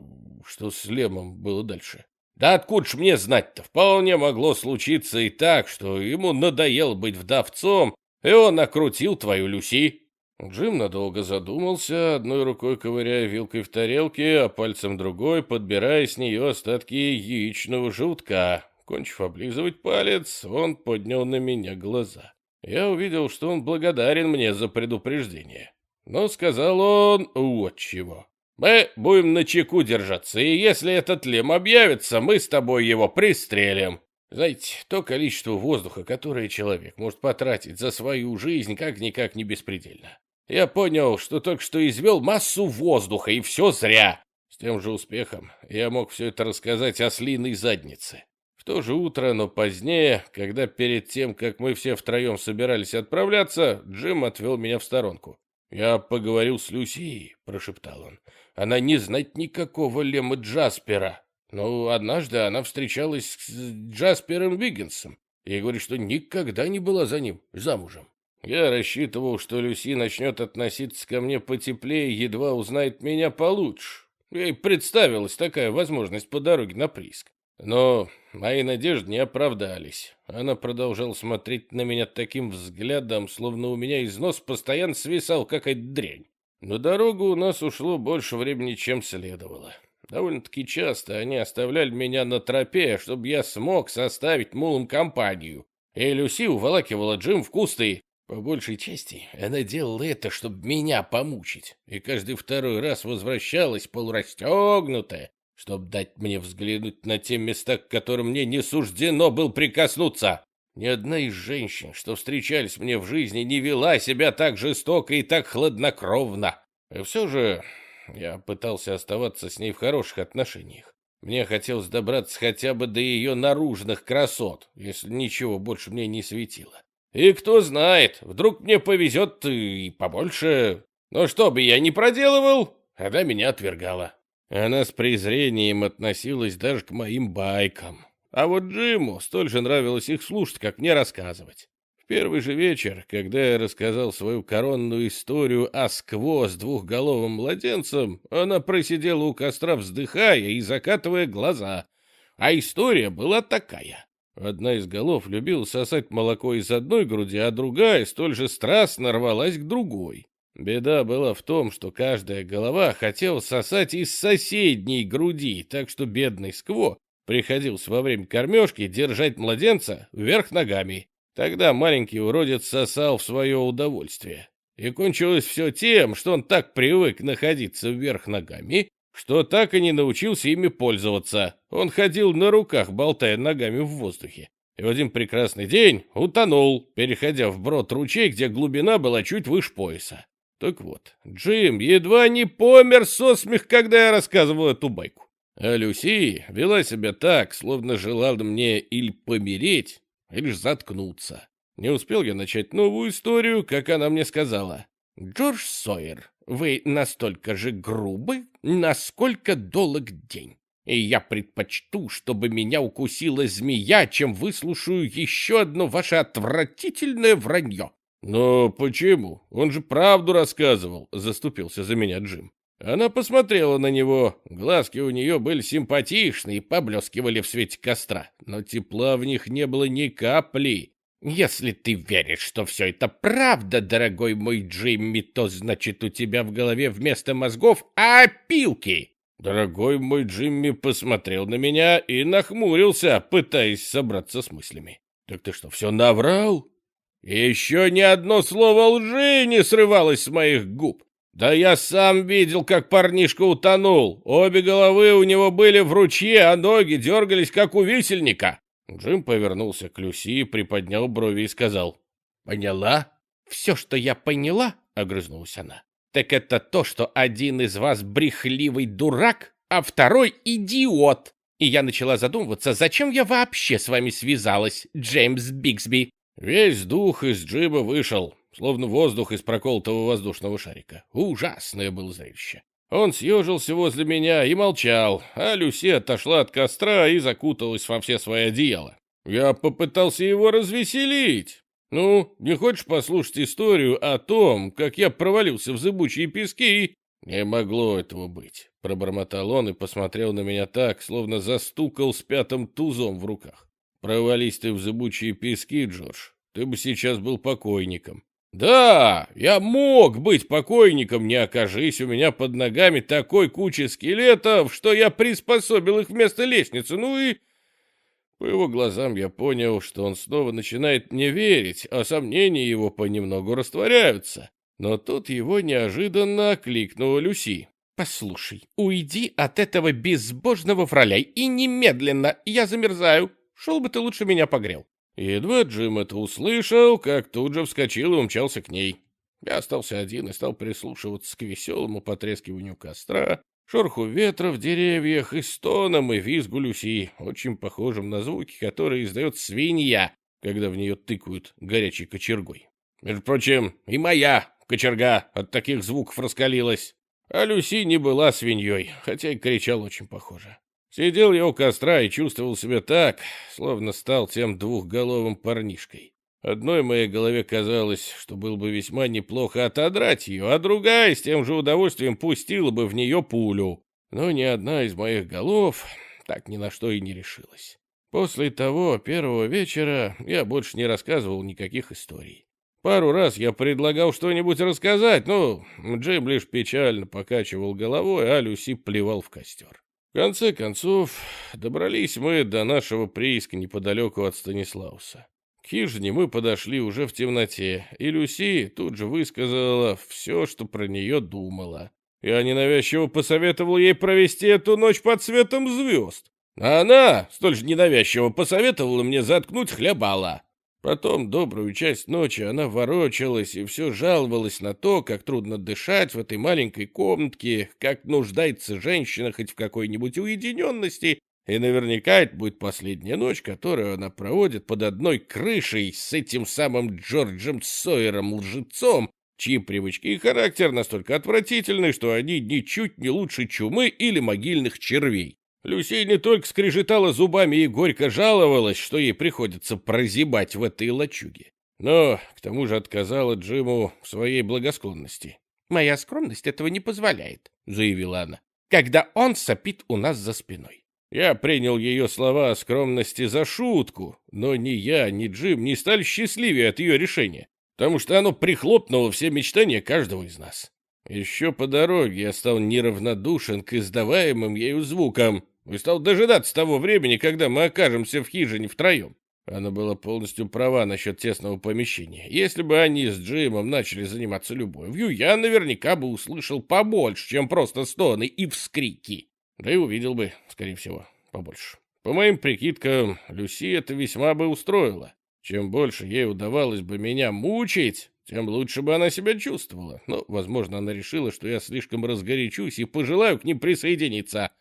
что с Лемом было дальше? Да откуда ж мне знать-то? Вполне могло случиться и так, что ему надоело быть вдовцом, и он накрутил твою Люси. Джим надолго задумался, одной рукой ковыряя вилкой в тарелке, а пальцем другой подбирая с нее остатки яичного желтка. Кончив облизывать палец, он поднял на меня глаза. Я увидел, что он благодарен мне за предупреждение. Но сказал он вот чего. «Мы будем на чеку держаться, и если этот Лем объявится, мы с тобой его пристрелим». Знаете, то количество воздуха, которое человек может потратить за свою жизнь, как-никак не беспредельно. Я понял, что только что извел массу воздуха, и все зря. С тем же успехом я мог все это рассказать ослиной заднице. В то же утро, но позднее, когда перед тем, как мы все втроем собирались отправляться, Джим отвел меня в сторонку. «Я поговорил с Люсией», — прошептал он. «Она не знает никакого Лема Джаспера». Ну однажды она встречалась с Джаспером Виггинсом и говорит, что никогда не была за ним замужем. Я рассчитывал, что Люси начнет относиться ко мне потеплее, едва узнает меня получше. Ей представилась такая возможность по дороге на прииск. Но мои надежды не оправдались. Она продолжала смотреть на меня таким взглядом, словно у меня из нос постоянно свисал какая-то дрянь. На дорогу у нас ушло больше времени, чем следовало. Довольно-таки часто они оставляли меня на тропе, чтобы я смог составить мулам компанию. И Люси уволакивала Джим в кусты. По большей части она делала это, чтобы меня помучить. И каждый второй раз возвращалась полурастегнутая, чтобы дать мне взглянуть на те места, к которым мне не суждено был прикоснуться. Ни одна из женщин, что встречались мне в жизни, не вела себя так жестоко и так хладнокровно. И все же я пытался оставаться с ней в хороших отношениях. Мне хотелось добраться хотя бы до ее наружных красот, если ничего больше мне не светило. И кто знает, вдруг мне повезет и побольше. Но что бы я ни проделывал, она меня отвергала. Она с презрением относилась даже к моим байкам. А вот Джиму столь же нравилось их слушать, как мне рассказывать первый же вечер, когда я рассказал свою коронную историю о скво с двухголовым младенцем, она просидела у костра, вздыхая и закатывая глаза. А история была такая. Одна из голов любила сосать молоко из одной груди, а другая столь же страстно рвалась к другой. Беда была в том, что каждая голова хотела сосать из соседней груди, так что бедный скво приходился во время кормежки держать младенца вверх ногами. Тогда маленький уродец сосал в свое удовольствие. И кончилось все тем, что он так привык находиться вверх ногами, что так и не научился ими пользоваться. Он ходил на руках, болтая ногами в воздухе. И в один прекрасный день утонул, переходя вброд ручей, где глубина была чуть выше пояса. Так вот, Джим едва не помер со смех, когда я рассказывал эту байку. А Люси вела себя так, словно желала мне или помереть, и лишь заткнуться. Не успел я начать новую историю, как она мне сказала. «Джордж Сойер, вы настолько же грубы, насколько долг день. И я предпочту, чтобы меня укусила змея, чем выслушаю еще одно ваше отвратительное вранье». «Но почему? Он же правду рассказывал», — заступился за меня Джим. Она посмотрела на него. Глазки у нее были симпатичные и поблескивали в свете костра, но тепла в них не было ни капли. «Если ты веришь, что все это правда, дорогой мой Джимми, то значит у тебя в голове вместо мозгов опилки!» Дорогой мой Джимми посмотрел на меня и нахмурился, пытаясь собраться с мыслями. «Так ты что, все наврал?» Еще ни одно слово лжи не срывалось с моих губ. «Да я сам видел, как парнишка утонул. Обе головы у него были в ручье, а ноги дергались, как у висельника». Джим повернулся к Люси, приподнял брови и сказал. «Поняла?» «Все, что я поняла», — огрызнулась она, — «так это то, что один из вас брехливый дурак, а второй идиот». И я начала задумываться, зачем я вообще с вами связалась, Джеймс Бигсби. Весь дух из Джима вышел словно воздух из проколотого воздушного шарика. Ужасное было зрелище. Он съежился возле меня и молчал, а Люси отошла от костра и закуталась во все свои одеяла. Я попытался его развеселить. Ну, не хочешь послушать историю о том, как я провалился в зыбучие пески Не могло этого быть, пробормотал он и посмотрел на меня так, словно застукал с пятым тузом в руках. Провались ты в зыбучие пески, Джордж, ты бы сейчас был покойником. Да, я мог быть покойником, не окажись у меня под ногами такой кучи скелетов, что я приспособил их вместо лестницы, ну и... По его глазам я понял, что он снова начинает мне верить, а сомнения его понемногу растворяются. Но тут его неожиданно окликнула Люси. «Послушай, уйди от этого безбожного фроля и немедленно, я замерзаю. Шел бы ты лучше меня погрел». Едва Джим это услышал, как тут же вскочил и умчался к ней. Я остался один и стал прислушиваться к веселому потрескиванию костра, шорху ветра в деревьях и стонам и визгу Люси, очень похожим на звуки, которые издает свинья, когда в нее тыкают горячей кочергой. Между прочим, и моя кочерга от таких звуков раскалилась. А Люси не была свиньей, хотя и кричал очень похоже. Сидел я у костра и чувствовал себя так, словно стал тем двухголовым парнишкой. Одной моей голове казалось, что было бы весьма неплохо отодрать ее, а другая с тем же удовольствием пустила бы в нее пулю. Но ни одна из моих голов так ни на что и не решилась. После того первого вечера я больше не рассказывал никаких историй. Пару раз я предлагал что-нибудь рассказать, но Джейм лишь печально покачивал головой, а Люси плевал в костер. В конце концов, добрались мы до нашего прииска неподалеку от Станислауса. К хижине мы подошли уже в темноте, и Люси тут же высказала все, что про нее думала. Я ненавязчиво посоветовал ей провести эту ночь под светом звезд. А она столь же ненавязчиво посоветовала мне заткнуть хлебала. Потом добрую часть ночи она ворочалась и все жаловалась на то, как трудно дышать в этой маленькой комнатке, как нуждается женщина хоть в какой-нибудь уединенности, и наверняка это будет последняя ночь, которую она проводит под одной крышей с этим самым Джорджем Сойером-лжецом, чьи привычки и характер настолько отвратительны, что они ничуть не лучше чумы или могильных червей. Люсей не только скрежетала зубами и горько жаловалась, что ей приходится прозябать в этой лачуге, но к тому же отказала Джиму в своей благосклонности. «Моя скромность этого не позволяет», — заявила она, — «когда он сопит у нас за спиной». Я принял ее слова о скромности за шутку, но ни я, ни Джим не стали счастливее от ее решения, потому что оно прихлопнуло все мечтания каждого из нас. Еще по дороге я стал неравнодушен к издаваемым ею звукам, и стал дожидаться того времени, когда мы окажемся в хижине втроем. Она была полностью права насчет тесного помещения. Если бы они с Джимом начали заниматься любовью, я наверняка бы услышал побольше, чем просто стоны и вскрики. Да и увидел бы, скорее всего, побольше. По моим прикидкам, Люси это весьма бы устроило. Чем больше ей удавалось бы меня мучить, тем лучше бы она себя чувствовала. Но, возможно, она решила, что я слишком разгорячусь и пожелаю к ним присоединиться.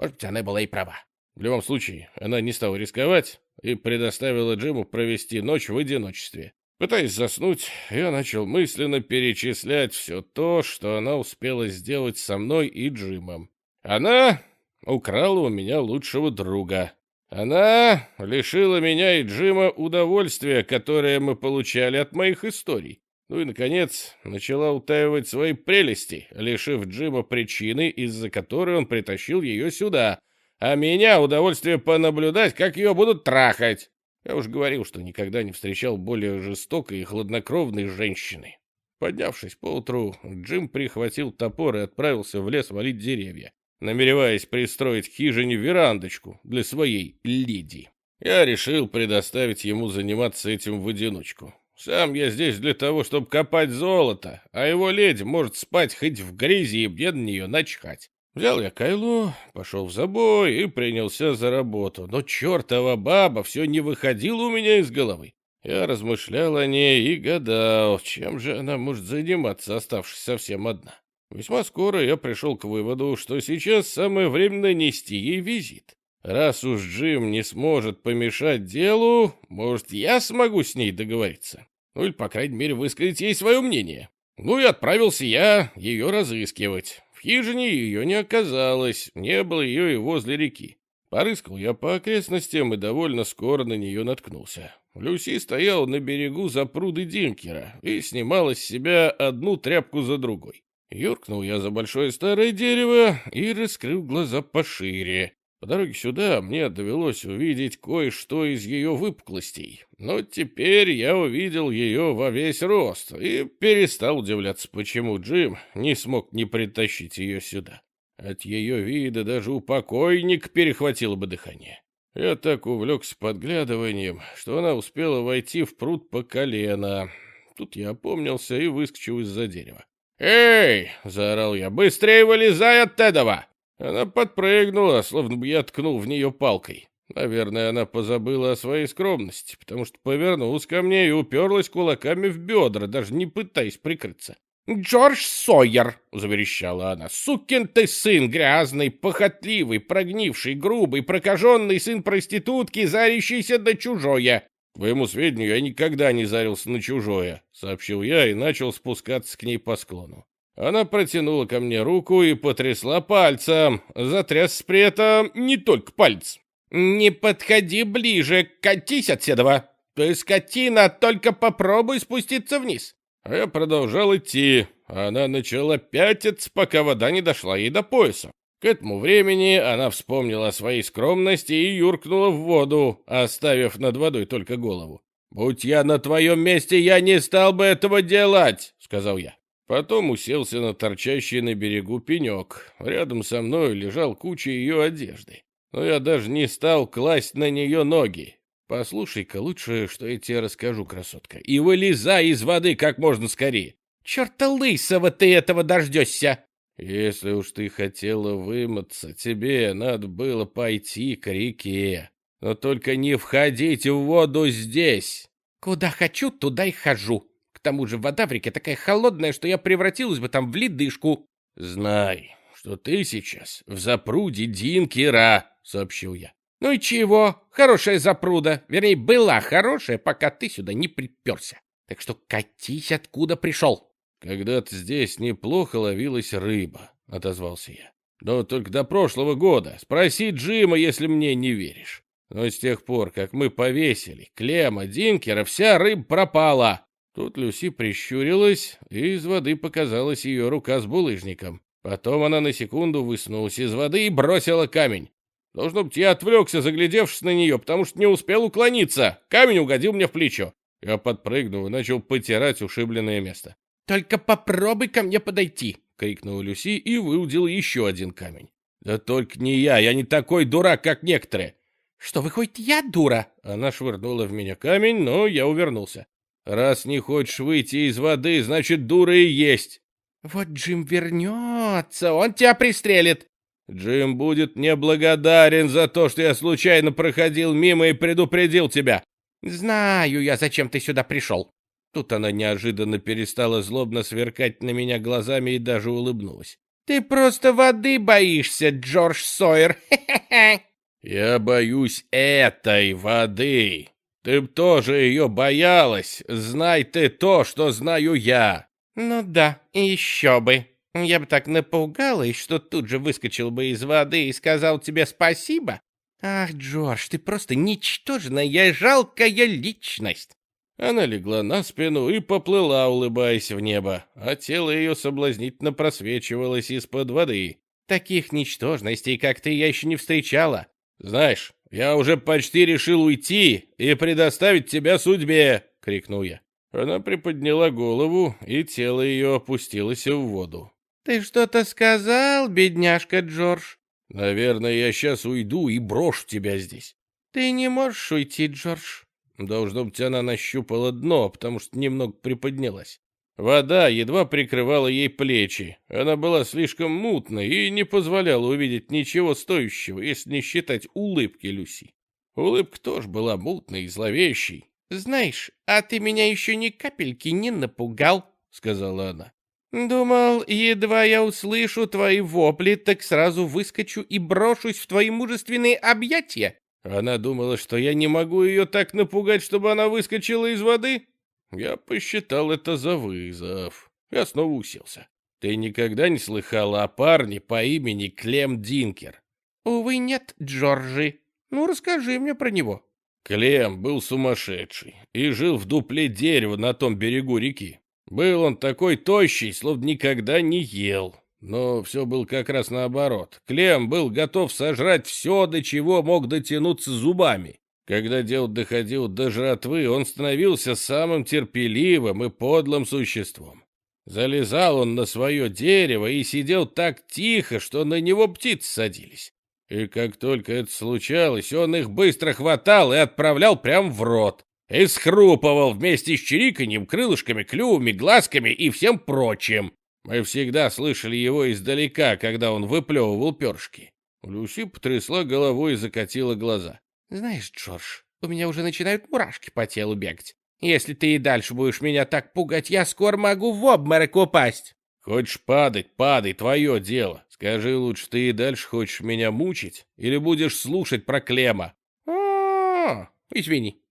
Может быть, она была и права. В любом случае, она не стала рисковать и предоставила Джиму провести ночь в одиночестве. Пытаясь заснуть, я начал мысленно перечислять все то, что она успела сделать со мной и Джимом. Она украла у меня лучшего друга. Она лишила меня и Джима удовольствия, которое мы получали от моих историй. Ну и, наконец, начала утаивать свои прелести, лишив Джима причины, из-за которой он притащил ее сюда, а меня удовольствие понаблюдать, как ее будут трахать. Я уж говорил, что никогда не встречал более жестокой и хладнокровной женщины. Поднявшись поутру, Джим прихватил топор и отправился в лес валить деревья, намереваясь пристроить к хижине верандочку для своей леди. Я решил предоставить ему заниматься этим в одиночку. Сам я здесь для того, чтобы копать золото, а его леди может спать хоть в грязи и мне на нее начхать. Взял я кайло, пошел в забой и принялся за работу, но чертова баба все не выходила у меня из головы. Я размышлял о ней и гадал, чем же она может заниматься, оставшись совсем одна. Весьма скоро я пришел к выводу, что сейчас самое время нанести ей визит. Раз уж Джим не сможет помешать делу, может, я смогу с ней договориться. Ну или, по крайней мере, высказать ей свое мнение. Ну и отправился я ее разыскивать. В хижине ее не оказалось, не было ее и возле реки. Порыскал я по окрестностям и довольно скоро на нее наткнулся. Люси стояла на берегу за пруды Динкера и снимала с себя одну тряпку за другой. Юркнул я за большое старое дерево и раскрыл глаза пошире. По дороге сюда мне довелось увидеть кое-что из ее выпуклостей, но теперь я увидел ее во весь рост и перестал удивляться, почему Джим не смог не притащить ее сюда. От ее вида даже у покойник перехватило бы дыхание. Я так увлекся подглядыванием, что она успела войти в пруд по колено. Тут я опомнился и выскочил из-за дерева. «Эй!» — заорал я. «Быстрее вылезай от Тедова!» Она подпрыгнула, словно бы я ткнул в нее палкой. Наверное, она позабыла о своей скромности, потому что повернулась ко мне и уперлась кулаками в бедра, даже не пытаясь прикрыться. «Джордж Сойер!» — заверещала она. «Сукин ты сын, грязный, похотливый, прогнивший, грубый, прокаженный сын проститутки, зарящийся на чужое!» «К твоему сведению, я никогда не зарился на чужое», — сообщил я и начал спускаться к ней по склону. Она протянула ко мне руку и потрясла пальцем, затряс при этом не только палец. «Не подходи ближе, катись от седова! Ты скотина, только попробуй спуститься вниз!» а Я продолжал идти. Она начала пятиться, пока вода не дошла ей до пояса. К этому времени она вспомнила о своей скромности и юркнула в воду, оставив над водой только голову. «Будь я на твоем месте, я не стал бы этого делать», — сказал я. Потом уселся на торчащий на берегу пенек. Рядом со мной лежал куча ее одежды. Но я даже не стал класть на нее ноги. Послушай-ка лучше, что я тебе расскажу, красотка. И вылезай из воды как можно скорее. Черта лысого ты этого дождешься. Если уж ты хотела вымыться, тебе надо было пойти к реке. Но только не входите в воду здесь. Куда хочу, туда и хожу, к тому же вода в реке такая холодная, что я превратилась бы там в ледышку. Знай, что ты сейчас в запруде Динкера, сообщил я. Ну и чего? Хорошая запруда. Вернее, была хорошая, пока ты сюда не приперся. Так что катись, откуда пришел. Когда-то здесь неплохо ловилась рыба, отозвался я. Но только до прошлого года. Спроси Джима, если мне не веришь. Но с тех пор, как мы повесили Клема Динкера, вся рыба пропала. Тут Люси прищурилась, и из воды показалась ее рука с булыжником. Потом она на секунду высунулась из воды и бросила камень. Должно быть, я отвлекся, заглядевшись на нее, потому что не успел уклониться. Камень угодил мне в плечо. Я подпрыгнул и начал потирать ушибленное место. «Только попробуй ко мне подойти!» — крикнула Люси и выудил еще один камень. «Да только не я, я не такой дурак, как некоторые!» «Что, выходит, я дура?» Она швырнула в меня камень, но я увернулся. Раз не хочешь выйти из воды, значит, дура и есть. Вот Джим вернется, он тебя пристрелит. Джим будет мне благодарен за то, что я случайно проходил мимо и предупредил тебя. Знаю я, зачем ты сюда пришел. Тут она неожиданно перестала злобно сверкать на меня глазами и даже улыбнулась. Ты просто воды боишься, Джордж Сойер. Я боюсь этой воды. Ты б тоже ее боялась, знай ты то, что знаю я. Ну да, еще бы. Я бы так напугалась, что тут же выскочил бы из воды и сказал тебе спасибо. Ах, Джордж, ты просто ничтожная жалкая личность. Она легла на спину и поплыла, улыбаясь в небо, а тело ее соблазнительно просвечивалось из-под воды. Таких ничтожностей, как ты, я еще не встречала. Знаешь, «Я уже почти решил уйти и предоставить тебя судьбе!» — крикнул я. Она приподняла голову, и тело ее опустилось в воду. «Ты что-то сказал, бедняжка Джордж?» «Наверное, я сейчас уйду и брошу тебя здесь». «Ты не можешь уйти, Джордж». Должно быть, она нащупала дно, потому что немного приподнялась. Вода едва прикрывала ей плечи, она была слишком мутной и не позволяла увидеть ничего стоящего, если не считать улыбки Люси. Улыбка тоже была мутной и зловещей. «Знаешь, а ты меня еще ни капельки не напугал», — сказала она. «Думал, едва я услышу твои вопли, так сразу выскочу и брошусь в твои мужественные объятия». Она думала, что я не могу ее так напугать, чтобы она выскочила из воды? Я посчитал это за вызов. Я снова уселся. Ты никогда не слыхала о парне по имени Клем Динкер? Увы, нет, Джорджи. Ну, расскажи мне про него. Клем был сумасшедший и жил в дупле дерева на том берегу реки. Был он такой тощий, словно никогда не ел. Но все было как раз наоборот. Клем был готов сожрать все, до чего мог дотянуться зубами. Когда дело доходило до жратвы, он становился самым терпеливым и подлым существом. Залезал он на свое дерево и сидел так тихо, что на него птицы садились. И как только это случалось, он их быстро хватал и отправлял прямо в рот. И схрупывал вместе с чириканьем, крылышками, клювами, глазками и всем прочим. Мы всегда слышали его издалека, когда он выплевывал першки. Люси потрясла головой и закатила глаза. «Знаешь, Джордж, у меня уже начинают мурашки по телу бегать. Если ты и дальше будешь меня так пугать, я скоро могу в обморок упасть!» «Хочешь падать, падай, твое дело. Скажи лучше, ты и дальше хочешь меня мучить или будешь слушать про Клема?» О -о -о, извини.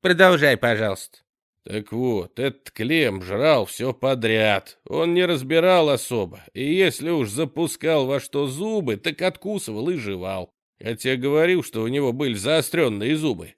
Продолжай, пожалуйста». Так вот, этот Клем жрал все подряд. Он не разбирал особо, и если уж запускал во что зубы, так откусывал и жевал. Я тебе говорил, что у него были заостренные зубы.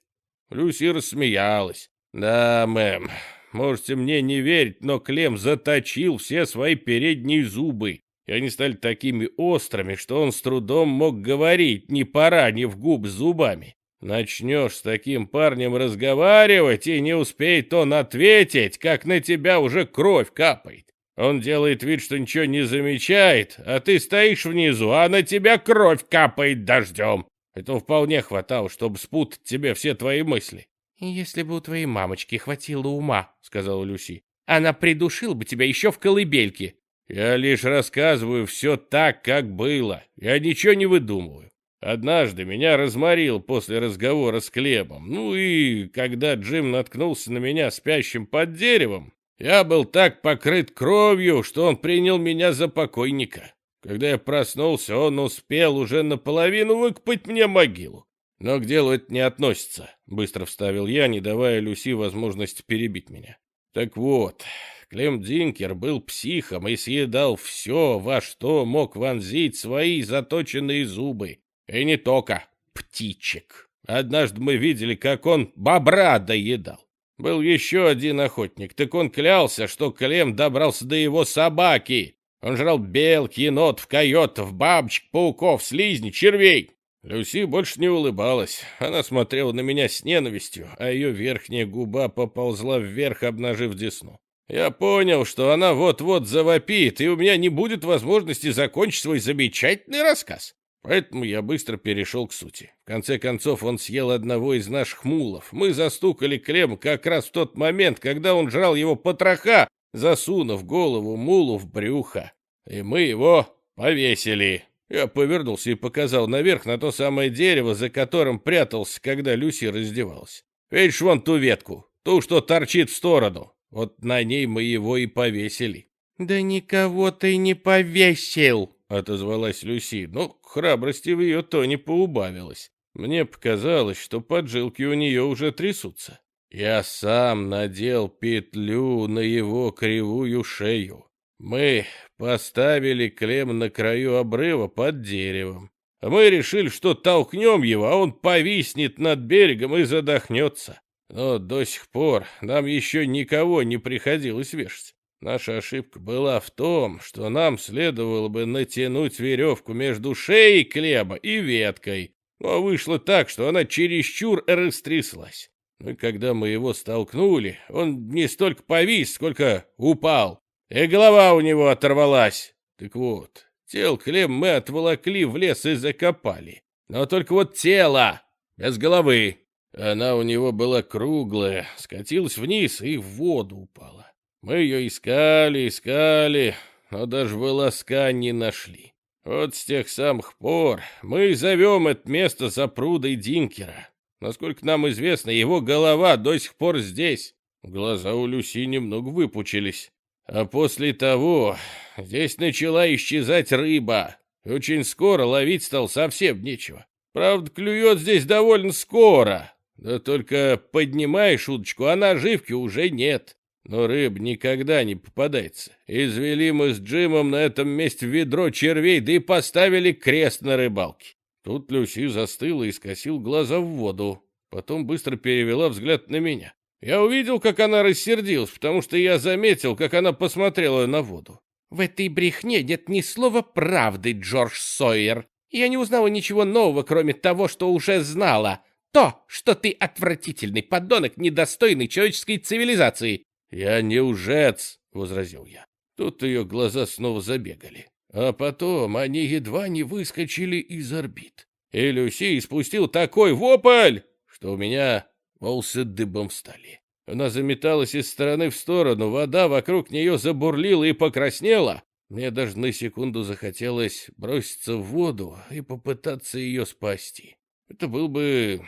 Люси рассмеялась. Да, мэм, можете мне не верить, но Клем заточил все свои передние зубы. И они стали такими острыми, что он с трудом мог говорить, не поранив губ зубами. Начнешь с таким парнем разговаривать, и не успеет он ответить, как на тебя уже кровь капает. Он делает вид, что ничего не замечает, а ты стоишь внизу, а на тебя кровь капает дождем. Этого вполне хватало, чтобы спутать тебе все твои мысли. «Если бы у твоей мамочки хватило ума», — сказала Люси, — «она придушила бы тебя еще в колыбельке». «Я лишь рассказываю все так, как было. Я ничего не выдумываю. Однажды меня разморил после разговора с Клебом. Ну и когда Джим наткнулся на меня спящим под деревом, я был так покрыт кровью, что он принял меня за покойника. Когда я проснулся, он успел уже наполовину выкопать мне могилу. Но к делу это не относится, быстро вставил я, не давая Люси возможность перебить меня. Так вот, Клем Динкер был психом и съедал все, во что мог вонзить свои заточенные зубы. И не только птичек. Однажды мы видели, как он бобра доедал. Был еще один охотник, так он клялся, что Клем добрался до его собаки. Он жрал белок, енотов, койотов, бабочек, пауков, слизней, червей. Люси больше не улыбалась. Она смотрела на меня с ненавистью, а ее верхняя губа поползла вверх, обнажив десну. Я понял, что она вот-вот завопит, и у меня не будет возможности закончить свой замечательный рассказ. Поэтому я быстро перешел к сути. В конце концов, он съел одного из наших мулов. Мы застукали Клема как раз в тот момент, когда он жрал его потроха, засунув голову мулу в брюхо. И мы его повесили. Я повернулся и показал наверх на то самое дерево, за которым прятался, когда Люси раздевалась. Видишь вон ту ветку, ту, что торчит в сторону. Вот на ней мы его и повесили. «Да никого ты не повесил!» отозвалась Люси, но ну, храбрости в ее тоне поубавилось. Мне показалось, что поджилки у нее уже трясутся. Я сам надел петлю на его кривую шею. Мы поставили Клем на краю обрыва под деревом. Мы решили, что толкнем его, а он повиснет над берегом и задохнется. Но до сих пор нам еще никого не приходилось вешать. Наша ошибка была в том, что нам следовало бы натянуть веревку между шеей Клеба и веткой, но вышло так, что она чересчур растряслась. Ну и когда мы его столкнули, он не столько повис, сколько упал, и голова у него оторвалась. Так вот, тел Клем мы отволокли в лес и закопали. Но только вот тело, без головы. Она у него была круглая, скатилась вниз и в воду упала. Мы ее искали, искали, но даже волоска не нашли. Вот с тех самых пор мы зовем это место за прудой Динкера. Насколько нам известно, его голова до сих пор здесь. Глаза у Люси немного выпучились. А после того здесь начала исчезать рыба. И очень скоро ловить стал совсем нечего. Правда, клюет здесь довольно скоро. Да только поднимаешь удочку, а наживки уже нет. Но рыб никогда не попадается. Извели мы с Джимом на этом месте ведро червей, да и поставили крест на рыбалке. Тут Люси застыла и скосил глаза в воду. Потом быстро перевела взгляд на меня. Я увидел, как она рассердилась, потому что я заметил, как она посмотрела на воду. «В этой брехне нет ни слова правды, Джордж Сойер. Я не узнала ничего нового, кроме того, что уже знала. То, что ты отвратительный подонок, недостойный человеческой цивилизации. «Я не лжец», — возразил я. Тут ее глаза снова забегали. А потом они едва не выскочили из орбит. И Люси испустил такой вопль, что у меня волосы дыбом встали. Она заметалась из стороны в сторону, вода вокруг нее забурлила и покраснела. Мне даже на секунду захотелось броситься в воду и попытаться ее спасти. Это был бы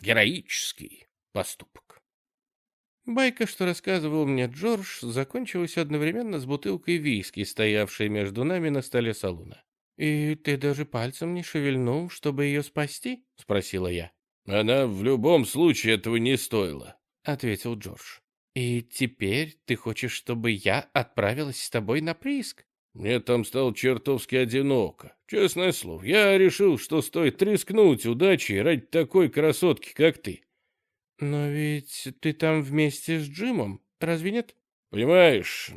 героический поступок. Байка, что рассказывал мне Джордж, закончилась одновременно с бутылкой виски, стоявшей между нами на столе салуна. «И ты даже пальцем не шевельнул, чтобы ее спасти?» — спросила я. «Она в любом случае этого не стоила», — ответил Джордж. «И теперь ты хочешь, чтобы я отправилась с тобой на прииск?» «Мне там стало чертовски одиноко. Честное слово, я решил, что стоит рискнуть удачей ради такой красотки, как ты. «Но ведь ты там вместе с Джимом, разве нет?» «Понимаешь,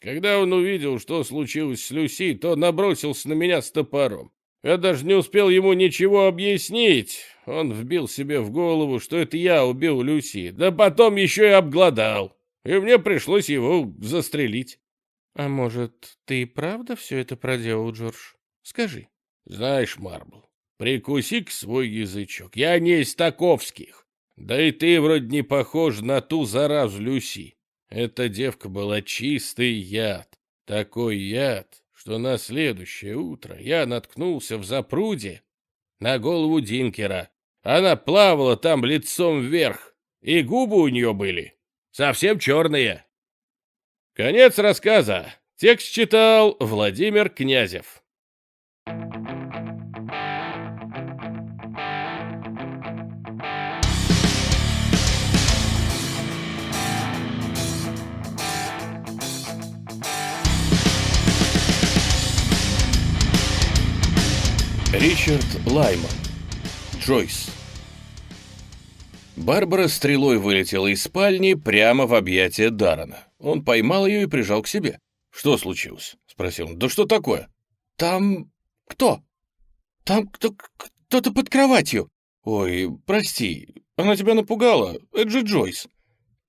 когда он увидел, что случилось с Люси, то набросился на меня с топором. Я даже не успел ему ничего объяснить. Он вбил себе в голову, что это я убил Люси, да потом еще и обглодал, и мне пришлось его застрелить». «А может, ты и правда все это проделал, Джордж? Скажи». «Знаешь, Марбл, прикуси к свой язычок, я не из таковских». Да и ты вроде не похож на ту заразу, Люси. Эта девка была чистый яд. Такой яд, что на следующее утро я наткнулся в запруде на голову Динкера. Она плавала там лицом вверх, и губы у нее были совсем черные. Конец рассказа. Текст читал Владимир Князев. Ричард Лайман. Джойс. Барбара стрелой вылетела из спальни прямо в объятия Дарана. Он поймал ее и прижал к себе. «Что случилось?» — спросил он. «Да что такое?» «Там... кто?» «Там кто-то под кроватью». «Ой, прости, она тебя напугала. Это же Джойс».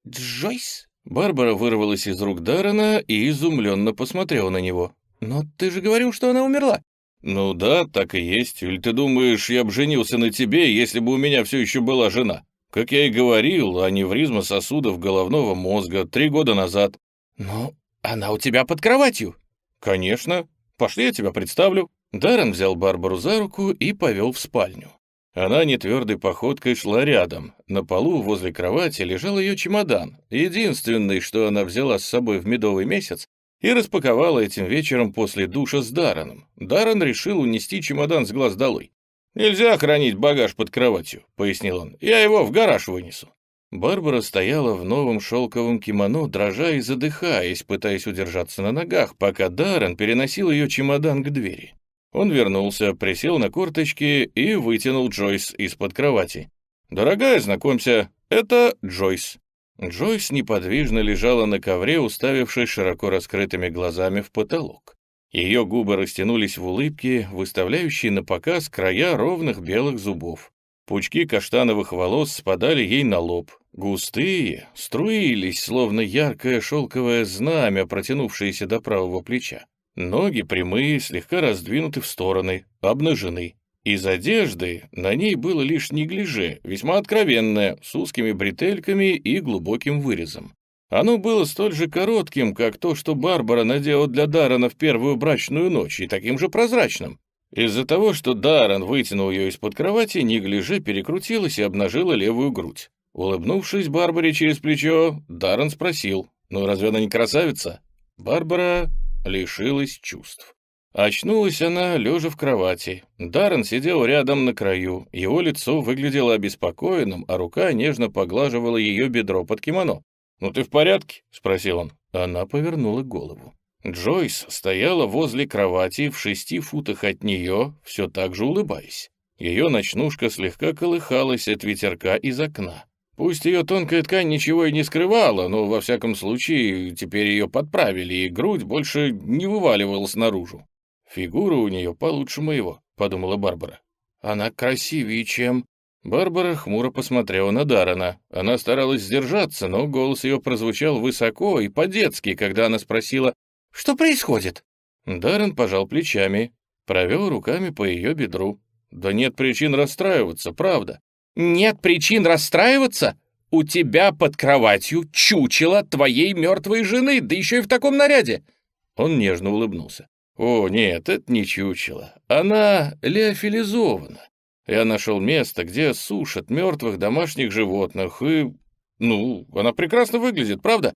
«Джойс?» Барбара вырвалась из рук Дарана и изумленно посмотрела на него. «Но ты же говорил, что она умерла». «Ну да, так и есть. Или ты думаешь, я бы женился на тебе, если бы у меня все еще была жена? Как я и говорил, аневризма сосудов головного мозга три года назад». «Ну, она у тебя под кроватью?» «Конечно. Пошли, я тебя представлю». Даррен взял Барбару за руку и повел в спальню. Она нетвердой походкой шла рядом. На полу возле кровати лежал ее чемодан. Единственный, что она взяла с собой в медовый месяц, и распаковала этим вечером после душа с Дараном. Даран решил унести чемодан с глаз долой. «Нельзя хранить багаж под кроватью», — пояснил он. «Я его в гараж вынесу». Барбара стояла в новом шелковом кимоно, дрожа и задыхаясь, пытаясь удержаться на ногах, пока Даран переносил ее чемодан к двери. Он вернулся, присел на корточки и вытянул Джойс из-под кровати. «Дорогая, знакомься, это Джойс». Джойс неподвижно лежала на ковре, уставившись широко раскрытыми глазами в потолок. Ее губы растянулись в улыбке, выставляющей на показ края ровных белых зубов. Пучки каштановых волос спадали ей на лоб. Густые, струились, словно яркое шелковое знамя, протянувшееся до правого плеча. Ноги прямые, слегка раздвинуты в стороны, обнажены. Из одежды на ней было лишь неглиже, весьма откровенное, с узкими бретельками и глубоким вырезом. Оно было столь же коротким, как то, что Барбара надела для Даррена в первую брачную ночь, и таким же прозрачным. Из-за того, что Даррен вытянул ее из-под кровати, неглиже перекрутилась и обнажила левую грудь. Улыбнувшись Барбаре через плечо, Даррен спросил, «Ну разве она не красавица?» Барбара лишилась чувств. Очнулась она, лежа в кровати. Даррен сидел рядом на краю, его лицо выглядело обеспокоенным, а рука нежно поглаживала ее бедро под кимоно. «Ну ты в порядке?» — спросил он. Она повернула голову. Джойс стояла возле кровати в шести футах от нее, все так же улыбаясь. Ее ночнушка слегка колыхалась от ветерка из окна. Пусть ее тонкая ткань ничего и не скрывала, но, во всяком случае, теперь ее подправили, и грудь больше не вываливалась наружу. «Фигура у нее получше моего», — подумала Барбара. «Она красивее, чем...» Барбара хмуро посмотрела на Дарана. Она старалась сдержаться, но голос ее прозвучал высоко и по-детски, когда она спросила «Что происходит?» Даррен пожал плечами, провел руками по ее бедру. «Да нет причин расстраиваться, правда». «Нет причин расстраиваться? У тебя под кроватью чучело твоей мертвой жены, да еще и в таком наряде!» Он нежно улыбнулся. О, нет, это не чучело. Она леофилизована. Я нашел место, где сушат мертвых домашних животных, и... Ну, она прекрасно выглядит, правда?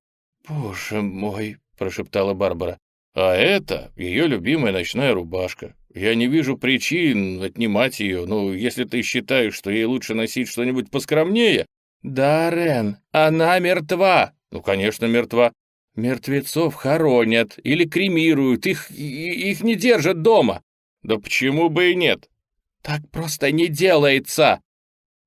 «Боже мой!» — прошептала Барбара. «А это ее любимая ночная рубашка. Я не вижу причин отнимать ее, Но ну, если ты считаешь, что ей лучше носить что-нибудь поскромнее...» «Да, Рен, она мертва!» «Ну, конечно, мертва. Мертвецов хоронят или кремируют, их, их не держат дома. Да почему бы и нет? Так просто не делается.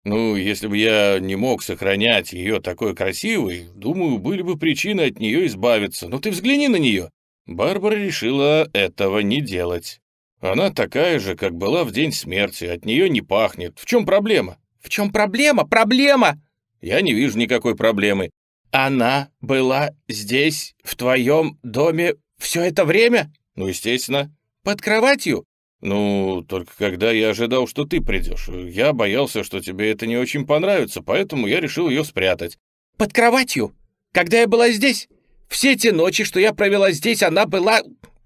Ну, если бы я не мог сохранять ее такой красивой, думаю, были бы причины от нее избавиться. Но ты взгляни на нее. Барбара решила этого не делать. Она такая же, как была в день смерти, от нее не пахнет. В чем проблема? В чем проблема? Проблема! Я не вижу никакой проблемы она была здесь, в твоем доме, все это время?» «Ну, естественно». «Под кроватью?» «Ну, только когда я ожидал, что ты придешь. Я боялся, что тебе это не очень понравится, поэтому я решил ее спрятать». «Под кроватью? Когда я была здесь? Все те ночи, что я провела здесь, она была...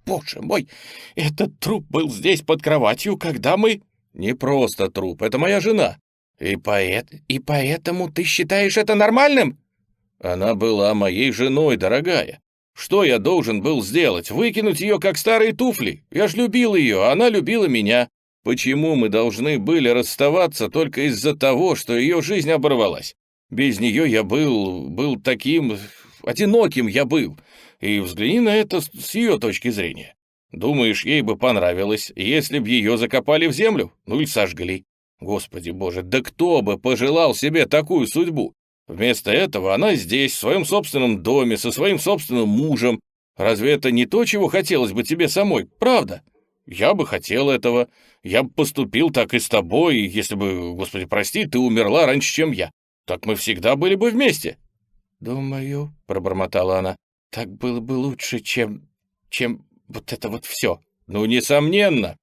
Боже мой, этот труп был здесь под кроватью, когда мы...» «Не просто труп, это моя жена». «И поэт... и поэтому ты считаешь это нормальным?» Она была моей женой, дорогая. Что я должен был сделать? Выкинуть ее, как старые туфли? Я ж любил ее, а она любила меня. Почему мы должны были расставаться только из-за того, что ее жизнь оборвалась? Без нее я был... был таким... одиноким я был. И взгляни на это с ее точки зрения. Думаешь, ей бы понравилось, если б ее закопали в землю? Ну или сожгли. Господи боже, да кто бы пожелал себе такую судьбу? Вместо этого она здесь, в своем собственном доме, со своим собственным мужем. Разве это не то, чего хотелось бы тебе самой, правда? Я бы хотел этого. Я бы поступил так и с тобой, если бы, господи, прости, ты умерла раньше, чем я. Так мы всегда были бы вместе». «Думаю», — пробормотала она, — «так было бы лучше, чем... чем вот это вот все». «Ну, несомненно».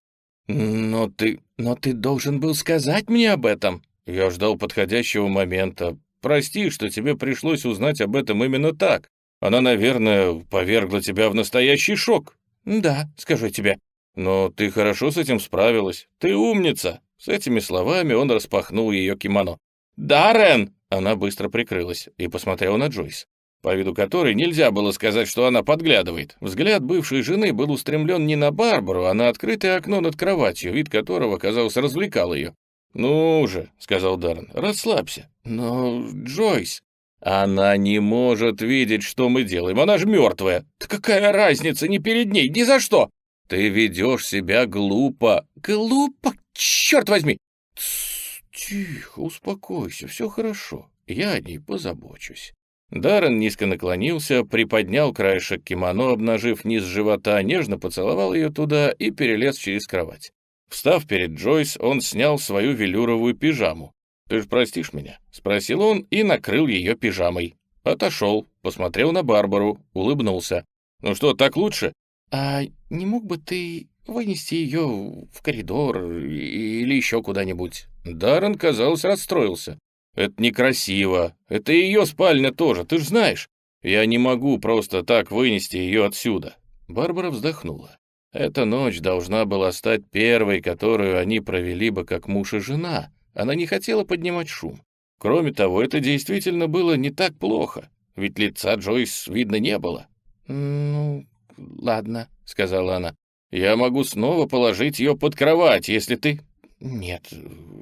«Но ты... но ты должен был сказать мне об этом». Я ждал подходящего момента, Прости, что тебе пришлось узнать об этом именно так. Она, наверное, повергла тебя в настоящий шок». «Да, скажу тебе». «Но ты хорошо с этим справилась. Ты умница». С этими словами он распахнул ее кимоно. «Даррен!» Она быстро прикрылась и посмотрела на Джойс, по виду которой нельзя было сказать, что она подглядывает. Взгляд бывшей жены был устремлен не на Барбару, а на открытое окно над кроватью, вид которого, казалось, развлекал ее. «Ну же», — сказал Даррен, — «расслабься. «Но, Джойс...» «Она не может видеть, что мы делаем, она же мертвая!» «Да какая разница, не перед ней, ни за что!» «Ты ведешь себя глупо!» «Глупо? Черт возьми!» Тс, «Тихо, успокойся, все хорошо, я о ней позабочусь». Даррен низко наклонился, приподнял краешек кимоно, обнажив низ живота, нежно поцеловал ее туда и перелез через кровать. Встав перед Джойс, он снял свою велюровую пижаму, «Ты ж простишь меня?» — спросил он и накрыл ее пижамой. Отошел, посмотрел на Барбару, улыбнулся. «Ну что, так лучше?» «А не мог бы ты вынести ее в коридор или еще куда-нибудь?» Даррен, казалось, расстроился. «Это некрасиво. Это ее спальня тоже, ты ж знаешь. Я не могу просто так вынести ее отсюда». Барбара вздохнула. Эта ночь должна была стать первой, которую они провели бы как муж и жена — она не хотела поднимать шум. Кроме того, это действительно было не так плохо, ведь лица Джойс видно не было. «Ну, ладно», — сказала она. «Я могу снова положить ее под кровать, если ты...» «Нет,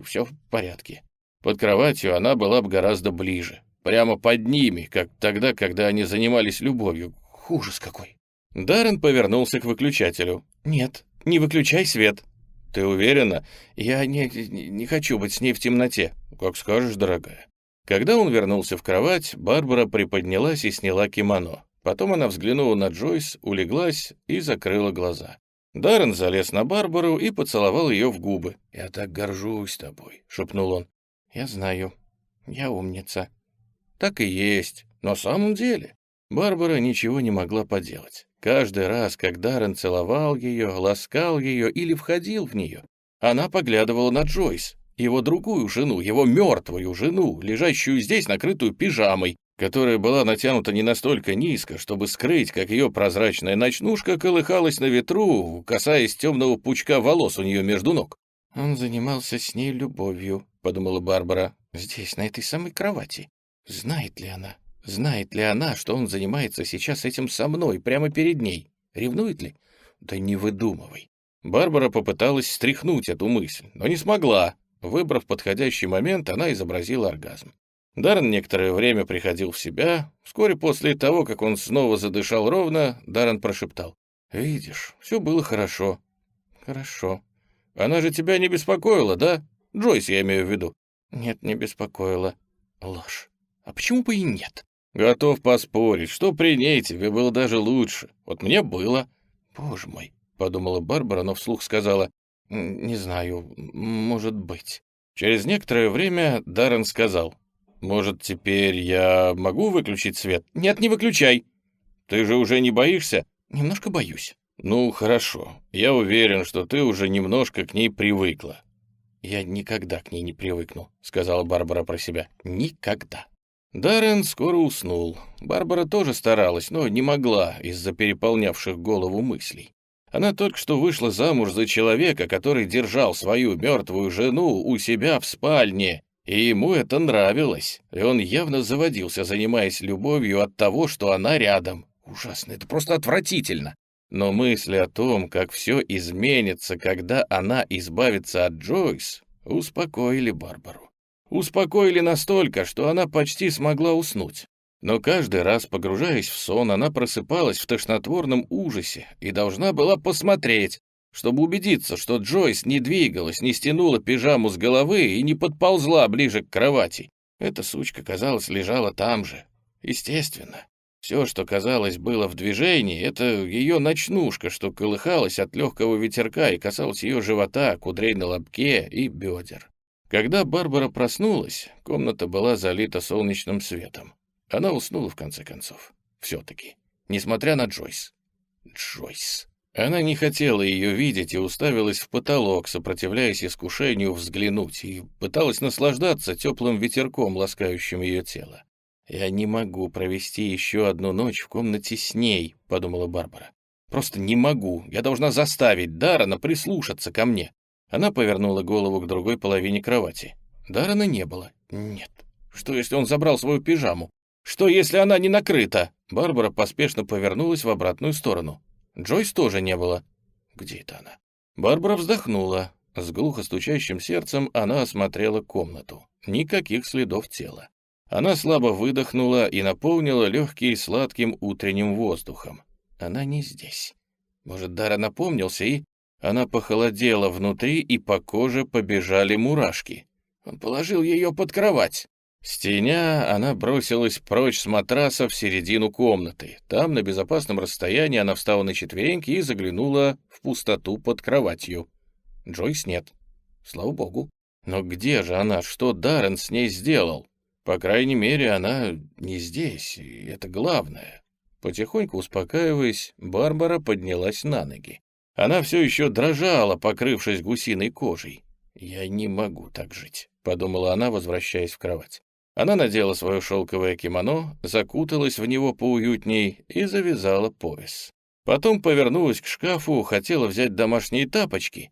все в порядке». Под кроватью она была бы гораздо ближе, прямо под ними, как тогда, когда они занимались любовью. Ужас какой. Даррен повернулся к выключателю. «Нет, не выключай свет», «Ты уверена? Я не, не хочу быть с ней в темноте». «Как скажешь, дорогая». Когда он вернулся в кровать, Барбара приподнялась и сняла кимоно. Потом она взглянула на Джойс, улеглась и закрыла глаза. Даррен залез на Барбару и поцеловал ее в губы. «Я так горжусь тобой», — шепнул он. «Я знаю. Я умница». «Так и есть. На самом деле». Барбара ничего не могла поделать. Каждый раз, когда Даррен целовал ее, ласкал ее или входил в нее, она поглядывала на Джойс, его другую жену, его мертвую жену, лежащую здесь, накрытую пижамой, которая была натянута не настолько низко, чтобы скрыть, как ее прозрачная ночнушка колыхалась на ветру, касаясь темного пучка волос у нее между ног. «Он занимался с ней любовью», — подумала Барбара, — «здесь, на этой самой кровати. Знает ли она? Знает ли она, что он занимается сейчас этим со мной, прямо перед ней? Ревнует ли? Да не выдумывай. Барбара попыталась стряхнуть эту мысль, но не смогла. Выбрав подходящий момент, она изобразила оргазм. Даррен некоторое время приходил в себя. Вскоре после того, как он снова задышал ровно, Даррен прошептал. «Видишь, все было хорошо». «Хорошо. Она же тебя не беспокоила, да? Джойс, я имею в виду». «Нет, не беспокоила. Ложь. А почему бы и нет?» Готов поспорить, что при ней тебе было даже лучше. Вот мне было. Боже мой, подумала Барбара, но вслух сказала, не знаю, может быть. Через некоторое время Даррен сказал, может, теперь я могу выключить свет? Нет, не выключай. Ты же уже не боишься? Немножко боюсь. Ну, хорошо. Я уверен, что ты уже немножко к ней привыкла. Я никогда к ней не привыкну, сказала Барбара про себя. Никогда. Даррен скоро уснул. Барбара тоже старалась, но не могла из-за переполнявших голову мыслей. Она только что вышла замуж за человека, который держал свою мертвую жену у себя в спальне, и ему это нравилось. И он явно заводился, занимаясь любовью от того, что она рядом. Ужасно, это просто отвратительно. Но мысли о том, как все изменится, когда она избавится от Джойс, успокоили Барбару. Успокоили настолько, что она почти смогла уснуть. Но каждый раз, погружаясь в сон, она просыпалась в тошнотворном ужасе и должна была посмотреть, чтобы убедиться, что Джойс не двигалась, не стянула пижаму с головы и не подползла ближе к кровати. Эта сучка, казалось, лежала там же. Естественно. Все, что, казалось, было в движении, это ее ночнушка, что колыхалась от легкого ветерка и касалась ее живота, кудрей на лобке и бедер. Когда Барбара проснулась, комната была залита солнечным светом. Она уснула в конце концов. Все-таки. Несмотря на Джойс. Джойс. Она не хотела ее видеть и уставилась в потолок, сопротивляясь искушению взглянуть, и пыталась наслаждаться теплым ветерком, ласкающим ее тело. «Я не могу провести еще одну ночь в комнате с ней», — подумала Барбара. «Просто не могу. Я должна заставить Дарана прислушаться ко мне». Она повернула голову к другой половине кровати. Дарана не было. Нет. Что, если он забрал свою пижаму? Что, если она не накрыта? Барбара поспешно повернулась в обратную сторону. Джойс тоже не было. Где это она? Барбара вздохнула. С глухо стучащим сердцем она осмотрела комнату. Никаких следов тела. Она слабо выдохнула и наполнила легкие сладким утренним воздухом. Она не здесь. Может, Дара напомнился и... Она похолодела внутри, и по коже побежали мурашки. Он положил ее под кровать. Стеня, она бросилась прочь с матраса в середину комнаты. Там, на безопасном расстоянии, она встала на четвереньки и заглянула в пустоту под кроватью. Джойс нет. Слава богу. Но где же она? Что Даррен с ней сделал? По крайней мере, она не здесь, и это главное. Потихоньку успокаиваясь, Барбара поднялась на ноги. Она все еще дрожала, покрывшись гусиной кожей. «Я не могу так жить», — подумала она, возвращаясь в кровать. Она надела свое шелковое кимоно, закуталась в него поуютней и завязала пояс. Потом повернулась к шкафу, хотела взять домашние тапочки.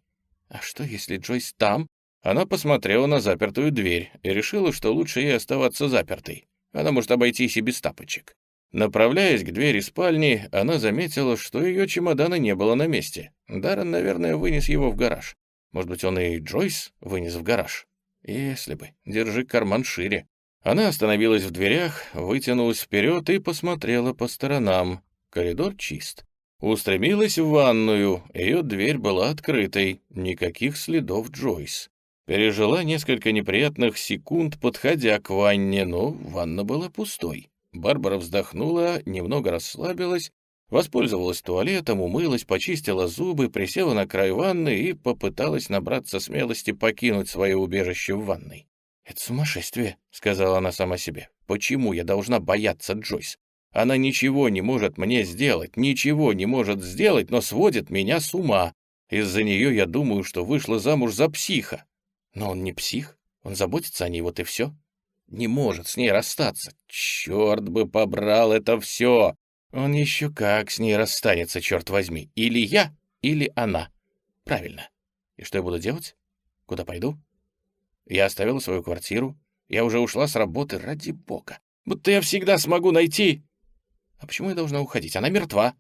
А что, если Джойс там? Она посмотрела на запертую дверь и решила, что лучше ей оставаться запертой. Она может обойтись и без тапочек. Направляясь к двери спальни, она заметила, что ее чемодана не было на месте. Даррен, наверное, вынес его в гараж. Может быть, он и Джойс вынес в гараж? Если бы. Держи карман шире. Она остановилась в дверях, вытянулась вперед и посмотрела по сторонам. Коридор чист. Устремилась в ванную, ее дверь была открытой, никаких следов Джойс. Пережила несколько неприятных секунд, подходя к ванне, но ванна была пустой. Барбара вздохнула, немного расслабилась, воспользовалась туалетом, умылась, почистила зубы, присела на край ванны и попыталась набраться смелости покинуть свое убежище в ванной. «Это сумасшествие», — сказала она сама себе. «Почему я должна бояться Джойс? Она ничего не может мне сделать, ничего не может сделать, но сводит меня с ума. Из-за нее я думаю, что вышла замуж за психа. Но он не псих, он заботится о ней, вот и все не может с ней расстаться. Черт бы побрал это все! Он еще как с ней расстанется, черт возьми. Или я, или она. Правильно. И что я буду делать? Куда пойду? Я оставила свою квартиру. Я уже ушла с работы, ради бога. Будто я всегда смогу найти... А почему я должна уходить? Она мертва.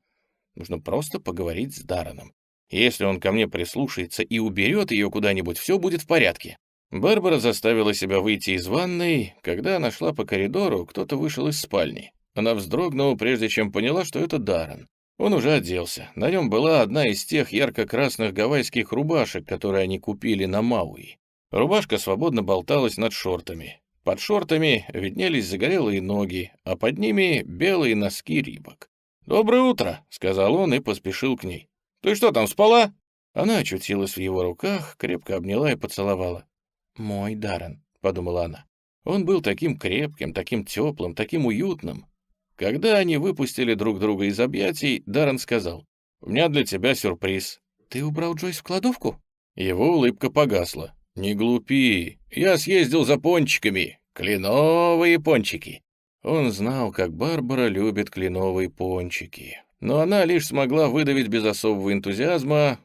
Нужно просто поговорить с Дараном. Если он ко мне прислушается и уберет ее куда-нибудь, все будет в порядке. Барбара заставила себя выйти из ванной. Когда она шла по коридору, кто-то вышел из спальни. Она вздрогнула, прежде чем поняла, что это Даррен. Он уже оделся. На нем была одна из тех ярко-красных гавайских рубашек, которые они купили на Мауи. Рубашка свободно болталась над шортами. Под шортами виднелись загорелые ноги, а под ними белые носки рибок. «Доброе утро», — сказал он и поспешил к ней. «Ты что там, спала?» Она очутилась в его руках, крепко обняла и поцеловала. «Мой Даррен», — подумала она. «Он был таким крепким, таким теплым, таким уютным». Когда они выпустили друг друга из объятий, Даррен сказал, «У меня для тебя сюрприз». «Ты убрал Джойс в кладовку?» Его улыбка погасла. «Не глупи. Я съездил за пончиками. Кленовые пончики». Он знал, как Барбара любит кленовые пончики. Но она лишь смогла выдавить без особого энтузиазма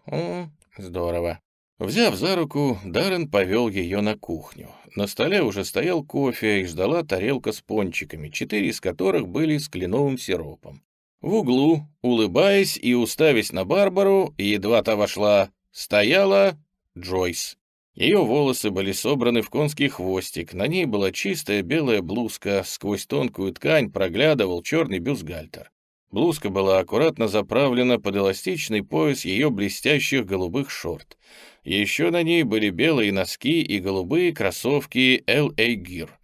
здорово». Взяв за руку, Даррен повел ее на кухню. На столе уже стоял кофе и ждала тарелка с пончиками, четыре из которых были с кленовым сиропом. В углу, улыбаясь и уставясь на Барбару, едва та вошла, стояла Джойс. Ее волосы были собраны в конский хвостик, на ней была чистая белая блузка, сквозь тонкую ткань проглядывал черный бюстгальтер. Блузка была аккуратно заправлена под эластичный пояс ее блестящих голубых шорт. Еще на ней были белые носки и голубые кроссовки L.A. Gear. А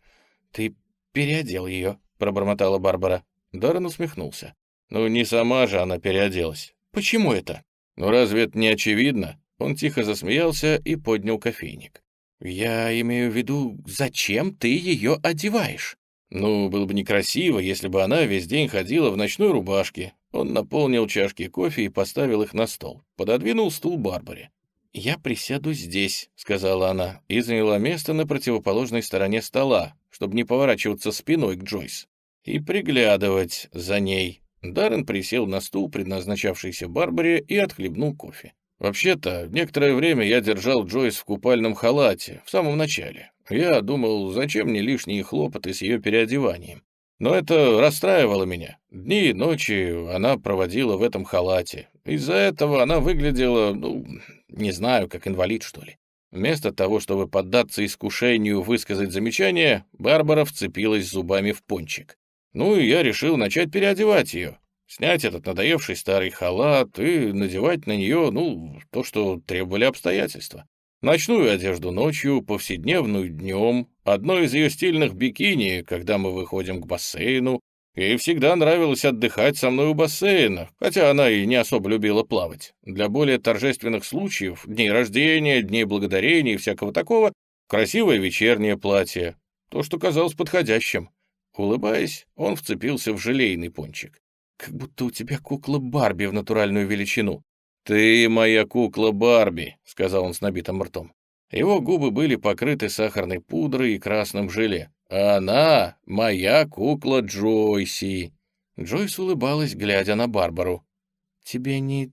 «Ты переодел ее», — пробормотала Барбара. Даррен усмехнулся. «Ну, не сама же она переоделась. Почему это?» «Ну, разве это не очевидно?» Он тихо засмеялся и поднял кофейник. «Я имею в виду, зачем ты ее одеваешь?» Ну, было бы некрасиво, если бы она весь день ходила в ночной рубашке. Он наполнил чашки кофе и поставил их на стол. Пододвинул стул Барбаре. «Я присяду здесь», — сказала она, и заняла место на противоположной стороне стола, чтобы не поворачиваться спиной к Джойс, и приглядывать за ней. Даррен присел на стул, предназначавшийся Барбаре, и отхлебнул кофе. Вообще-то, некоторое время я держал Джойс в купальном халате, в самом начале, я думал, зачем мне лишние хлопоты с ее переодеванием. Но это расстраивало меня. Дни и ночи она проводила в этом халате. Из-за этого она выглядела, ну, не знаю, как инвалид, что ли. Вместо того, чтобы поддаться искушению высказать замечание, Барбара вцепилась зубами в пончик. Ну и я решил начать переодевать ее, снять этот надоевший старый халат и надевать на нее, ну, то, что требовали обстоятельства. Ночную одежду ночью, повседневную днем, одно из ее стильных бикини, когда мы выходим к бассейну, Ей всегда нравилось отдыхать со мной у бассейна, хотя она и не особо любила плавать. Для более торжественных случаев, дней рождения, дней благодарения и всякого такого, красивое вечернее платье. То, что казалось подходящим. Улыбаясь, он вцепился в желейный пончик. «Как будто у тебя кукла Барби в натуральную величину». «Ты моя кукла Барби», — сказал он с набитым ртом. Его губы были покрыты сахарной пудрой и красным желе. «Она моя кукла Джойси». Джойс улыбалась, глядя на Барбару. «Тебе не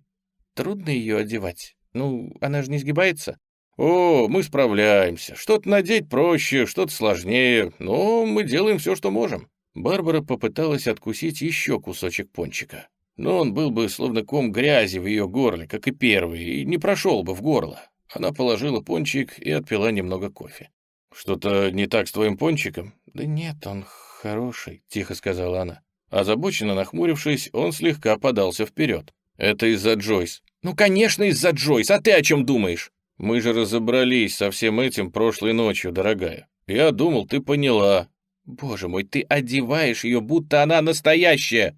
трудно ее одевать? Ну, она же не сгибается?» «О, мы справляемся. Что-то надеть проще, что-то сложнее, но мы делаем все, что можем». Барбара попыталась откусить еще кусочек пончика но он был бы словно ком грязи в ее горле, как и первый, и не прошел бы в горло. Она положила пончик и отпила немного кофе. «Что-то не так с твоим пончиком?» «Да нет, он хороший», — тихо сказала она. Озабоченно нахмурившись, он слегка подался вперед. «Это из-за Джойс». «Ну, конечно, из-за Джойс, а ты о чем думаешь?» «Мы же разобрались со всем этим прошлой ночью, дорогая. Я думал, ты поняла». «Боже мой, ты одеваешь ее, будто она настоящая!»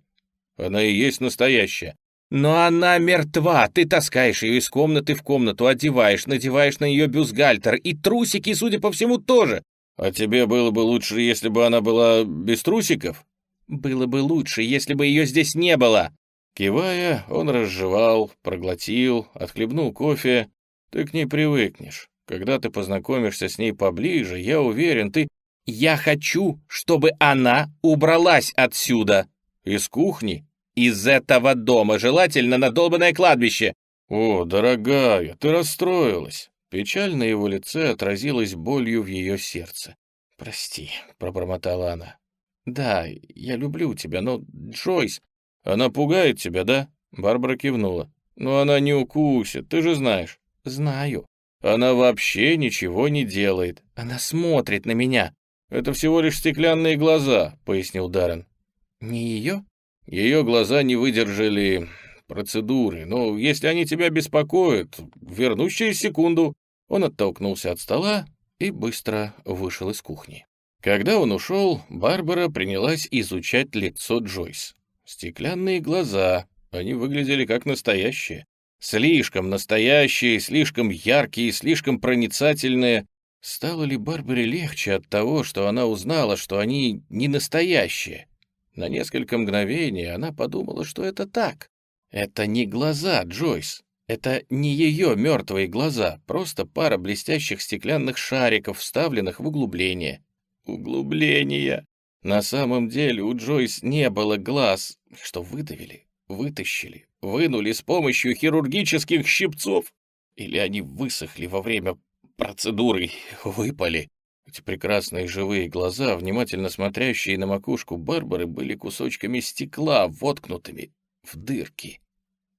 Она и есть настоящая. Но она мертва. Ты таскаешь ее из комнаты в комнату, одеваешь, надеваешь на нее бюстгальтер и трусики, судя по всему, тоже. А тебе было бы лучше, если бы она была без трусиков? Было бы лучше, если бы ее здесь не было. Кивая, он разжевал, проглотил, отхлебнул кофе. Ты к ней привыкнешь. Когда ты познакомишься с ней поближе, я уверен, ты... Я хочу, чтобы она убралась отсюда. Из кухни? из этого дома, желательно на долбанное кладбище. О, дорогая, ты расстроилась. Печаль на его лице отразилась болью в ее сердце. «Прости», — пробормотала она. «Да, я люблю тебя, но Джойс...» «Она пугает тебя, да?» Барбара кивнула. «Но она не укусит, ты же знаешь». «Знаю». «Она вообще ничего не делает. Она смотрит на меня». «Это всего лишь стеклянные глаза», — пояснил Даррен. «Не ее?» Ее глаза не выдержали процедуры, но если они тебя беспокоят, вернусь через секунду». Он оттолкнулся от стола и быстро вышел из кухни. Когда он ушел, Барбара принялась изучать лицо Джойс. Стеклянные глаза, они выглядели как настоящие. Слишком настоящие, слишком яркие, слишком проницательные. Стало ли Барбаре легче от того, что она узнала, что они не настоящие? На несколько мгновений она подумала, что это так. Это не глаза, Джойс. Это не ее мертвые глаза, просто пара блестящих стеклянных шариков, вставленных в углубление. Углубление. На самом деле у Джойс не было глаз, что выдавили, вытащили, вынули с помощью хирургических щипцов. Или они высохли во время процедуры, выпали. Эти прекрасные живые глаза, внимательно смотрящие на макушку Барбары, были кусочками стекла, воткнутыми в дырки.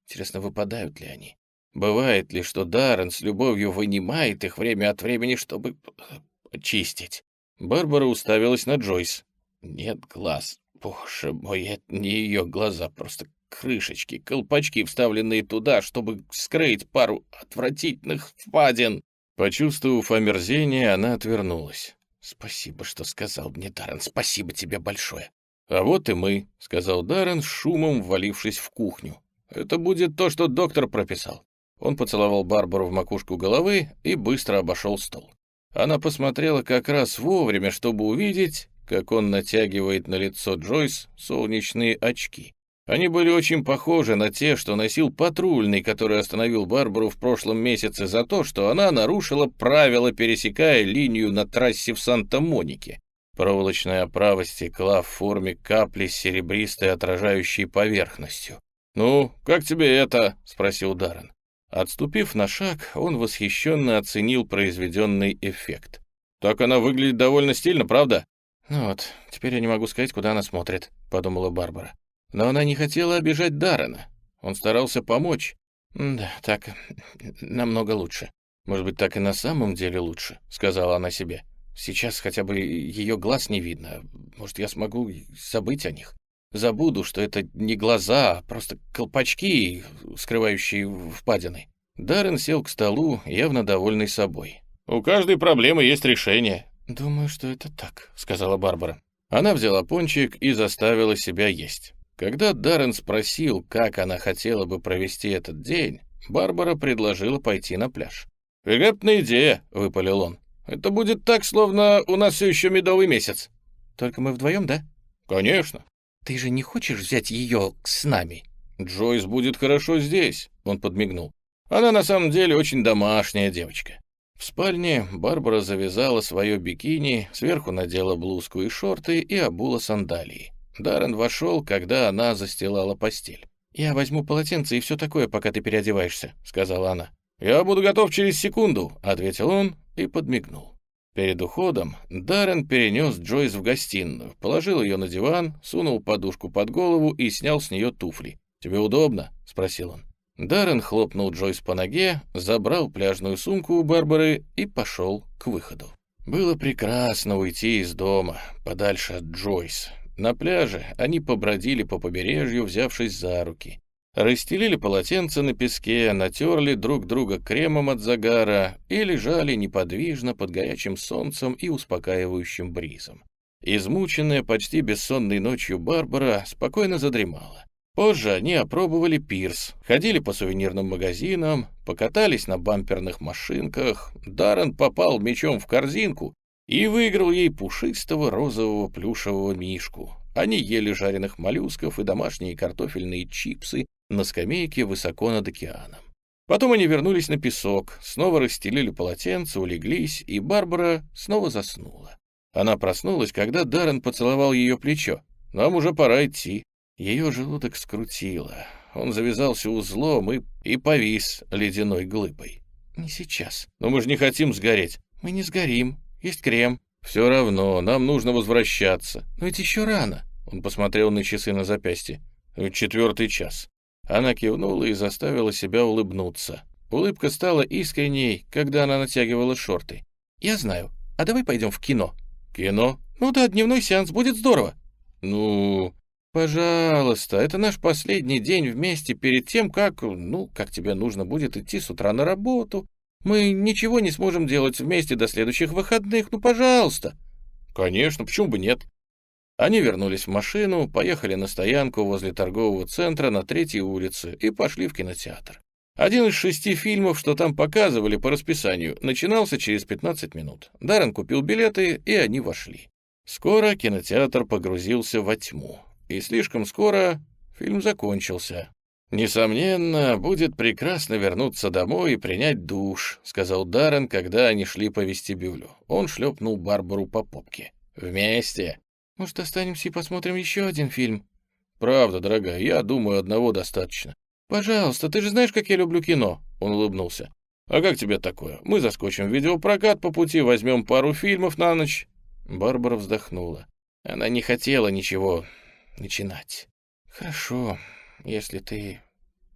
Интересно, выпадают ли они? Бывает ли, что Даррен с любовью вынимает их время от времени, чтобы э, чистить? Барбара уставилась на Джойс. Нет глаз. Боже мой, это не ее глаза, просто крышечки, колпачки, вставленные туда, чтобы скрыть пару отвратительных впадин. Почувствовав омерзение, она отвернулась. «Спасибо, что сказал мне, Даррен, спасибо тебе большое». «А вот и мы», — сказал Даррен, шумом ввалившись в кухню. «Это будет то, что доктор прописал». Он поцеловал Барбару в макушку головы и быстро обошел стол. Она посмотрела как раз вовремя, чтобы увидеть, как он натягивает на лицо Джойс солнечные очки. Они были очень похожи на те, что носил патрульный, который остановил Барбару в прошлом месяце за то, что она нарушила правила, пересекая линию на трассе в Санта-Монике. Проволочная оправа стекла в форме капли с серебристой отражающей поверхностью. «Ну, как тебе это?» — спросил Даррен. Отступив на шаг, он восхищенно оценил произведенный эффект. «Так она выглядит довольно стильно, правда?» «Ну вот, теперь я не могу сказать, куда она смотрит», — подумала Барбара. Но она не хотела обижать Даррена. Он старался помочь. «Да, так намного лучше. Может быть, так и на самом деле лучше», — сказала она себе. «Сейчас хотя бы ее глаз не видно. Может, я смогу забыть о них. Забуду, что это не глаза, а просто колпачки, скрывающие впадины». Дарен сел к столу, явно довольный собой. «У каждой проблемы есть решение». «Думаю, что это так», — сказала Барбара. Она взяла пончик и заставила себя есть. Когда Даррен спросил, как она хотела бы провести этот день, Барбара предложила пойти на пляж. «Великолепная идея», — выпалил он. «Это будет так, словно у нас все еще медовый месяц». «Только мы вдвоем, да?» «Конечно». «Ты же не хочешь взять ее с нами?» «Джойс будет хорошо здесь», — он подмигнул. «Она на самом деле очень домашняя девочка». В спальне Барбара завязала свое бикини, сверху надела блузку и шорты и обула сандалии. Даррен вошел, когда она застилала постель. «Я возьму полотенце и все такое, пока ты переодеваешься», — сказала она. «Я буду готов через секунду», — ответил он и подмигнул. Перед уходом Даррен перенес Джойс в гостиную, положил ее на диван, сунул подушку под голову и снял с нее туфли. «Тебе удобно?» — спросил он. Даррен хлопнул Джойс по ноге, забрал пляжную сумку у Барбары и пошел к выходу. Было прекрасно уйти из дома, подальше от Джойс. На пляже они побродили по побережью, взявшись за руки. Расстелили полотенце на песке, натерли друг друга кремом от загара и лежали неподвижно под горячим солнцем и успокаивающим бризом. Измученная почти бессонной ночью Барбара спокойно задремала. Позже они опробовали пирс, ходили по сувенирным магазинам, покатались на бамперных машинках. Даррен попал мечом в корзинку и выиграл ей пушистого розового плюшевого мишку. Они ели жареных моллюсков и домашние картофельные чипсы на скамейке высоко над океаном. Потом они вернулись на песок, снова расстелили полотенце, улеглись, и Барбара снова заснула. Она проснулась, когда Даррен поцеловал ее плечо. «Нам уже пора идти». Ее желудок скрутило. Он завязался узлом и, и повис ледяной глыбой. «Не сейчас». «Но мы же не хотим сгореть». «Мы не сгорим», есть крем. Все равно, нам нужно возвращаться. Но ведь еще рано. Он посмотрел на часы на запястье. Четвертый час. Она кивнула и заставила себя улыбнуться. Улыбка стала искренней, когда она натягивала шорты. «Я знаю. А давай пойдем в кино?» «Кино?» «Ну да, дневной сеанс, будет здорово». «Ну...» «Пожалуйста, это наш последний день вместе перед тем, как... Ну, как тебе нужно будет идти с утра на работу. Мы ничего не сможем делать вместе до следующих выходных, ну, пожалуйста». «Конечно, почему бы нет?» Они вернулись в машину, поехали на стоянку возле торгового центра на третьей улице и пошли в кинотеатр. Один из шести фильмов, что там показывали по расписанию, начинался через 15 минут. Даррен купил билеты, и они вошли. Скоро кинотеатр погрузился во тьму. И слишком скоро фильм закончился. «Несомненно, будет прекрасно вернуться домой и принять душ», — сказал Даррен, когда они шли по вестибюлю. Он шлепнул Барбару по попке. «Вместе». «Может, останемся и посмотрим еще один фильм?» «Правда, дорогая, я думаю, одного достаточно». «Пожалуйста, ты же знаешь, как я люблю кино», — он улыбнулся. «А как тебе такое? Мы заскочим в видеопрокат по пути, возьмем пару фильмов на ночь». Барбара вздохнула. Она не хотела ничего начинать. «Хорошо, если ты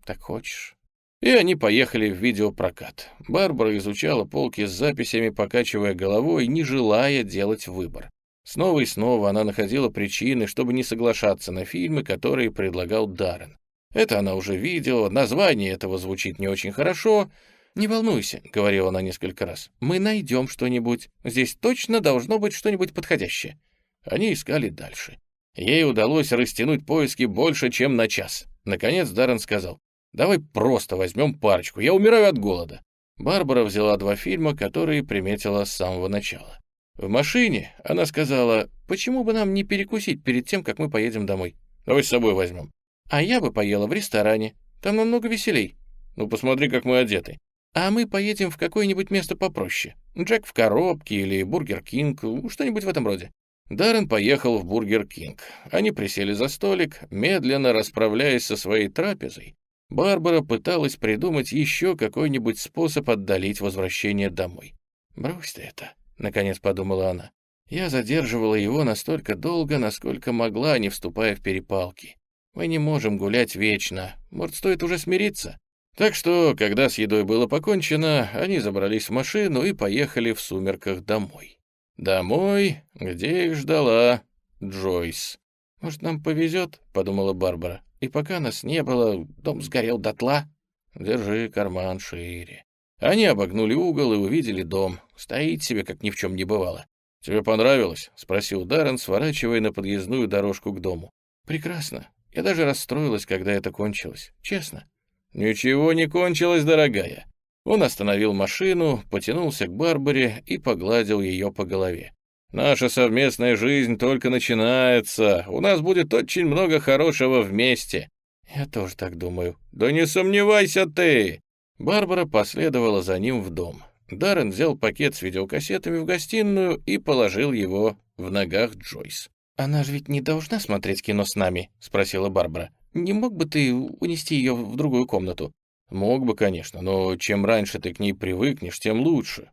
так хочешь». И они поехали в видеопрокат. Барбара изучала полки с записями, покачивая головой, не желая делать выбор. Снова и снова она находила причины, чтобы не соглашаться на фильмы, которые предлагал Даррен. Это она уже видела, название этого звучит не очень хорошо. «Не волнуйся», — говорила она несколько раз, — «мы найдем что-нибудь. Здесь точно должно быть что-нибудь подходящее». Они искали дальше. Ей удалось растянуть поиски больше, чем на час. Наконец Даррен сказал, «Давай просто возьмем парочку, я умираю от голода». Барбара взяла два фильма, которые приметила с самого начала. В машине она сказала, «Почему бы нам не перекусить перед тем, как мы поедем домой? Давай с собой возьмем». «А я бы поела в ресторане. Там намного веселей». «Ну, посмотри, как мы одеты». «А мы поедем в какое-нибудь место попроще. Джек в коробке или Бургер Кинг, ну, что-нибудь в этом роде». Даррен поехал в Бургер Кинг. Они присели за столик, медленно расправляясь со своей трапезой. Барбара пыталась придумать еще какой-нибудь способ отдалить возвращение домой. «Брось ты это», — наконец подумала она. «Я задерживала его настолько долго, насколько могла, не вступая в перепалки. Мы не можем гулять вечно. Может, стоит уже смириться?» Так что, когда с едой было покончено, они забрались в машину и поехали в сумерках домой. Домой, где их ждала Джойс. «Может, нам повезет?» — подумала Барбара. «И пока нас не было, дом сгорел дотла». «Держи карман шире». Они обогнули угол и увидели дом. Стоит себе, как ни в чем не бывало. «Тебе понравилось?» — спросил Даррен, сворачивая на подъездную дорожку к дому. «Прекрасно. Я даже расстроилась, когда это кончилось. Честно». «Ничего не кончилось, дорогая. Он остановил машину, потянулся к Барбаре и погладил ее по голове. «Наша совместная жизнь только начинается. У нас будет очень много хорошего вместе». «Я тоже так думаю». «Да не сомневайся ты!» Барбара последовала за ним в дом. Даррен взял пакет с видеокассетами в гостиную и положил его в ногах Джойс. «Она же ведь не должна смотреть кино с нами?» — спросила Барбара. «Не мог бы ты унести ее в другую комнату?» Мог бы, конечно, но чем раньше ты к ней привыкнешь, тем лучше.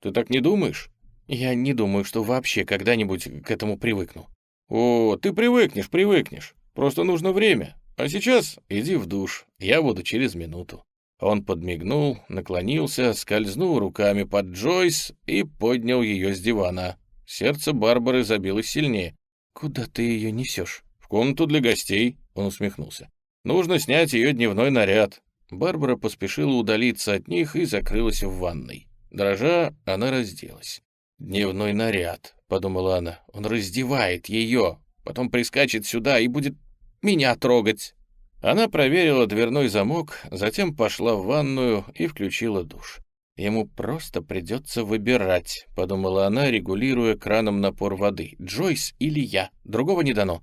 Ты так не думаешь? Я не думаю, что вообще когда-нибудь к этому привыкну. О, ты привыкнешь, привыкнешь. Просто нужно время. А сейчас иди в душ. Я буду через минуту. Он подмигнул, наклонился, скользнул руками под Джойс и поднял ее с дивана. Сердце Барбары забилось сильнее. «Куда ты ее несешь?» «В комнату для гостей», — он усмехнулся. «Нужно снять ее дневной наряд. Барбара поспешила удалиться от них и закрылась в ванной. Дрожа, она разделась. «Дневной наряд», — подумала она. «Он раздевает ее, потом прискачет сюда и будет меня трогать». Она проверила дверной замок, затем пошла в ванную и включила душ. «Ему просто придется выбирать», — подумала она, регулируя краном напор воды. «Джойс или я? Другого не дано».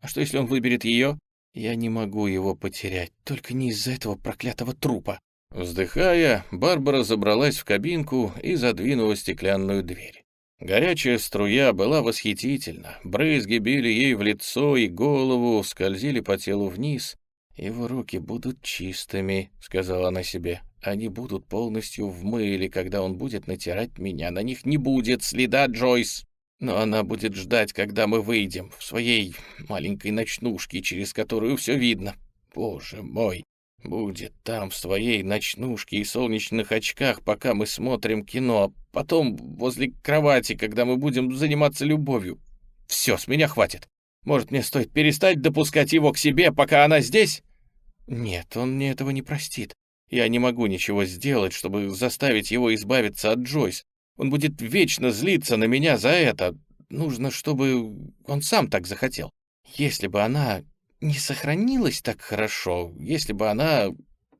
«А что, если он выберет ее?» Я не могу его потерять, только не из-за этого проклятого трупа. Вздыхая, Барбара забралась в кабинку и задвинула стеклянную дверь. Горячая струя была восхитительна, брызги били ей в лицо и голову, скользили по телу вниз. «Его руки будут чистыми», — сказала она себе. «Они будут полностью в мыле, когда он будет натирать меня. На них не будет следа, Джойс!» Но она будет ждать, когда мы выйдем, в своей маленькой ночнушке, через которую все видно. Боже мой, будет там, в своей ночнушке и солнечных очках, пока мы смотрим кино, а потом возле кровати, когда мы будем заниматься любовью. Все, с меня хватит. Может, мне стоит перестать допускать его к себе, пока она здесь? Нет, он мне этого не простит. Я не могу ничего сделать, чтобы заставить его избавиться от Джойс. Он будет вечно злиться на меня за это. Нужно, чтобы он сам так захотел. Если бы она не сохранилась так хорошо, если бы она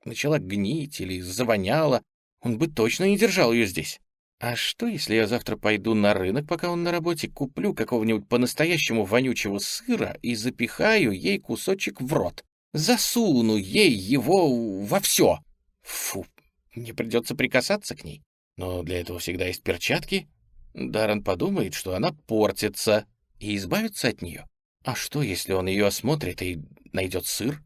начала гнить или завоняла, он бы точно не держал ее здесь. А что, если я завтра пойду на рынок, пока он на работе, куплю какого-нибудь по-настоящему вонючего сыра и запихаю ей кусочек в рот? Засуну ей его во все. Фу, мне придется прикасаться к ней. Но для этого всегда есть перчатки. Даррен подумает, что она портится, и избавится от нее. А что, если он ее осмотрит и найдет сыр?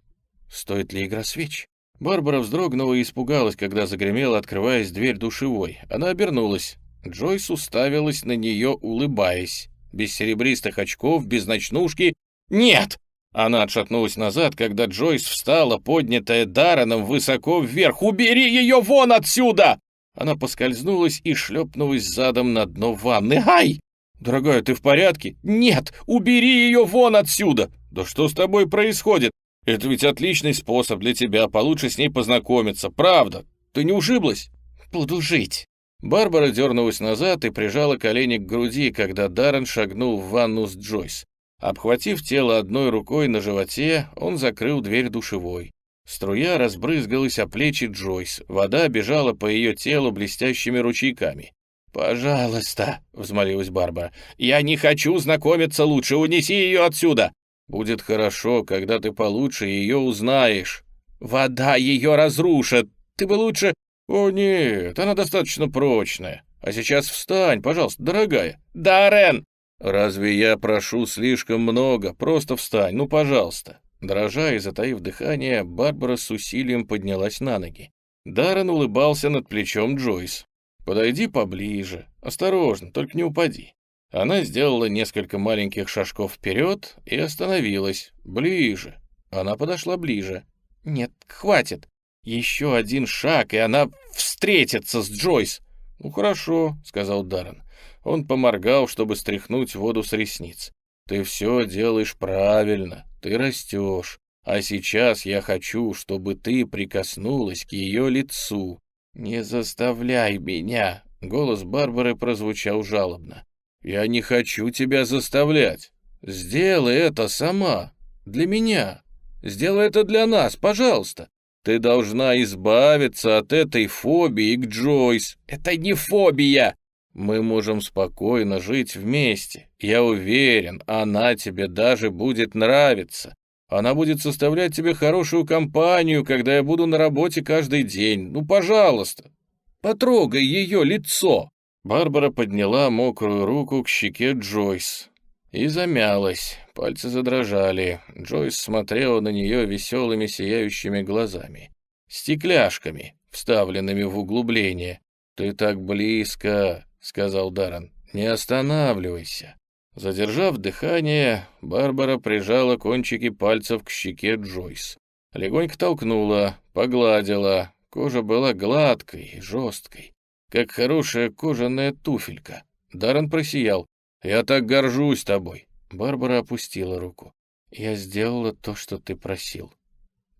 Стоит ли игра свеч? Барбара вздрогнула и испугалась, когда загремела, открываясь дверь душевой. Она обернулась. Джойс уставилась на нее, улыбаясь. Без серебристых очков, без ночнушки. «Нет!» Она отшатнулась назад, когда Джойс встала, поднятая Дарреном высоко вверх. «Убери ее вон отсюда!» Она поскользнулась и шлепнулась задом на дно ванны. «Ай! Дорогая, ты в порядке?» «Нет! Убери ее вон отсюда!» «Да что с тобой происходит? Это ведь отличный способ для тебя получше с ней познакомиться, правда! Ты не ушиблась?» «Буду жить!» Барбара дернулась назад и прижала колени к груди, когда Даррен шагнул в ванну с Джойс. Обхватив тело одной рукой на животе, он закрыл дверь душевой. Струя разбрызгалась о плечи Джойс, вода бежала по ее телу блестящими ручейками. «Пожалуйста», — взмолилась Барба, — «я не хочу знакомиться лучше, унеси ее отсюда!» «Будет хорошо, когда ты получше ее узнаешь». «Вода ее разрушит! Ты бы лучше...» «О нет, она достаточно прочная. А сейчас встань, пожалуйста, дорогая». «Да, Рен!» «Разве я прошу слишком много? Просто встань, ну, пожалуйста». Дрожа и затаив дыхание, Барбара с усилием поднялась на ноги. Даррен улыбался над плечом Джойс. «Подойди поближе. Осторожно, только не упади». Она сделала несколько маленьких шажков вперед и остановилась. «Ближе». Она подошла ближе. «Нет, хватит. Еще один шаг, и она встретится с Джойс». «Ну хорошо», — сказал Даррен. Он поморгал, чтобы стряхнуть воду с ресниц. Ты все делаешь правильно, ты растешь. А сейчас я хочу, чтобы ты прикоснулась к ее лицу. Не заставляй меня!» Голос Барбары прозвучал жалобно. «Я не хочу тебя заставлять. Сделай это сама. Для меня. Сделай это для нас, пожалуйста. Ты должна избавиться от этой фобии к Джойс. Это не фобия. Мы можем спокойно жить вместе. Я уверен, она тебе даже будет нравиться. Она будет составлять тебе хорошую компанию, когда я буду на работе каждый день. Ну, пожалуйста, потрогай ее лицо». Барбара подняла мокрую руку к щеке Джойс и замялась. Пальцы задрожали. Джойс смотрела на нее веселыми сияющими глазами. Стекляшками, вставленными в углубление. «Ты так близко! — сказал Даррен. «Не останавливайся». Задержав дыхание, Барбара прижала кончики пальцев к щеке Джойс. Легонько толкнула, погладила. Кожа была гладкой и жесткой, как хорошая кожаная туфелька. Даррен просиял. «Я так горжусь тобой!» Барбара опустила руку. «Я сделала то, что ты просил.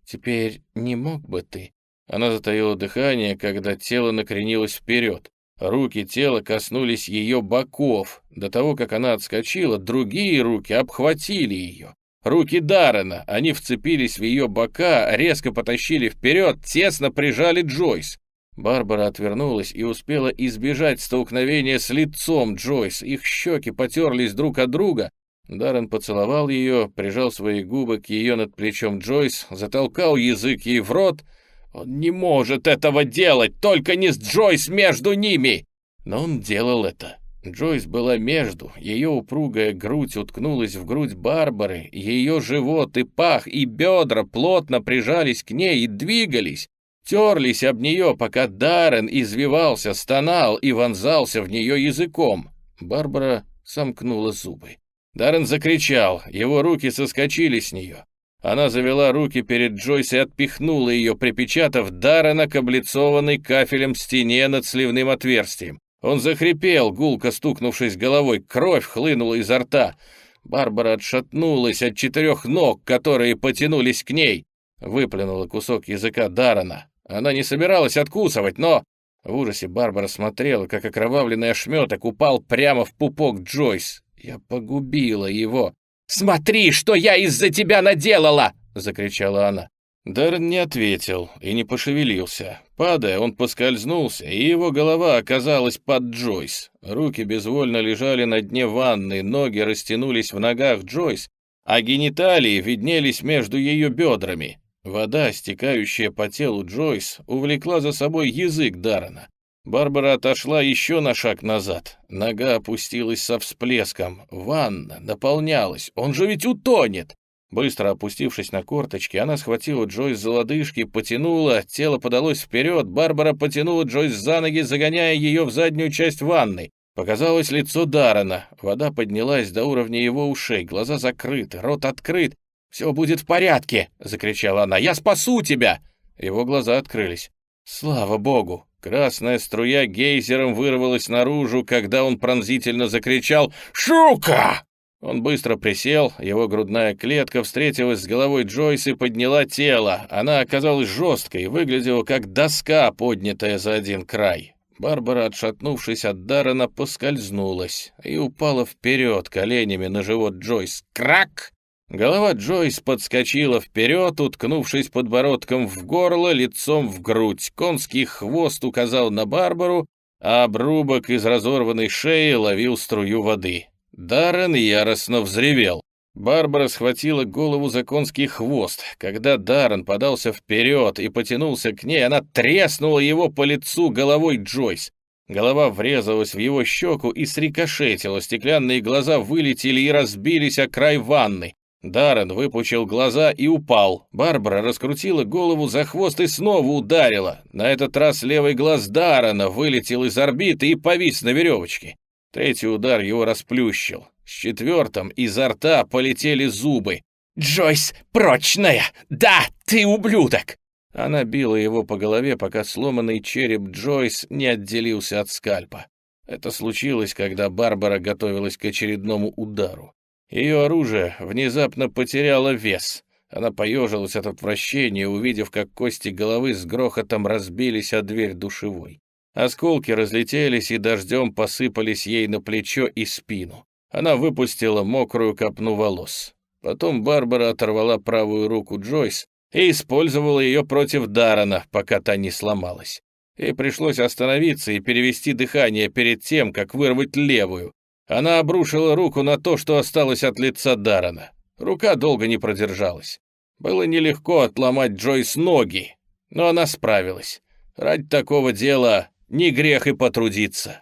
Теперь не мог бы ты...» Она затаила дыхание, когда тело накренилось вперед. Руки тела коснулись ее боков. До того, как она отскочила, другие руки обхватили ее. Руки Даррена, они вцепились в ее бока, резко потащили вперед, тесно прижали Джойс. Барбара отвернулась и успела избежать столкновения с лицом Джойс. Их щеки потерлись друг от друга. Даррен поцеловал ее, прижал свои губы к ее над плечом Джойс, затолкал язык ей в рот — он не может этого делать, только не с Джойс между ними. Но он делал это. Джойс была между, ее упругая грудь уткнулась в грудь Барбары, ее живот и пах и бедра плотно прижались к ней и двигались, терлись об нее, пока Даррен извивался, стонал и вонзался в нее языком. Барбара сомкнула зубы. Даррен закричал, его руки соскочили с нее. Она завела руки перед Джойс и отпихнула ее, припечатав Даррена к облицованной кафелем стене над сливным отверстием. Он захрипел, гулко стукнувшись головой, кровь хлынула изо рта. Барбара отшатнулась от четырех ног, которые потянулись к ней. Выплюнула кусок языка Даррена. Она не собиралась откусывать, но... В ужасе Барбара смотрела, как окровавленный ошметок упал прямо в пупок Джойс. «Я погубила его!» «Смотри, что я из-за тебя наделала!» — закричала она. Даррен не ответил и не пошевелился. Падая, он поскользнулся, и его голова оказалась под Джойс. Руки безвольно лежали на дне ванны, ноги растянулись в ногах Джойс, а гениталии виднелись между ее бедрами. Вода, стекающая по телу Джойс, увлекла за собой язык Даррена. Барбара отошла еще на шаг назад. Нога опустилась со всплеском. Ванна наполнялась. Он же ведь утонет. Быстро опустившись на корточки, она схватила Джойс за лодыжки, потянула, тело подалось вперед, Барбара потянула Джойс за ноги, загоняя ее в заднюю часть ванны. Показалось лицо Дарана. Вода поднялась до уровня его ушей, глаза закрыты, рот открыт. «Все будет в порядке!» — закричала она. «Я спасу тебя!» Его глаза открылись. «Слава богу!» Красная струя гейзером вырвалась наружу, когда он пронзительно закричал «Шука!». Он быстро присел, его грудная клетка встретилась с головой Джойс и подняла тело. Она оказалась жесткой, выглядела как доска, поднятая за один край. Барбара, отшатнувшись от Даррена, поскользнулась и упала вперед коленями на живот Джойс. «Крак!» Голова Джойс подскочила вперед, уткнувшись подбородком в горло, лицом в грудь. Конский хвост указал на Барбару, а обрубок из разорванной шеи ловил струю воды. Даррен яростно взревел. Барбара схватила голову за конский хвост. Когда Даррен подался вперед и потянулся к ней, она треснула его по лицу головой Джойс. Голова врезалась в его щеку и срикошетила, стеклянные глаза вылетели и разбились о край ванны. Даррен выпучил глаза и упал. Барбара раскрутила голову за хвост и снова ударила. На этот раз левый глаз Даррена вылетел из орбиты и повис на веревочке. Третий удар его расплющил. С четвертым изо рта полетели зубы. «Джойс, прочная! Да, ты ублюдок!» Она била его по голове, пока сломанный череп Джойс не отделился от скальпа. Это случилось, когда Барбара готовилась к очередному удару. Ее оружие внезапно потеряло вес. Она поежилась от отвращения, увидев, как кости головы с грохотом разбились о дверь душевой. Осколки разлетелись и дождем посыпались ей на плечо и спину. Она выпустила мокрую копну волос. Потом Барбара оторвала правую руку Джойс и использовала ее против Дарана, пока та не сломалась. Ей пришлось остановиться и перевести дыхание перед тем, как вырвать левую, она обрушила руку на то, что осталось от лица Дарана. Рука долго не продержалась. Было нелегко отломать Джойс ноги, но она справилась. Ради такого дела не грех и потрудиться.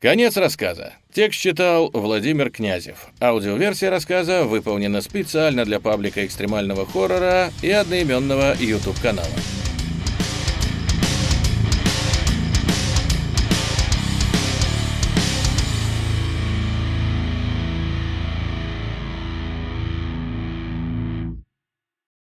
Конец рассказа. Текст читал Владимир Князев. Аудиоверсия рассказа выполнена специально для паблика экстремального хоррора и одноименного YouTube-канала.